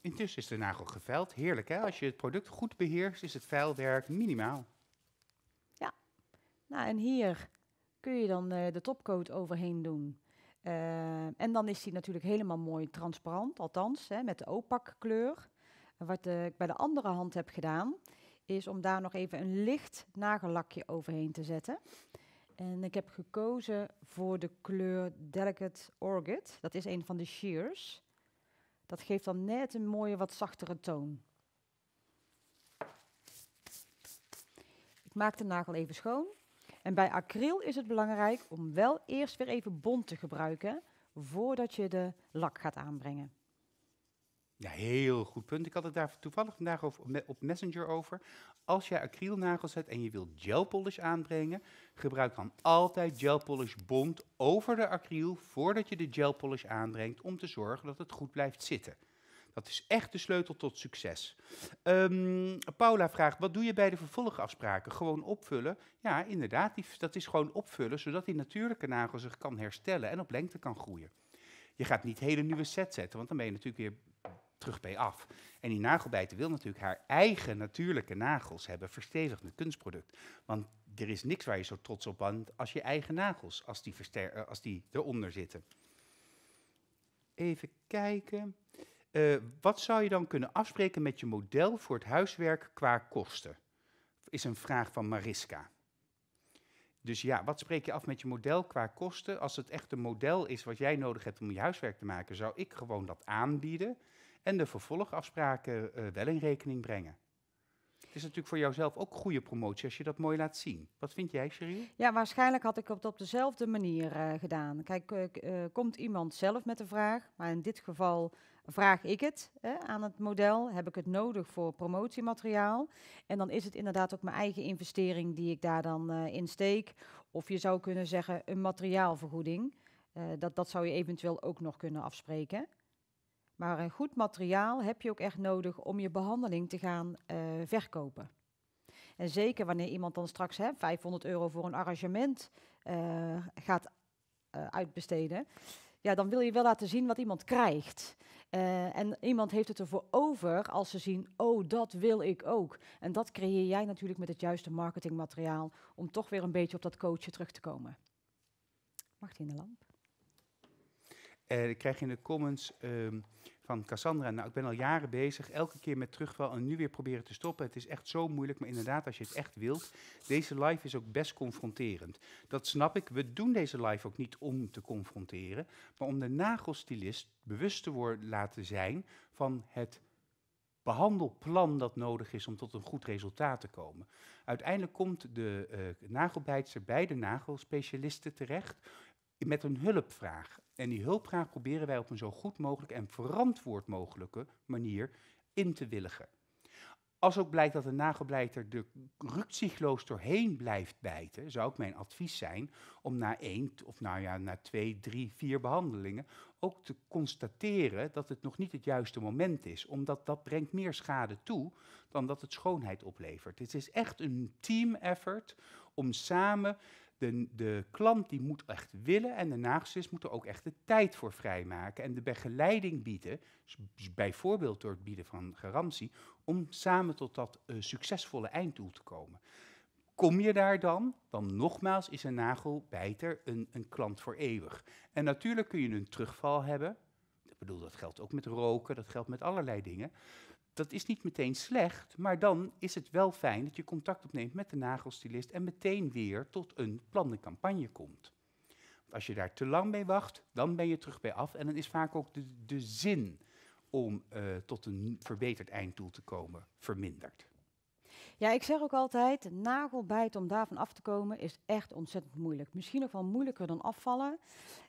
Speaker 1: Intussen is de nagel geveild. Heerlijk hè? Als je het product goed beheerst, is het vuilwerk minimaal.
Speaker 2: Ja. Nou, en hier kun je dan eh, de topcoat overheen doen. Eh, en dan is die natuurlijk helemaal mooi transparant, althans hè, met de kleur. Wat eh, ik bij de andere hand heb gedaan, is om daar nog even een licht nagellakje overheen te zetten. En ik heb gekozen voor de kleur Delicate Orchid. Dat is een van de shears. Dat geeft dan net een mooie, wat zachtere toon. Ik maak de nagel even schoon. En bij acryl is het belangrijk om wel eerst weer even bont te gebruiken voordat je de lak gaat aanbrengen.
Speaker 1: Ja, heel goed punt. Ik had het daar toevallig vandaag over, op Messenger over. Als jij acrylnagels hebt en je wilt gel polish aanbrengen, gebruik dan altijd gel polish bond over de acryl voordat je de gel polish aanbrengt om te zorgen dat het goed blijft zitten. Dat is echt de sleutel tot succes. Ehm, Paula vraagt, wat doe je bij de vervolgafspraken? Gewoon opvullen? Ja, inderdaad, die, dat is gewoon opvullen, zodat die natuurlijke nagel zich kan herstellen en op lengte kan groeien. Je gaat niet hele nieuwe set zetten, want dan ben je natuurlijk weer terug bij af. En die nagelbijter wil natuurlijk haar eigen natuurlijke nagels hebben verstevigd met kunstproduct. Want er is niks waar je zo trots op bent als je eigen nagels, als die, eh, als die eronder zitten. Even kijken. Eh, wat zou je dan kunnen afspreken met je model voor het huiswerk qua kosten? Is een vraag van Mariska. Dus ja, wat spreek je af met je model qua kosten? Als het echt een model is wat jij nodig hebt om je huiswerk te maken, zou ik gewoon dat aanbieden en de vervolgafspraken eh, wel in rekening brengen. Het is natuurlijk voor jouzelf ook goede promotie als je dat mooi laat zien. Wat vind jij, Cherie?
Speaker 2: Ja, waarschijnlijk had ik het op dezelfde manier eh, gedaan. Kijk, eh, komt iemand zelf met de vraag, maar in dit geval vraag ik het hè, aan het model? Heb ik het nodig voor promotiemateriaal? En dan is het inderdaad ook mijn eigen investering die ik daar dan uh, in steek. Of je zou kunnen zeggen een materiaalvergoeding. dat, dat zou je eventueel ook nog kunnen afspreken. Maar een goed materiaal heb je ook echt nodig om je behandeling te gaan eh, verkopen. En zeker wanneer iemand dan straks hè, 500 euro voor een arrangement eh, gaat eh, uitbesteden, ja, dan wil je wel laten zien wat iemand krijgt. en iemand heeft het ervoor over als ze zien, oh, dat wil ik ook. En dat creëer jij natuurlijk met het juiste marketingmateriaal om toch weer een beetje op dat coachen terug te komen. in de Lamp
Speaker 1: ik eh, krijg in de comments ehm, van Cassandra, nou ik ben al jaren bezig, elke keer met terugval en nu weer proberen te stoppen. Het is echt zo moeilijk, maar inderdaad, als je het echt wilt, deze live is ook best confronterend. Dat snap ik, we doen deze live ook niet om te confronteren, maar om de nagelstilist bewust te worden laten zijn van het behandelplan dat nodig is om tot een goed resultaat te komen. Uiteindelijk komt de uh, nagelbijtster bij de nagelspecialisten terecht met een hulpvraag. En die hulpvraag proberen wij op een zo goed mogelijk en verantwoord mogelijke manier in te willigen. Als ook blijkt dat een nagelblijter de rukzichtloos doorheen blijft bijten, zou ook mijn advies zijn om na één, of nou ja, na twee, drie, vier behandelingen ook te constateren dat het nog niet het juiste moment is. Omdat dat brengt meer schade toe dan dat het schoonheid oplevert. Het is echt een team effort om samen de, de klant die moet echt willen en de naagsters moeten ook echt de tijd voor vrijmaken en de begeleiding bieden, dus, dus bijvoorbeeld door het bieden van garantie, om samen tot dat eh, succesvolle einddoel te komen. Kom je daar dan, dan nogmaals is een nagelbijter een, een klant voor eeuwig. En natuurlijk kun je een terugval hebben. Ik bedoel, dat geldt ook met roken, dat geldt met allerlei dingen. Dat is niet meteen slecht, maar dan is het wel fijn dat je contact opneemt met de nagelstilist en meteen weer tot een plannencampagne komt. Want als je daar te lang mee wacht, dan ben je terug bij af en dan is vaak ook de, de zin om eh, tot een verbeterd einddoel te komen verminderd.
Speaker 2: Ja, ik zeg ook altijd, nagelbijten om daarvan af te komen is echt ontzettend moeilijk. Misschien nog wel moeilijker dan afvallen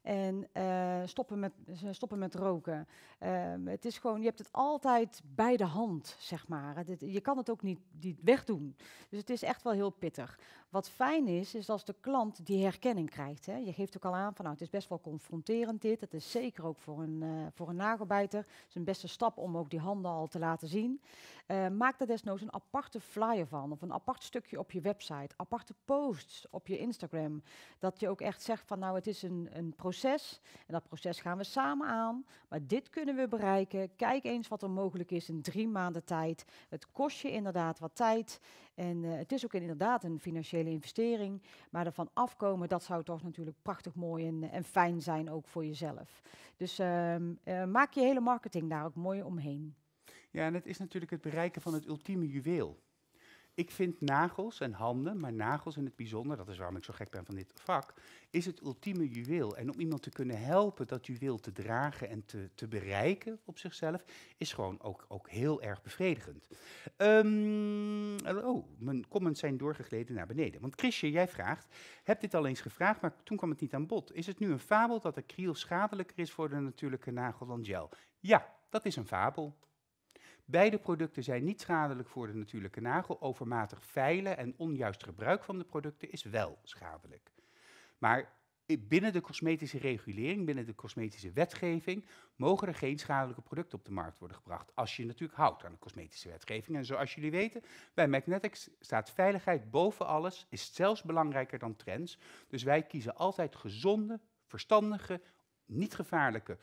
Speaker 2: en eh, stoppen, met, eh, stoppen met roken. Ehm, het is gewoon, je hebt het altijd bij de hand, zeg maar. je kan het ook niet, niet wegdoen. Dus het is echt wel heel pittig. Wat fijn is, is als de klant die herkenning krijgt. Hè. Je geeft ook al aan van, nou, het is best wel confronterend dit. Het is zeker ook voor een, eh, voor een nagelbijter. zijn beste stap om ook die handen al te laten zien. maak er desnoods een aparte flyer van Of een apart stukje op je website, aparte posts op je Instagram. Dat je ook echt zegt van nou het is een, een proces en dat proces gaan we samen aan. Maar dit kunnen we bereiken. Kijk eens wat er mogelijk is in drie maanden tijd. Het kost je inderdaad wat tijd. En eh, het is ook inderdaad een financiële investering. Maar ervan afkomen, dat zou toch natuurlijk prachtig mooi en, en fijn zijn ook voor jezelf. Dus ehm, eh, maak je hele marketing daar ook mooi omheen.
Speaker 1: Ja, en het is natuurlijk het bereiken van het ultieme juweel. Ik vind nagels en handen, maar nagels in het bijzonder, dat is waarom ik zo gek ben van dit vak, is het ultieme juweel. En om iemand te kunnen helpen dat juweel te dragen en te, te bereiken op zichzelf, is gewoon ook, ook heel erg bevredigend. Ehm, oh, mijn comments zijn doorgegleden naar beneden. Want Chrisje, jij vraagt, heb dit al eens gevraagd, maar toen kwam het niet aan bod. Is het nu een fabel dat de kriel schadelijker is voor de natuurlijke nagel dan gel? Ja, dat is een fabel. Beide producten zijn niet schadelijk voor de natuurlijke nagel. Overmatig veilen en onjuist gebruik van de producten is wel schadelijk. Maar binnen de cosmetische regulering, binnen de cosmetische wetgeving, mogen er geen schadelijke producten op de markt worden gebracht. Als je natuurlijk houdt aan de cosmetische wetgeving. En zoals jullie weten, bij Magnetics staat veiligheid boven alles, is zelfs belangrijker dan trends. Dus wij kiezen altijd gezonde, verstandige, niet gevaarlijke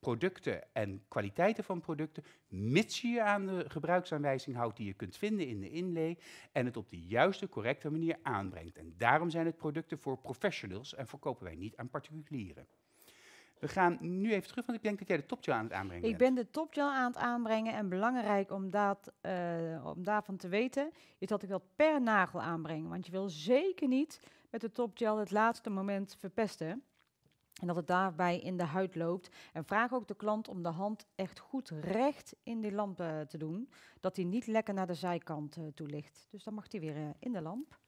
Speaker 1: producten en kwaliteiten van producten, mits je je aan de gebruiksaanwijzing houdt die je kunt vinden in de inlay en het op de juiste, correcte manier aanbrengt. En daarom zijn het producten voor professionals en verkopen wij niet aan particulieren. We gaan nu even terug, want ik denk dat jij de topgel aan het aanbrengen bent. Ik
Speaker 2: ben de topgel aan het aanbrengen en belangrijk om, dat, eh, om daarvan te weten, is dat ik dat per nagel aanbreng. Want je wil zeker niet met de topgel het laatste moment verpesten. En dat het daarbij in de huid loopt. En vraag ook de klant om de hand echt goed recht in die lamp eh, te doen. Dat die niet lekker naar de zijkant eh, toe ligt. Dus dan mag die weer eh, in de lamp.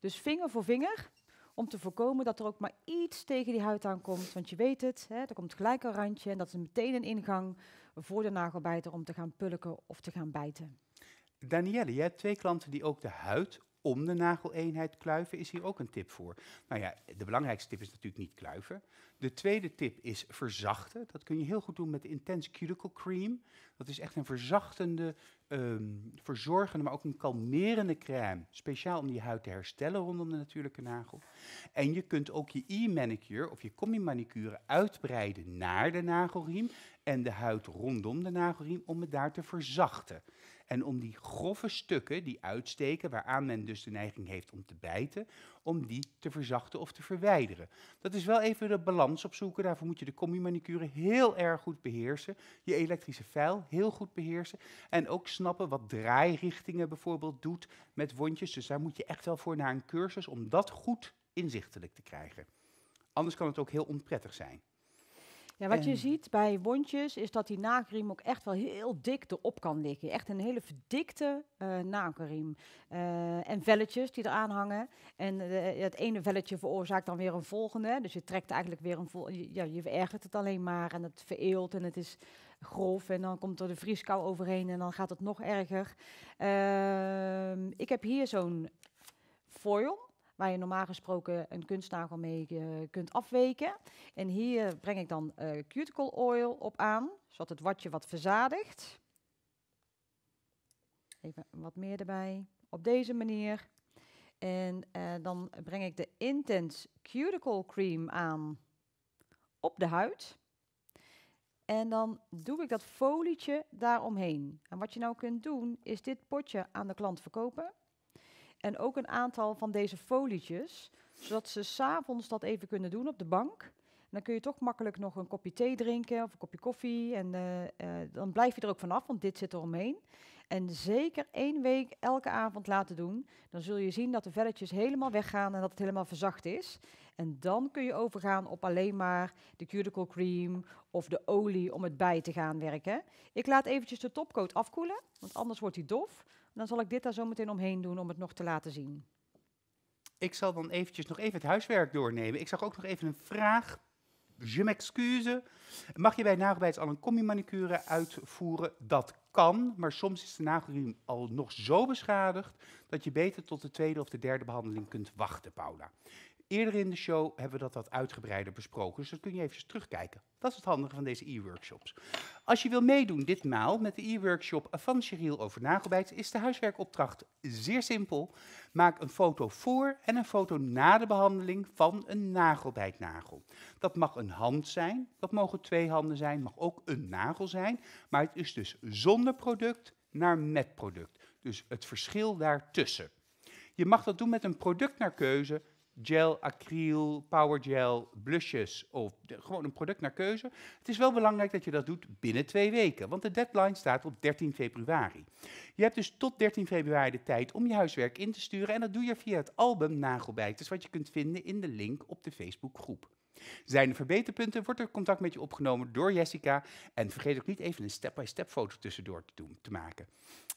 Speaker 2: Dus vinger voor vinger. Om te voorkomen dat er ook maar iets tegen die huid aankomt. Want je weet het, hè, er komt gelijk een randje. En dat is meteen een ingang voor de nagelbijter om te gaan pulken of te gaan bijten.
Speaker 1: Danielle, jij hebt twee klanten die ook de huid om de eenheid kluiven is hier ook een tip voor. Nou ja, de belangrijkste tip is natuurlijk niet kluiven. De tweede tip is verzachten. Dat kun je heel goed doen met de Intense Cuticle Cream. Dat is echt een verzachtende, ehm, verzorgende, maar ook een kalmerende crème. Speciaal om die huid te herstellen rondom de natuurlijke nagel. En je kunt ook je e-manicure of je combi-manicure uitbreiden naar de nagelriem en de huid rondom de nagelriem om het daar te verzachten. En om die grove stukken die uitsteken, waaraan men dus de neiging heeft om te bijten, om die te verzachten of te verwijderen. Dat is wel even de balans opzoeken. Daarvoor moet je de combi-manicure heel erg goed beheersen. Je elektrische vuil heel goed beheersen. En ook snappen wat draairichtingen bijvoorbeeld doet met wondjes. Dus daar moet je echt wel voor naar een cursus om dat goed inzichtelijk te krijgen. Anders kan het ook heel onprettig zijn.
Speaker 2: Ja, wat je ziet bij wondjes is dat die nakriem ook echt wel heel dik erop kan liggen. Echt een hele verdikte uh, en velletjes die eraan hangen. En eh, het ene velletje veroorzaakt dan weer een volgende. Dus je trekt eigenlijk weer een volgende. Ja, je verergert het alleen maar en het vereelt en het is grof en dan komt er de vrieskou overheen en dan gaat het nog erger. Ehm, ik heb hier zo'n foil waar je normaal gesproken een kunstnagel mee eh, kunt afweken. En hier breng ik dan eh, cuticle oil op aan, zodat het watje wat verzadigt. Even wat meer erbij. Op deze manier. En eh, dan breng ik de Intense Cuticle Cream aan op de huid. En dan doe ik dat folietje daaromheen. En wat je nou kunt doen, is dit potje aan de klant verkopen. En ook een aantal van deze folietjes, zodat ze s'avonds dat even kunnen doen op de bank. dan kun je toch makkelijk nog een kopje thee drinken of een kopje koffie. En eh, eh, dan blijf je er ook vanaf, want dit zit er omheen. En zeker één week elke avond laten doen. Dan zul je zien dat de velletjes helemaal weggaan en dat het helemaal verzacht is. En dan kun je overgaan op alleen maar de cuticle cream of de olie om het bij te gaan werken. Ik laat eventjes de topcoat afkoelen, want anders wordt hij dof dan zal ik dit daar zo meteen omheen doen om het nog te laten zien. Ik zal dan eventjes nog even
Speaker 1: het huiswerk doornemen. Ik zag ook nog even een vraag. Je m'excuse. Mag je bij nagelbijts al een combi-manicure uitvoeren? Dat kan, maar soms is de nagelriem al nog zo beschadigd dat je beter tot de tweede of de derde behandeling kunt wachten, Paula. Eerder in de show hebben we dat wat uitgebreider besproken, dus dat kun je even terugkijken. Dat is het handige van deze e-workshops. Als je wil meedoen ditmaal met de e-workshop van Cheryl over nagelbijt, is de huiswerkopdracht zeer simpel. Maak een foto voor en een foto na de behandeling van een nagelbijtnagel. Dat mag een hand zijn, dat mogen twee handen zijn, mag ook een nagel zijn, maar het is dus zonder product naar met product. Dus het verschil daartussen. Je mag dat doen met een product naar keuze, gel, acryl, power gel, blushes of gewoon een product naar keuze. Het is wel belangrijk dat je dat doet binnen twee weken, want de deadline staat op 13 februari. Je hebt dus tot 13 februari de tijd om je huiswerk in te sturen en dat doe je via het album nagelbijt, Dus wat je kunt vinden in de link op de Facebookgroep. Zijn er verbeterpunten? Wordt er contact met je opgenomen door Jessica? En vergeet ook niet even een step-by-step foto tussendoor te, doen, te maken.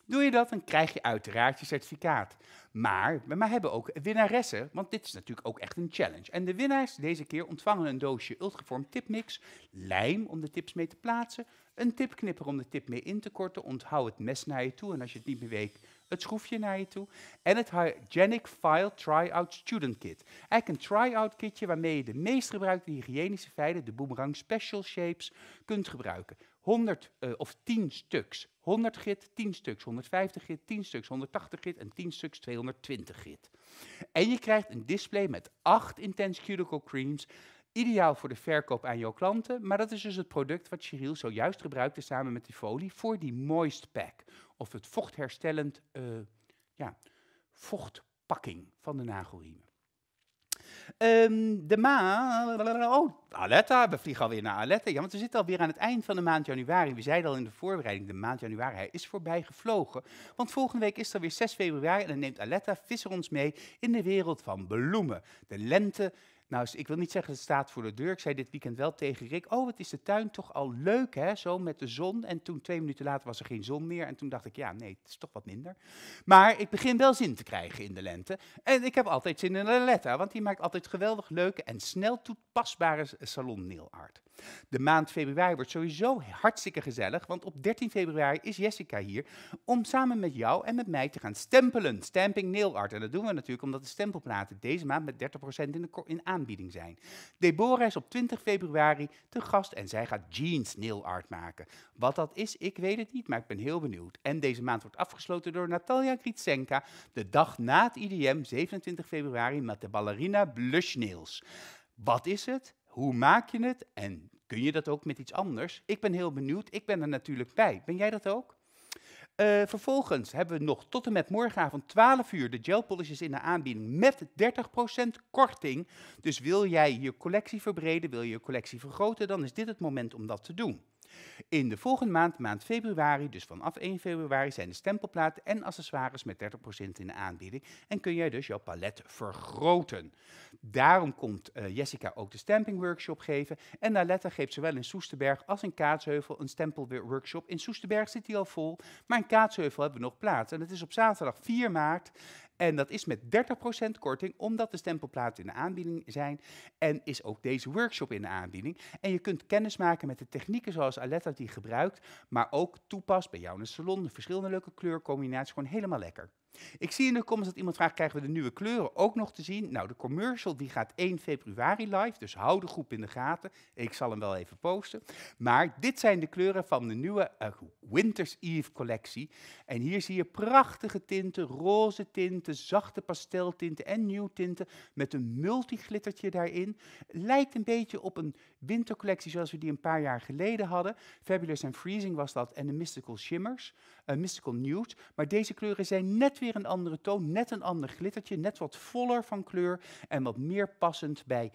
Speaker 1: Doe je dat, dan krijg je uiteraard je certificaat. Maar we hebben ook winnaressen, want dit is natuurlijk ook echt een challenge. En de winnaars deze keer ontvangen een doosje ultgevormd tipmix, lijm om de tips mee te plaatsen, een tipknipper om de tip mee in te korten, onthoud het mes naar je toe en als je het niet meer weet, het schroefje naar je toe. En het Hygienic File Tryout Student Kit. Eigenlijk een tryout kitje waarmee je de meest gebruikte hygiënische feiten, de Boomerang Special Shapes, kunt gebruiken. 100 uh, eh, of 10 stuks. 100 grit, 10 stuks. 150 git, 10 stuks. 180 git en 10 stuks, 220 git. En je krijgt een display met 8 Intense Cuticle Creams. Ideaal voor de verkoop aan jouw klanten, maar dat is dus het product wat Cyril zojuist gebruikte samen met die folie voor die Moist Pack of het vochtherstellend, uh, ja, vochtpakking van de nagelriemen. Ehm, de maan, Oh, Aletta. We vliegen alweer naar Aletta. Ja, want we zitten alweer aan het eind van de maand januari. We zeiden al in de voorbereiding: de maand januari hij is voorbij gevlogen. Want volgende week is er weer 6 februari. En dan neemt Aletta Visser ons mee in de wereld van bloemen. De lente nou, ik wil niet zeggen dat het staat voor de deur. Ik zei dit weekend wel tegen Rick, oh, wat is de tuin toch al leuk, hè, zo met de zon. En toen twee minuten later was er geen zon meer. En toen dacht ik, ja, nee, het is toch wat minder. Maar ik begin wel zin te krijgen in de lente. En ik heb altijd zin in Laletta, want die maakt altijd geweldig leuke en snel toepasbare salon nail art. De maand februari wordt sowieso hartstikke gezellig, want op 13 februari is Jessica hier om samen met jou en met mij te gaan stempelen. Stamping nail art. En dat doen we natuurlijk omdat de stempelplaten deze maand met 30% in, de in aan aanbieding zijn. Deborah is op 20 februari te gast en zij gaat jeans nail art maken. Wat dat is, ik weet het niet, maar ik ben heel benieuwd. En deze maand wordt afgesloten door Natalia Gritsenka, de dag na het IDM, 27 februari, met de ballerina Blush Nails. Wat is het? Hoe maak je het? En kun je dat ook met iets anders? Ik ben heel benieuwd. Ik ben er natuurlijk bij. Ben jij dat ook? Eh, vervolgens hebben we nog tot en met morgenavond 12 uur de gel polishes in de aanbieding met 30% korting. Dus wil jij je collectie verbreden, wil je je collectie vergroten, dan is dit het moment om dat te doen. In de volgende maand, maand februari, dus vanaf 1 februari, zijn de stempelplaten en accessoires met 30% in de aanbieding. En kun jij dus jouw palet vergroten. Daarom komt eh, Jessica ook de stampingworkshop geven. En Naletta geeft zowel in Soesterberg als in Kaatsheuvel een stempelworkshop. In Soesterberg zit die al vol, maar in Kaatsheuvel hebben we nog plaats. En dat is op zaterdag 4 maart. En dat is met 30% korting, omdat de stempelplaten in de aanbieding zijn. En is ook deze workshop in de aanbieding. En je kunt kennis maken met de technieken zoals Aletta die gebruikt, maar ook toepast bij jou in het salon. De verschillende leuke kleurcombinaties, gewoon helemaal lekker. Ik zie in de comments dat iemand vraagt, krijgen we de nieuwe kleuren ook nog te zien? Nou, de commercial die gaat 1 februari live, dus hou de groep in de gaten. Ik zal hem wel even posten. Maar dit zijn de kleuren van de nieuwe eh, Winters Eve collectie. En hier zie je prachtige tinten, roze tinten, zachte pasteltinten en nieuw tinten met een multiglittertje daarin. Lijkt een beetje op een wintercollectie zoals we die een paar jaar geleden hadden. Fabulous and Freezing was dat en de Mystical Shimmers, uh, Mystical Nude. Maar deze kleuren zijn net weer een andere toon, net een ander glittertje, net wat voller van kleur en wat meer passend bij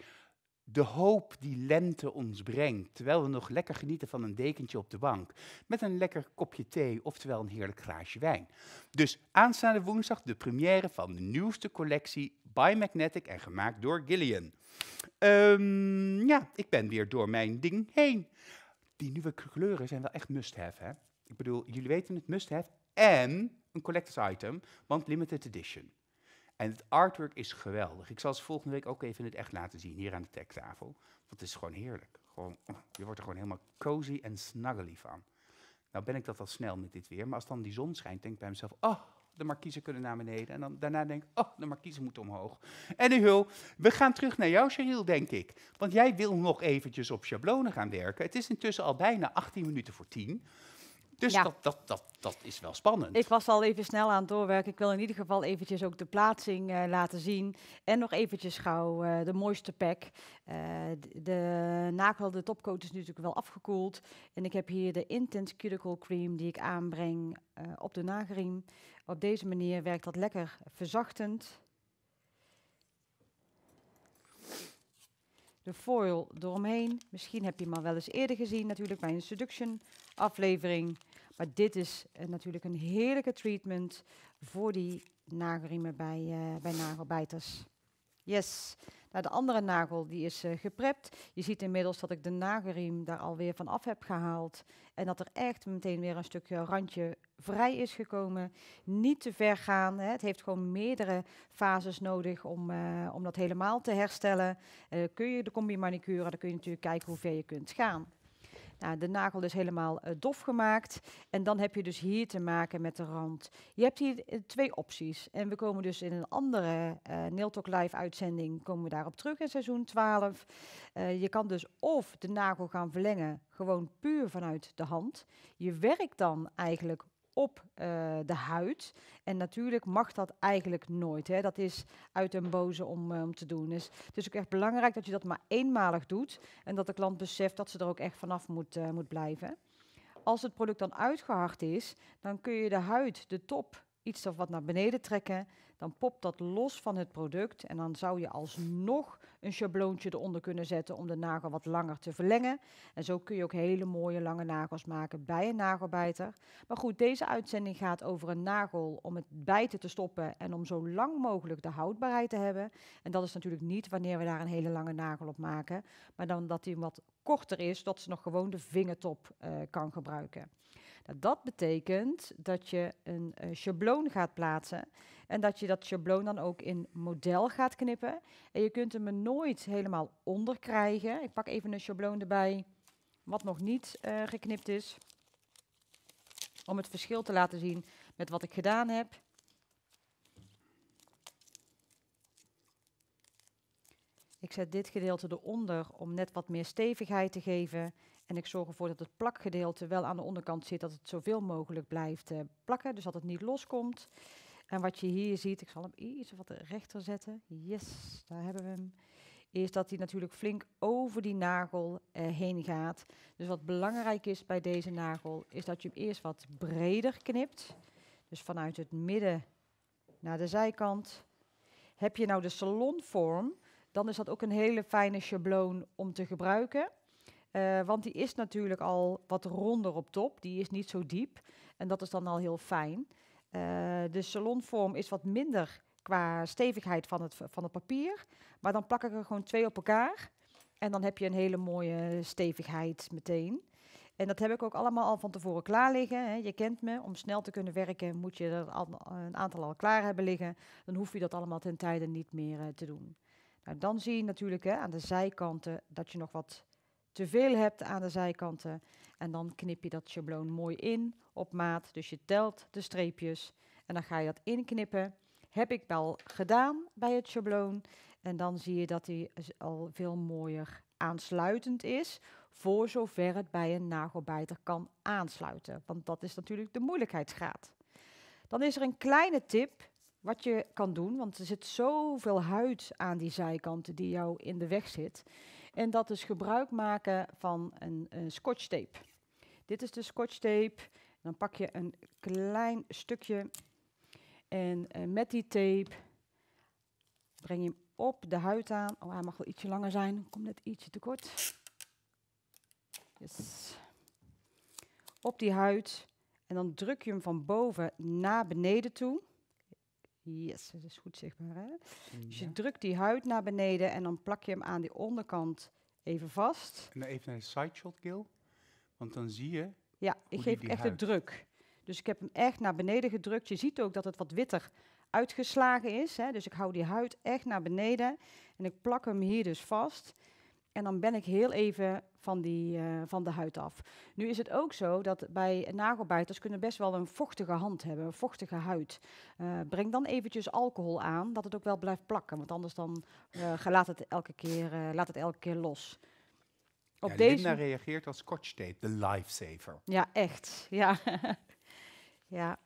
Speaker 1: de hoop die lente ons brengt, terwijl we nog lekker genieten van een dekentje op de bank, met een lekker kopje thee, oftewel een heerlijk glaasje wijn. Dus aanstaande woensdag de première van de nieuwste collectie by Magnetic en gemaakt door Gillian. Ehm, ja, ik ben weer door mijn ding heen. Die nieuwe kleuren zijn wel echt must-have, hè? Ik bedoel, jullie weten het, must-have en een collectors item, want limited edition. En het artwork is geweldig. Ik zal ze volgende week ook even in het echt laten zien hier aan de tektafel. Want het is gewoon heerlijk. Gewoon, je wordt er gewoon helemaal cozy en snuggly van. Nou ben ik dat al snel met dit weer. Maar als dan die zon schijnt, denk ik bij mezelf... Oh, de markiezen kunnen naar beneden. En dan daarna denk ik, oh, de markiezen moeten omhoog. En nu hul, we gaan terug naar jou, Cheryl, denk ik. Want jij wil nog eventjes op schablonen gaan werken. Het is intussen al bijna 18 minuten voor 10. Dus dat, dat, dat, dat is wel spannend. Ik
Speaker 2: was al even snel aan het doorwerken. Ik wil in ieder geval eventjes ook de plaatsing eh, laten zien. En nog eventjes gauw eh, de mooiste pack. Eh, de, de topcoat is nu natuurlijk wel afgekoeld. En ik heb hier de Intense Cuticle Cream die ik aanbreng op de nagelriem. Op deze manier werkt dat lekker verzachtend. de foil eromheen. Misschien heb je hem al wel eens eerder gezien, natuurlijk bij een seduction aflevering. Maar dit is eh, natuurlijk een heerlijke treatment voor die nagelriemen bij, eh, bij nagelbijters. Yes. Nou, de andere nagel die is eh, geprept. Je ziet inmiddels dat ik de nagelriem daar alweer van af heb gehaald. En dat er echt meteen weer een stukje randje vrij is gekomen. Niet te ver gaan. Hè. Het heeft gewoon meerdere fases nodig om, om dat helemaal te herstellen. kun je de combi manicure, dan kun je natuurlijk kijken hoe ver je kunt gaan. Nou, de nagel dus helemaal eh, dof gemaakt. En dan heb je dus hier te maken met de rand. Je hebt hier eh, twee opties. En we komen dus in een andere uh, Talk Live uitzending komen we daarop terug in seizoen 12. je kan dus of de nagel gaan verlengen gewoon puur vanuit de hand. Je werkt dan eigenlijk op eh, de huid. En natuurlijk mag dat eigenlijk nooit. Hè. Dat is uit een boze eh, om, te doen. Dus het is ook echt belangrijk dat je dat maar eenmalig doet. En dat de klant beseft dat ze er ook echt vanaf moet, eh, moet blijven. Als het product dan uitgehard is, dan kun je de huid, de top, iets of wat naar beneden trekken. Dan popt dat los van het product. En dan zou je alsnog een schabloontje eronder kunnen zetten om de nagel wat langer te verlengen. En zo kun je ook hele mooie lange nagels maken bij een nagelbijter. Maar goed, deze uitzending gaat over een nagel om het bijten te stoppen en om zo lang mogelijk de houdbaarheid te hebben. En dat is natuurlijk niet wanneer we daar een hele lange nagel op maken, maar dan dat die wat korter is, dat ze nog gewoon de vingertop eh, kan gebruiken. Nou, dat betekent dat je een uh, schabloon gaat plaatsen. En dat je dat schabloon dan ook in model gaat knippen. En je kunt hem er nooit helemaal onder krijgen. Ik pak even een schabloon erbij wat nog niet eh, geknipt is. Om het verschil te laten zien met wat ik gedaan heb. Ik zet dit gedeelte eronder om net wat meer stevigheid te geven. En ik zorg ervoor dat het plakgedeelte wel aan de onderkant zit, dat het zoveel mogelijk blijft eh, plakken, dus dat het niet loskomt. En wat je hier ziet, ik zal hem iets wat rechter zetten. Yes, daar hebben we hem. Is dat hij natuurlijk flink over die nagel eh, heen gaat. Dus wat belangrijk is bij deze nagel, is dat je hem eerst wat breder knipt. Dus vanuit het midden naar de zijkant. Heb je nou de salonvorm, dan is dat ook een hele fijne schabloon om te gebruiken. Eh, want die is natuurlijk al wat ronder op top. Die is niet zo diep. En dat is dan al heel fijn. Eh, de salonvorm is wat minder qua stevigheid van het, van het papier. Maar dan plak ik er gewoon twee op elkaar. En dan heb je een hele mooie stevigheid meteen. En dat heb ik ook allemaal al van tevoren klaar liggen. Hè. Je kent me, om snel te kunnen werken moet je er al, een aantal al klaar hebben liggen. Dan hoef je dat allemaal ten tijde niet meer eh, te doen. Nou, dan zie je natuurlijk hè, aan de zijkanten dat je nog wat te veel hebt aan de zijkanten. En dan knip je dat sjabloon mooi in op maat. Dus je telt de streepjes en dan ga je dat inknippen. Heb ik wel gedaan bij het sjabloon. En dan zie je dat hij al veel mooier aansluitend is. Voor zover het bij een nagelbijter kan aansluiten. Want dat is natuurlijk de moeilijkheidsgraad. Dan is er een kleine tip wat je kan doen. Want er zit zoveel huid aan die zijkanten die jou in de weg zit. En dat is gebruik maken van een, scotch tape. Dit is de scotch tape. Dan pak je een klein stukje en eh, met die tape breng je hem op de huid aan. Oh, hij mag wel ietsje langer zijn. Komt net ietsje te kort. Yes. Op die huid. En dan druk je hem van boven naar beneden toe. Yes, dat is goed zichtbaar. Hè? Dus je drukt die huid naar beneden en dan plak je hem aan die onderkant even vast.
Speaker 1: En even naar een sideshot, Gil. Want dan zie je. Ja, ik geef echt de druk.
Speaker 2: Dus ik heb hem echt naar beneden gedrukt. Je ziet ook dat het wat witter uitgeslagen is. Hè? Dus ik hou die huid echt naar beneden. En ik plak hem hier dus vast. En dan ben ik heel even van, die, eh, van de huid af. Nu is het ook zo dat bij nagelbijters kunnen best wel een vochtige hand hebben, een vochtige huid. Eh, breng dan eventjes alcohol aan, dat het ook wel blijft plakken. Want anders dan, uh, laat, het elke keer, laat het elke keer los. Op deze...
Speaker 1: reageert als scotch tape, de lifesaver.
Speaker 2: Ja, echt. Ja. ja.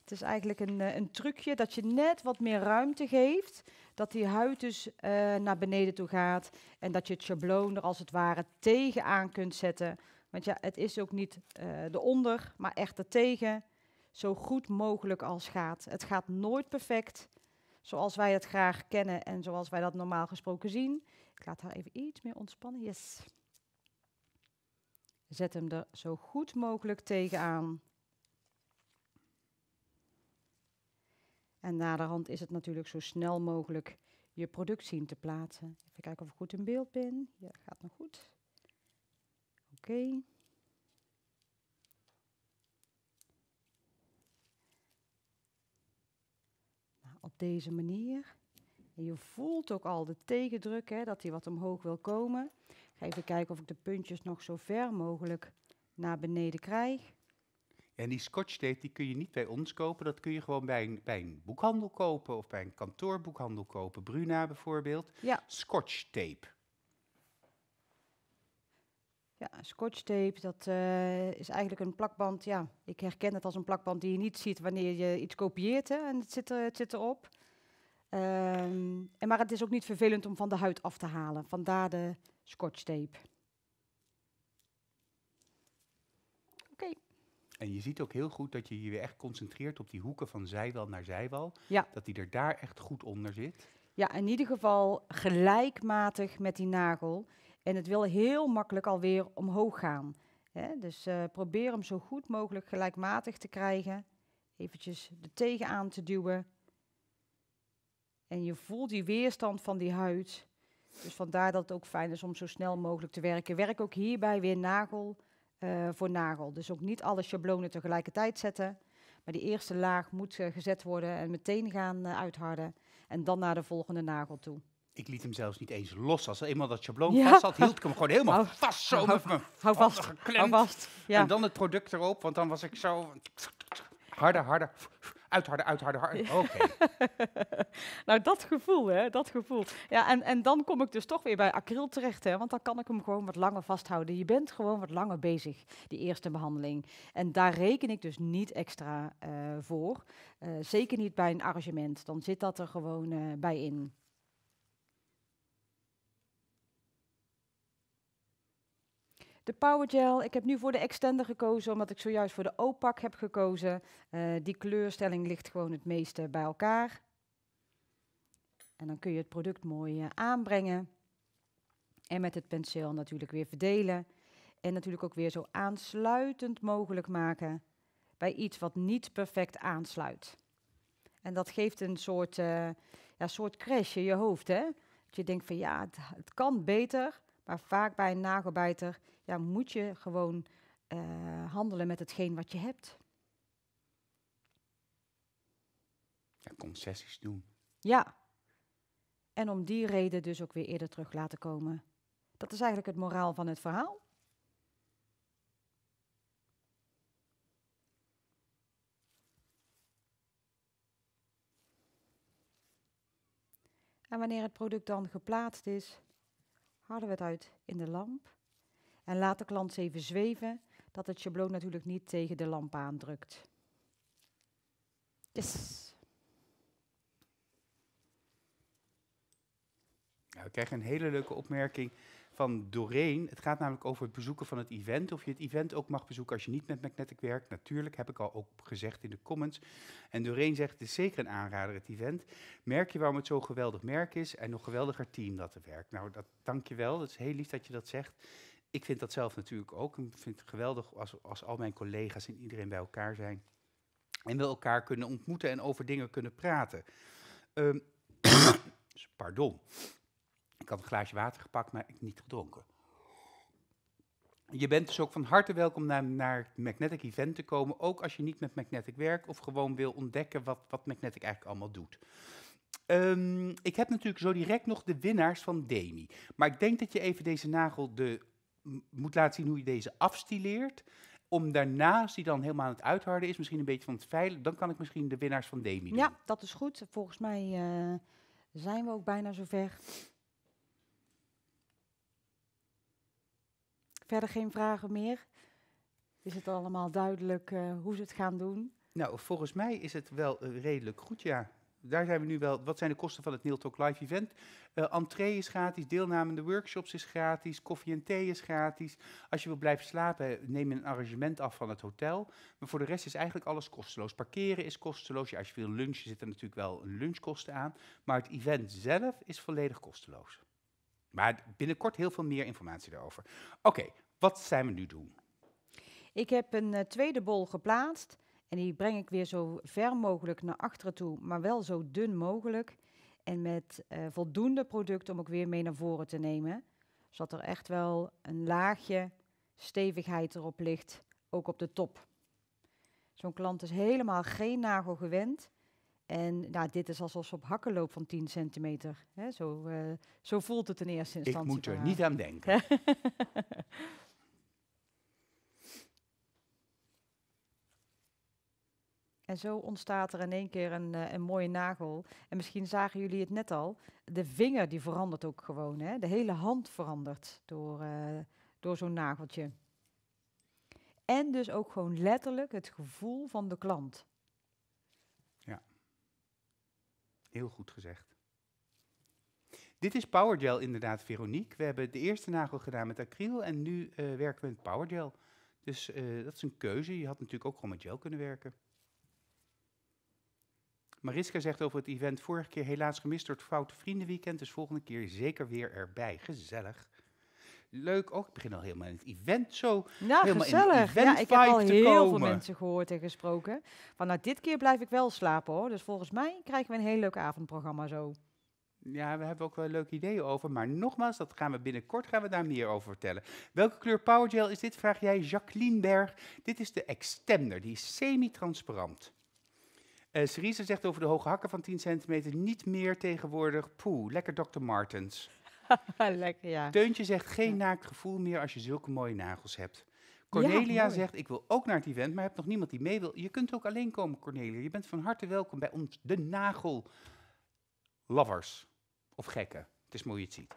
Speaker 2: Het is eigenlijk een, een trucje dat je net wat meer ruimte geeft dat die huid dus eh, naar beneden toe gaat en dat je het schabloon er als het ware tegenaan kunt zetten. Want ja, het is ook niet uh, eh, eronder, maar echt ertegen, zo goed mogelijk als gaat. Het gaat nooit perfect, zoals wij het graag kennen en zoals wij dat normaal gesproken zien. Ik laat haar even iets meer ontspannen, yes. Zet hem er zo goed mogelijk tegenaan. En naderhand is het natuurlijk zo snel mogelijk je product zien te plaatsen. Even kijken of ik goed in beeld ben. Ja, gaat nog goed. Oké. Nou, op deze manier. je voelt ook al de tegendruk, hè, dat hij wat omhoog wil komen. ga even kijken of ik de puntjes nog zo ver mogelijk naar beneden krijg.
Speaker 1: En die Scotch tape die kun je niet bij ons kopen. Dat kun je gewoon bij een, bij een boekhandel kopen of bij een kantoorboekhandel kopen. Bruna bijvoorbeeld. Ja. Scotch tape.
Speaker 2: Ja, Scotch tape, dat eh, is eigenlijk een plakband. Ja, ik herken het als een plakband die je niet ziet wanneer je iets kopieert. Hè, en het zit, het zit erop. Ehm, en maar het is ook niet vervelend om van de huid af te halen. Vandaar de Scotch tape.
Speaker 1: En je ziet ook heel goed dat je je weer echt concentreert op die hoeken van zijwal naar zijwal. Dat die er daar echt goed onder zit.
Speaker 2: Ja, in ieder geval gelijkmatig met die nagel. En het wil heel makkelijk alweer omhoog gaan. Dus eh, probeer hem zo goed mogelijk gelijkmatig te krijgen. Eventjes de tegenaan te duwen. En je voelt die weerstand van die huid. Dus vandaar dat het ook fijn is om zo snel mogelijk te werken. Werk ook hierbij weer nagel eh, voor nagel. Dus ook niet alle schablonen tegelijkertijd zetten. Maar die eerste laag moet eh, gezet worden en meteen gaan eh, uitharden. En dan naar de volgende nagel toe.
Speaker 1: Ik liet hem zelfs niet eens los. Als er eenmaal dat schabloon vast zat, hield ik hem gewoon helemaal hou, vast. Zo met mijn hou vast, En dan het product erop, want dan was ik zo... Harder, harder. Uitharden, uitharden, harden. Oké.
Speaker 2: nou, dat gevoel, hè. Dat gevoel. Ja, en, en dan kom ik dus toch weer bij acryl terecht, hè. Want dan kan ik hem gewoon wat langer vasthouden. Je bent gewoon wat langer bezig, die eerste behandeling. En daar reken ik dus niet extra eh, voor. Eh, zeker niet bij een arrangement. Dan zit dat er gewoon eh, bij in. De Power Gel. ik heb nu voor de Extender gekozen, omdat ik zojuist voor de Opak heb gekozen. Eh, die kleurstelling ligt gewoon het meeste bij elkaar. En dan kun je het product mooi eh, aanbrengen. En met het penseel natuurlijk weer verdelen. En natuurlijk ook weer zo aansluitend mogelijk maken bij iets wat niet perfect aansluit. En dat geeft een soort, eh, ja, soort crash in je hoofd. Hè? Dat je denkt van ja, het kan beter, maar vaak bij een nagelbijter ja, moet je gewoon eh, handelen met hetgeen wat je hebt.
Speaker 1: En concessies doen.
Speaker 2: Ja. En om die reden dus ook weer eerder terug laten komen. Dat is eigenlijk het moraal van het verhaal. En wanneer het product dan geplaatst is, Halen we het uit in de lamp. En laat de klant even zweven, dat het schabloon natuurlijk niet tegen de lamp aandrukt. Yes.
Speaker 1: we nou, krijgen een hele leuke opmerking van Doreen. Het gaat namelijk over het bezoeken van het event. Of je het event ook mag bezoeken als je niet met Magnetic werkt. Natuurlijk, heb ik al ook gezegd in de comments. En Doreen zegt, het is zeker een aanrader, het event. Merk je waarom het zo'n geweldig merk is en nog geweldiger team dat er werkt. Nou, dat, dank je wel. Dat is heel lief dat je dat zegt. Ik vind dat zelf natuurlijk ook. Ik vind het geweldig als, als al mijn collega's en iedereen bij elkaar zijn. En we elkaar kunnen ontmoeten en over dingen kunnen praten. Um, pardon ik had een glaasje water gepakt, maar ik niet gedronken. Je bent dus ook van harte welkom naar, naar Magnetic Event te komen, ook als je niet met Magnetic werkt of gewoon wil ontdekken wat, wat Magnetic eigenlijk allemaal doet. Ehm, ik heb natuurlijk zo direct nog de winnaars van Demi. Maar ik denk dat je even deze nagel de, moet laten zien hoe je deze afstileert. Om daarna, die dan helemaal aan het uitharden is, misschien een beetje van het veilen, dan kan ik misschien de winnaars van Demi doen.
Speaker 2: Ja, dat is goed. Volgens mij eh, zijn we ook bijna zover. verder geen vragen meer? Is het allemaal duidelijk eh, hoe ze het gaan doen?
Speaker 1: Nou, volgens mij is het wel redelijk goed, ja. Daar zijn we nu wel. Wat zijn de kosten van het Neil Talk Live event? Uh, entree is gratis, deelname aan de workshops is gratis, koffie en thee is gratis. Als je wil blijven slapen, eh, neem een arrangement af van het hotel. Maar voor de rest is eigenlijk alles kosteloos. Parkeren is kosteloos. als je wil lunchen, zit er natuurlijk wel lunchkosten aan. Maar het event zelf is volledig kosteloos. Maar binnenkort heel veel meer informatie daarover. Oké, wat zijn we nu doen?
Speaker 2: Ik heb een eh, tweede bol geplaatst. En die breng ik weer zo ver mogelijk naar achteren toe, maar wel zo dun mogelijk. En met eh, voldoende product om ook weer mee naar voren te nemen. Zodat er echt wel een laagje stevigheid erop ligt, ook op de top. Zo'n klant is helemaal geen nagel gewend. En nou, dit is alsof ze op hakken loopt van 10 centimeter. Hè? Zo, eh, zo voelt het in eerste instantie. Ik moet er niet aan denken. En zo ontstaat er in één keer een, eh, een, mooie nagel. En misschien zagen jullie het net al. De vinger die verandert ook gewoon. Hè? De hele hand verandert door, eh, door zo'n nageltje. En dus ook gewoon letterlijk het gevoel van de klant.
Speaker 1: Heel goed gezegd. Dit is Powergel inderdaad, Veronique. We hebben de eerste nagel gedaan met acryl en nu eh, werken we met Powergel. Dus eh, dat is een keuze. Je had natuurlijk ook gewoon met gel kunnen werken. Mariska zegt over het event vorige keer helaas gemist door het Foute Vriendenweekend. Dus volgende keer zeker weer erbij. Gezellig leuk. Ook, ik begin al helemaal in het event zo. Nou, helemaal gezellig. ik heb al heel veel mensen
Speaker 2: gehoord en gesproken. Vanuit nou, dit keer blijf ik wel slapen hoor. Dus volgens mij krijgen we een heel leuk avondprogramma zo. Ja, we hebben ook wel leuke ideeën over. Maar nogmaals,
Speaker 1: dat gaan we binnenkort gaan we daar meer over vertellen. Welke kleur powergel is dit? Vraag jij Jacqueline Berg. Dit is de extender. Die is semi-transparant. Uh, eh, Syriza zegt over de hoge hakken van 10 centimeter niet meer tegenwoordig. Poeh, lekker Dr. Martens.
Speaker 2: Lekker, ja.
Speaker 1: Teuntje zegt geen naakt gevoel meer als je zulke mooie nagels hebt. Cornelia zegt, ik wil ook naar het event, maar heb nog niemand die mee wil. Je kunt ook alleen komen, Cornelia. Je bent van harte welkom bij ons, de nagel. Lovers. Of gekken. Het is mooi je het ziet.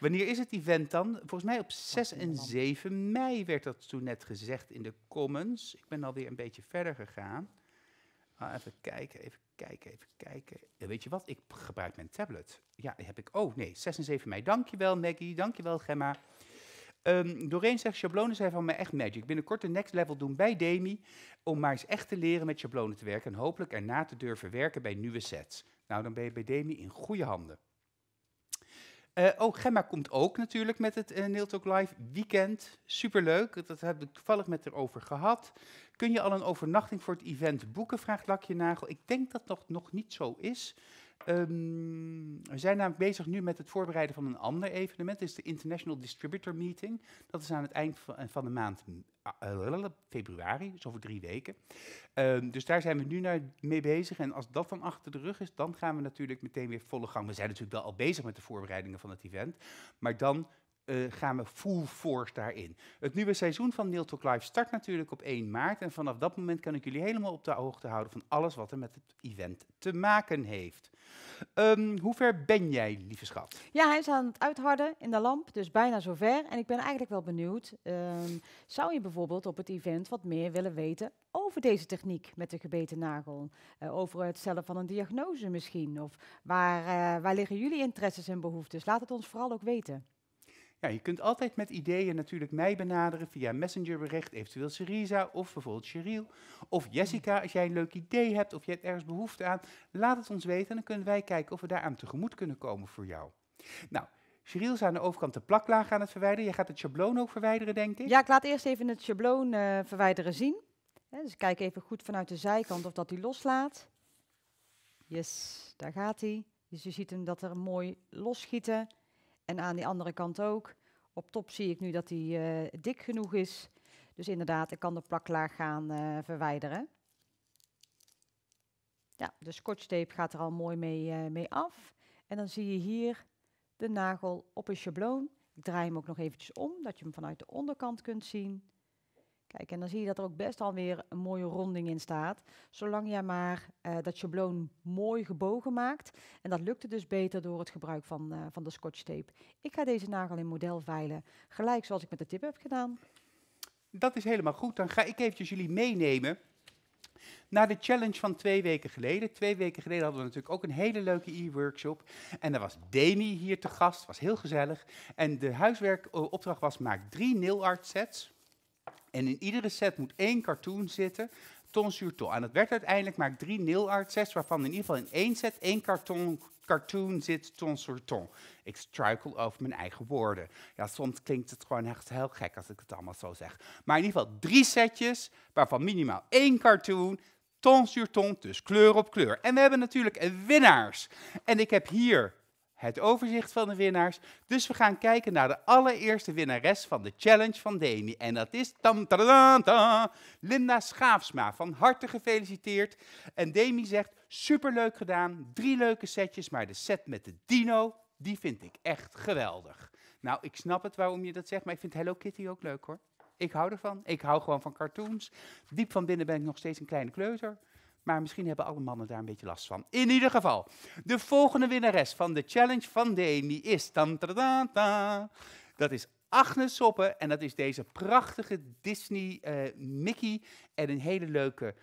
Speaker 1: Wanneer is het event dan? Volgens mij op 6 en 7 mei werd dat toen net gezegd in de comments. Ik ben alweer een beetje verder gegaan. Ah, even kijken, even kijken, even kijken. En eh, weet je wat? Ik gebruik mijn tablet. Ja, heb ik. Oh nee, 6 en 7 mei. Dankjewel Maggie, dankjewel Gemma. Um, Doreen zegt, schablonen zijn van mij echt magic. Binnenkort een next level doen bij Demi, om maar eens echt te leren met schablonen te werken en hopelijk erna te durven werken bij nieuwe sets. Nou, dan ben je bij Demi in goede handen. Eh, oh, Gemma komt ook natuurlijk met het uh, Talk Live weekend. Superleuk, dat heb ik toevallig met haar over gehad. Kun je al een overnachting voor het event boeken, vraagt Lakje Nagel. Ik denk dat dat nog niet zo is. Ehm, we zijn namelijk bezig nu met het voorbereiden van een ander evenement. Dat is de International Distributor Meeting. Dat is aan het eind van, eh, van de maand eh, februari, dus over drie weken. Ehm, dus daar zijn we nu naar mee bezig. En als dat van achter de rug is, dan gaan we natuurlijk meteen weer volle gang. We zijn natuurlijk wel al bezig met de voorbereidingen van het event. Maar dan eh, gaan we full force daarin. Het nieuwe seizoen van Neil Talk Live start natuurlijk op 1 maart. En vanaf dat moment kan ik jullie helemaal op de hoogte houden van alles wat er met het event te maken heeft. Ehm, hoe ver ben jij, lieve schat?
Speaker 2: Ja, hij is aan het uitharden in de lamp, dus bijna zover. En ik ben eigenlijk wel benieuwd. Ehm, zou je bijvoorbeeld op het event wat meer willen weten over deze techniek met de gebeten nagel? Eh, over het stellen van een diagnose misschien? Of waar, eh, waar liggen jullie interesses en behoeftes? Laat het ons vooral ook weten.
Speaker 1: Ja, je kunt altijd met ideeën natuurlijk mij benaderen via messengerbericht, eventueel Syriza of bijvoorbeeld Cheryl. Of Jessica, als jij een leuk idee hebt of je hebt ergens behoefte aan, laat het ons weten en dan kunnen wij kijken of we daaraan tegemoet kunnen komen voor jou. Nou, Cheryl
Speaker 2: is aan de overkant de plaklaag aan het verwijderen. Jij gaat het schabloon ook verwijderen, denk ik? Ja, ik laat eerst even het schabloon eh, verwijderen zien. dus kijk even goed vanuit de zijkant of dat hij loslaat. Yes, daar gaat hij. Dus je ziet hem dat er mooi losschieten. En aan die andere kant ook. Op top zie ik nu dat die eh, dik genoeg is. Dus inderdaad, ik kan de plaklaag gaan eh, verwijderen. Ja, de scotchtape gaat er al mooi mee, eh, mee af. En dan zie je hier de nagel op een schabloon. Ik draai hem ook nog eventjes om, dat je hem vanuit de onderkant kunt zien. Kijk, en dan zie je dat er ook best alweer een mooie ronding in staat. Zolang jij maar uh, dat schabloon mooi gebogen maakt. En dat lukte dus beter door het gebruik van, eh, van de scotch tape. Ik ga deze nagel in model veilen, gelijk zoals ik met de tip heb gedaan. Dat is helemaal goed.
Speaker 1: Dan ga ik eventjes jullie meenemen naar de challenge van twee weken geleden. Twee weken geleden hadden we natuurlijk ook een hele leuke e-workshop. En daar was Demi hier te gast, was heel gezellig. En de huiswerkopdracht was maak drie nail art sets en in iedere set moet één cartoon zitten, ton sur ton. En dat werd uiteindelijk maar drie nil waarvan in ieder geval in één set één cartoon, cartoon zit ton sur ton. Ik struikel over mijn eigen woorden. Ja, soms klinkt het gewoon echt heel gek als ik het allemaal zo zeg. Maar in ieder geval drie setjes, waarvan minimaal één cartoon, ton sur ton, dus kleur op kleur. En we hebben natuurlijk winnaars. En ik heb hier het overzicht van de winnaars. Dus we gaan kijken naar de allereerste winnares van de challenge van Demi. En dat is tam, Linda Schaafsma. Van harte gefeliciteerd. En Demi zegt, superleuk gedaan, drie leuke setjes, maar de set met de dino, die vind ik echt geweldig. Nou, ik snap het waarom je dat zegt, maar ik vind Hello Kitty ook leuk hoor. Ik hou ervan. Ik hou gewoon van cartoons. Diep van binnen ben ik nog steeds een kleine kleuter. Maar misschien hebben alle mannen daar een beetje last van. In ieder geval, de volgende winnares van de challenge van Demi e is... dat is Agnes Soppen en dat is deze prachtige Disney eh, Mickey en een hele leuke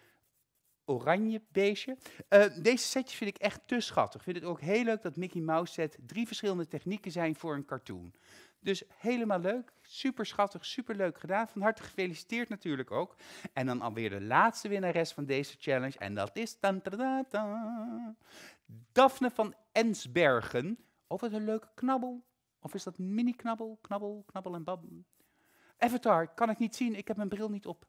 Speaker 1: oranje beestje. Eh, deze setje vind ik echt te schattig. Ik vind het ook heel leuk dat Mickey Mouse set drie verschillende technieken zijn voor een cartoon. Dus helemaal leuk. Super schattig, super leuk gedaan. Van harte gefeliciteerd natuurlijk ook. En dan alweer de laatste winnares van deze challenge. En dat is. Dan, dan, Daphne van Ensbergen. Of oh, wat een leuke knabbel. Of is dat mini-knabbel? Knabbel, knabbel en babbel. Avatar, kan ik niet zien. Ik heb mijn bril niet op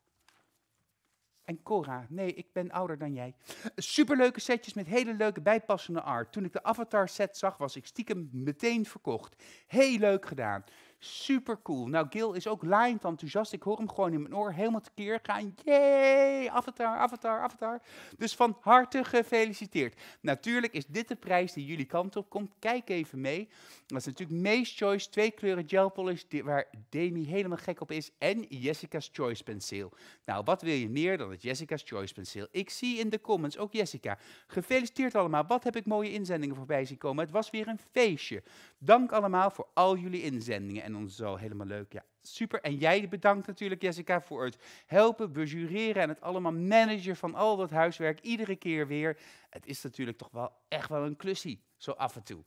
Speaker 1: en Cora. Nee, ik ben ouder dan jij. Superleuke setjes met hele leuke bijpassende art. Toen ik de Avatar set zag, was ik stiekem meteen verkocht. Heel leuk gedaan. Super cool. Nou, Gil is ook laaiend enthousiast. Ik hoor hem gewoon in mijn oor helemaal tekeer gaan. Jee, avatar, avatar, avatar. Dus van harte gefeliciteerd. Natuurlijk is dit de prijs die jullie kant op komt. Kijk even mee. Dat is natuurlijk May's Choice, twee kleuren gel polish, waar Demi helemaal gek op is. En Jessica's Choice penseel. Nou, wat wil je meer dan het Jessica's Choice penseel? Ik zie in de comments ook Jessica. Gefeliciteerd allemaal. Wat heb ik mooie inzendingen voorbij zien komen. Het was weer een feestje. Dank allemaal voor al jullie inzendingen en dan zo. Helemaal leuk. Ja, super. En jij bedankt natuurlijk, Jessica, voor het helpen, bejureren en het allemaal managen van al dat huiswerk. Iedere keer weer. Het is natuurlijk toch wel echt wel een klussie, zo af en toe.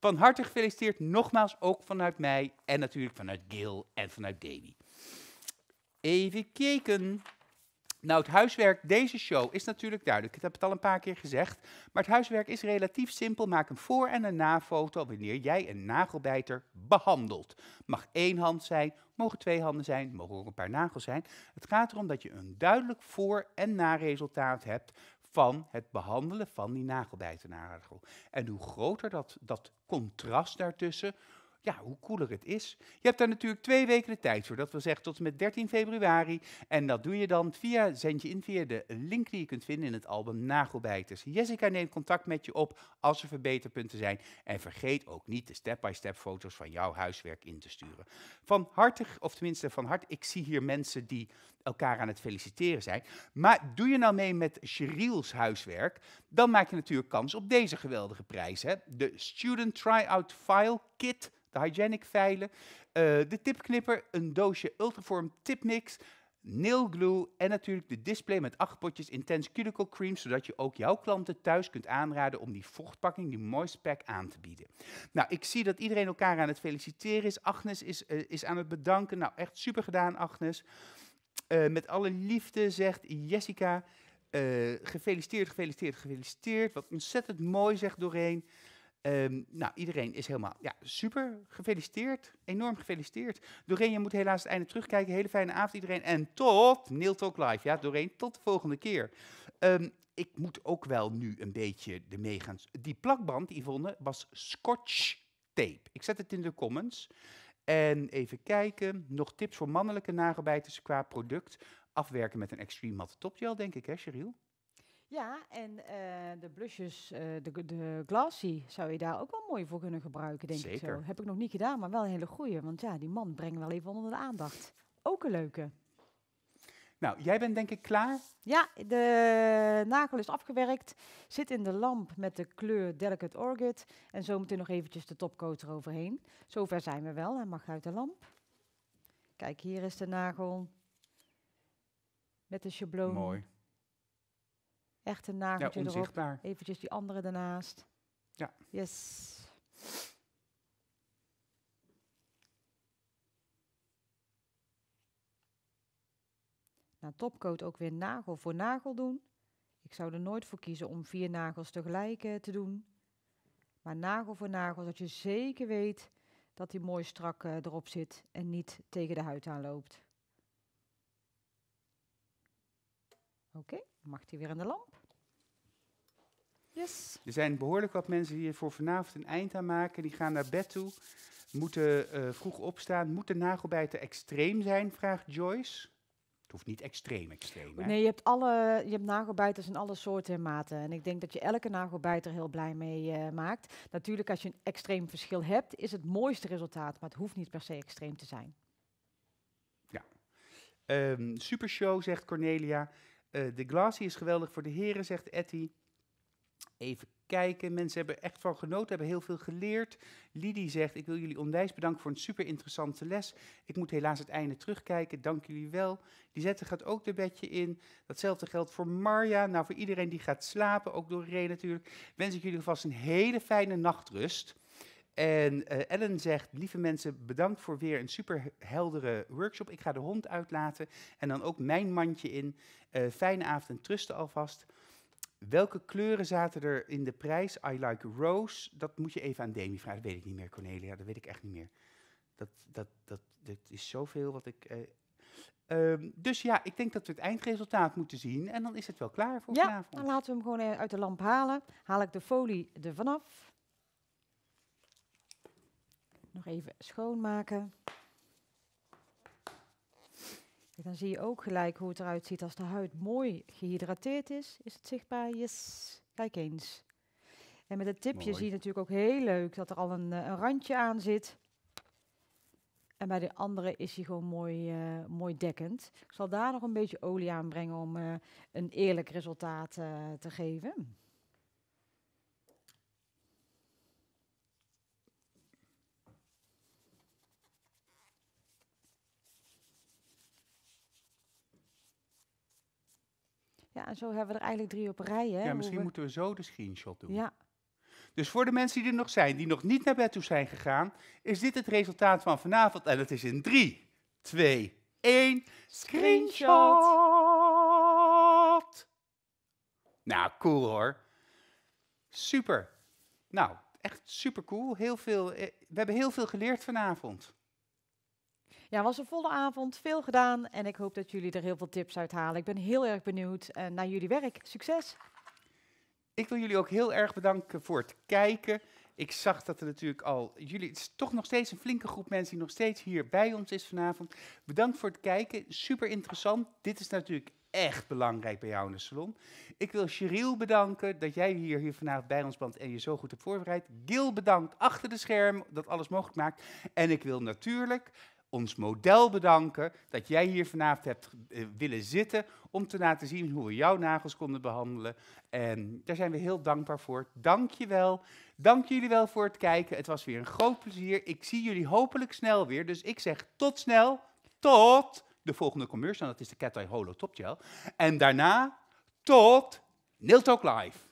Speaker 1: Van harte gefeliciteerd, nogmaals ook vanuit mij en natuurlijk vanuit Gil en vanuit Davy. Even kijken. Nou, het huiswerk, deze show is natuurlijk duidelijk. Ik heb het al een paar keer gezegd. Maar het huiswerk is relatief simpel. Maak een voor- en een nafoto wanneer jij een nagelbijter behandelt. Mag één hand zijn, mogen twee handen zijn, mogen ook een paar nagels zijn. Het gaat erom dat je een duidelijk voor- en naresultaat hebt van het behandelen van die nagelbijternagel. En hoe groter dat, dat contrast daartussen, ja, hoe cooler het is. Je hebt daar natuurlijk twee weken de tijd voor. Dat wil zeggen tot en met 13 februari. En dat doe je dan via Zendje In, via de link die je kunt vinden in het album Nagelbijters. Jessica neemt contact met je op als er verbeterpunten zijn. En vergeet ook niet de step-by-step -step foto's van jouw huiswerk in te sturen. Van harte, of tenminste van harte, ik zie hier mensen die elkaar aan het feliciteren zijn. Maar doe je nou mee met Cheryl's huiswerk, dan maak je natuurlijk kans op deze geweldige prijs. Hè? De Student Tryout File Kit, de Hygienic filen, eh, de tipknipper, een doosje Ultraform Tipmix, nail glue en natuurlijk de display met acht potjes Intense Cuticle Cream, zodat je ook jouw klanten thuis kunt aanraden om die vochtpakking, die moist pack aan te bieden. Nou, ik zie dat iedereen elkaar aan het feliciteren is. Agnes is, eh, is aan het bedanken. Nou, echt super gedaan, Agnes. Eh, met alle liefde zegt Jessica. Eh, gefeliciteerd, gefeliciteerd, gefeliciteerd. Wat ontzettend mooi, zegt Doreen. Ehm, nou, iedereen is helemaal ja, super. Gefeliciteerd. Enorm gefeliciteerd. Doreen, je moet helaas het einde terugkijken. Hele fijne avond iedereen. En tot Neil Talk Live. Ja, Doreen, tot de volgende keer. Ehm, ik moet ook wel nu een beetje de gaan... Die plakband, Yvonne, was scotch tape. Ik zet het in de comments. En even kijken, nog tips voor mannelijke nagelbijters qua product. Afwerken met een extreme matte topgel, denk ik, hè, Cheryl?
Speaker 2: Ja, en eh, de blushes, eh, de, de glassy, zou je daar ook wel mooi voor kunnen gebruiken, denk ik zo. Heb ik nog niet gedaan, maar wel een hele goeie. Want ja, die man brengt wel even onder de aandacht. Ook een leuke. Nou, jij bent denk ik klaar? Ja, de nagel is afgewerkt. Zit in de lamp met de kleur Delicate Orchid. En zo moet er nog eventjes de topcoat eroverheen. Zover zijn we wel. Hij mag uit de lamp. Kijk, hier is de nagel. Met de schabloon. Mooi. Echt een nageltje ja, erop. Eventjes die andere daarnaast. Ja. Yes. na topcoat ook weer nagel voor nagel doen. Ik zou er nooit voor kiezen om vier nagels tegelijk eh, te doen. Maar nagel voor nagel, zodat je zeker weet dat die mooi strak eh, erop zit en niet tegen de huid aanloopt. Oké, okay, mag die weer in de lamp. Yes.
Speaker 1: Er zijn behoorlijk wat mensen die voor vanavond een eind aan maken. Die gaan naar bed toe, moeten eh, vroeg opstaan. moeten nagelbijten extreem zijn, vraagt Joyce. Het hoeft niet extreem extreem.
Speaker 2: Nee, je hebt, alle, je hebt nagelbijters in alle soorten en maten. En ik denk dat je elke nagelbijter heel blij mee eh, maakt. Natuurlijk, als je een extreem verschil hebt, is het mooiste resultaat. Maar het hoeft niet per se extreem te zijn.
Speaker 1: Ja. Ehm, super show, zegt Cornelia. Eh, de glacie is geweldig voor de heren, zegt Etty. Even kijken, mensen hebben echt van genoten, hebben heel veel geleerd. Lidie zegt, ik wil jullie onwijs bedanken voor een super interessante les. Ik moet helaas het einde terugkijken, dank jullie wel. Lisette gaat ook de bedje in. Datzelfde geldt voor Marja. Nou, voor iedereen die gaat slapen, ook door Ray natuurlijk, wens ik jullie vast een hele fijne nachtrust. En eh, Ellen zegt, lieve mensen, bedankt voor weer een super heldere workshop. Ik ga de hond uitlaten en dan ook mijn mandje in. Eh, fijne avond en trusten alvast. Welke kleuren zaten er in de prijs? I Like Rose. Dat moet je even aan Demi vragen. Dat weet ik niet meer, Cornelia. Dat weet ik echt niet meer. Dat, dat, dat, dat is zoveel wat ik. Eh, ehm, dus ja, ik denk dat
Speaker 2: we het eindresultaat moeten zien. En dan is het wel klaar voor vanavond. Ja, dan laten we hem gewoon eh, uit de lamp halen. Haal ik de folie er vanaf. Nog even schoonmaken dan zie je ook gelijk hoe het eruit ziet als de huid mooi gehydrateerd is. Is het zichtbaar? Yes, kijk eens. En met het tipje zie je natuurlijk ook heel leuk dat er al een, eh, een randje aan zit. En bij de andere is hij gewoon mooi, eh, mooi dekkend. Ik zal daar nog een beetje olie aan brengen om eh, een eerlijk resultaat te geven. Ja, en zo hebben we er eigenlijk drie op rijden. Ja, misschien moeten
Speaker 1: we zo de screenshot doen. Ja. Dus voor de mensen die er nog zijn, die nog niet naar bed toe zijn gegaan, is dit het resultaat van vanavond. En het is in 3, 2, 1. Screenshot! Nou, cool hoor. Super. Nou, echt super cool. Heel veel, eh, we hebben heel veel geleerd vanavond.
Speaker 2: Ja, was een volle avond, veel gedaan en ik hoop dat jullie er heel veel tips uit halen. Ik ben heel erg benieuwd eh, naar jullie werk. Succes!
Speaker 1: Ik wil jullie ook heel erg bedanken voor het kijken. Ik zag dat er natuurlijk al, jullie, het is toch nog steeds een flinke groep mensen die nog steeds hier bij ons is vanavond. Bedankt voor het kijken, super interessant. Dit is natuurlijk echt belangrijk bij jou in de salon. Ik wil Cheryl bedanken dat jij hier, hier vanavond bij ons bent en je zo goed hebt voorbereid. Gil bedankt achter de scherm dat alles mogelijk maakt. En ik wil natuurlijk ons model bedanken dat jij hier vanavond hebt eh, willen zitten om te laten zien hoe we jouw nagels konden behandelen. En daar zijn we heel dankbaar voor. Dank je wel. Dank jullie wel voor het kijken. Het was weer een groot plezier. Ik zie jullie hopelijk snel weer. Dus ik zeg tot snel. Tot de volgende commercial. Dat is de Cat Eye Holo Top Gel. En daarna tot Nail Talk Live.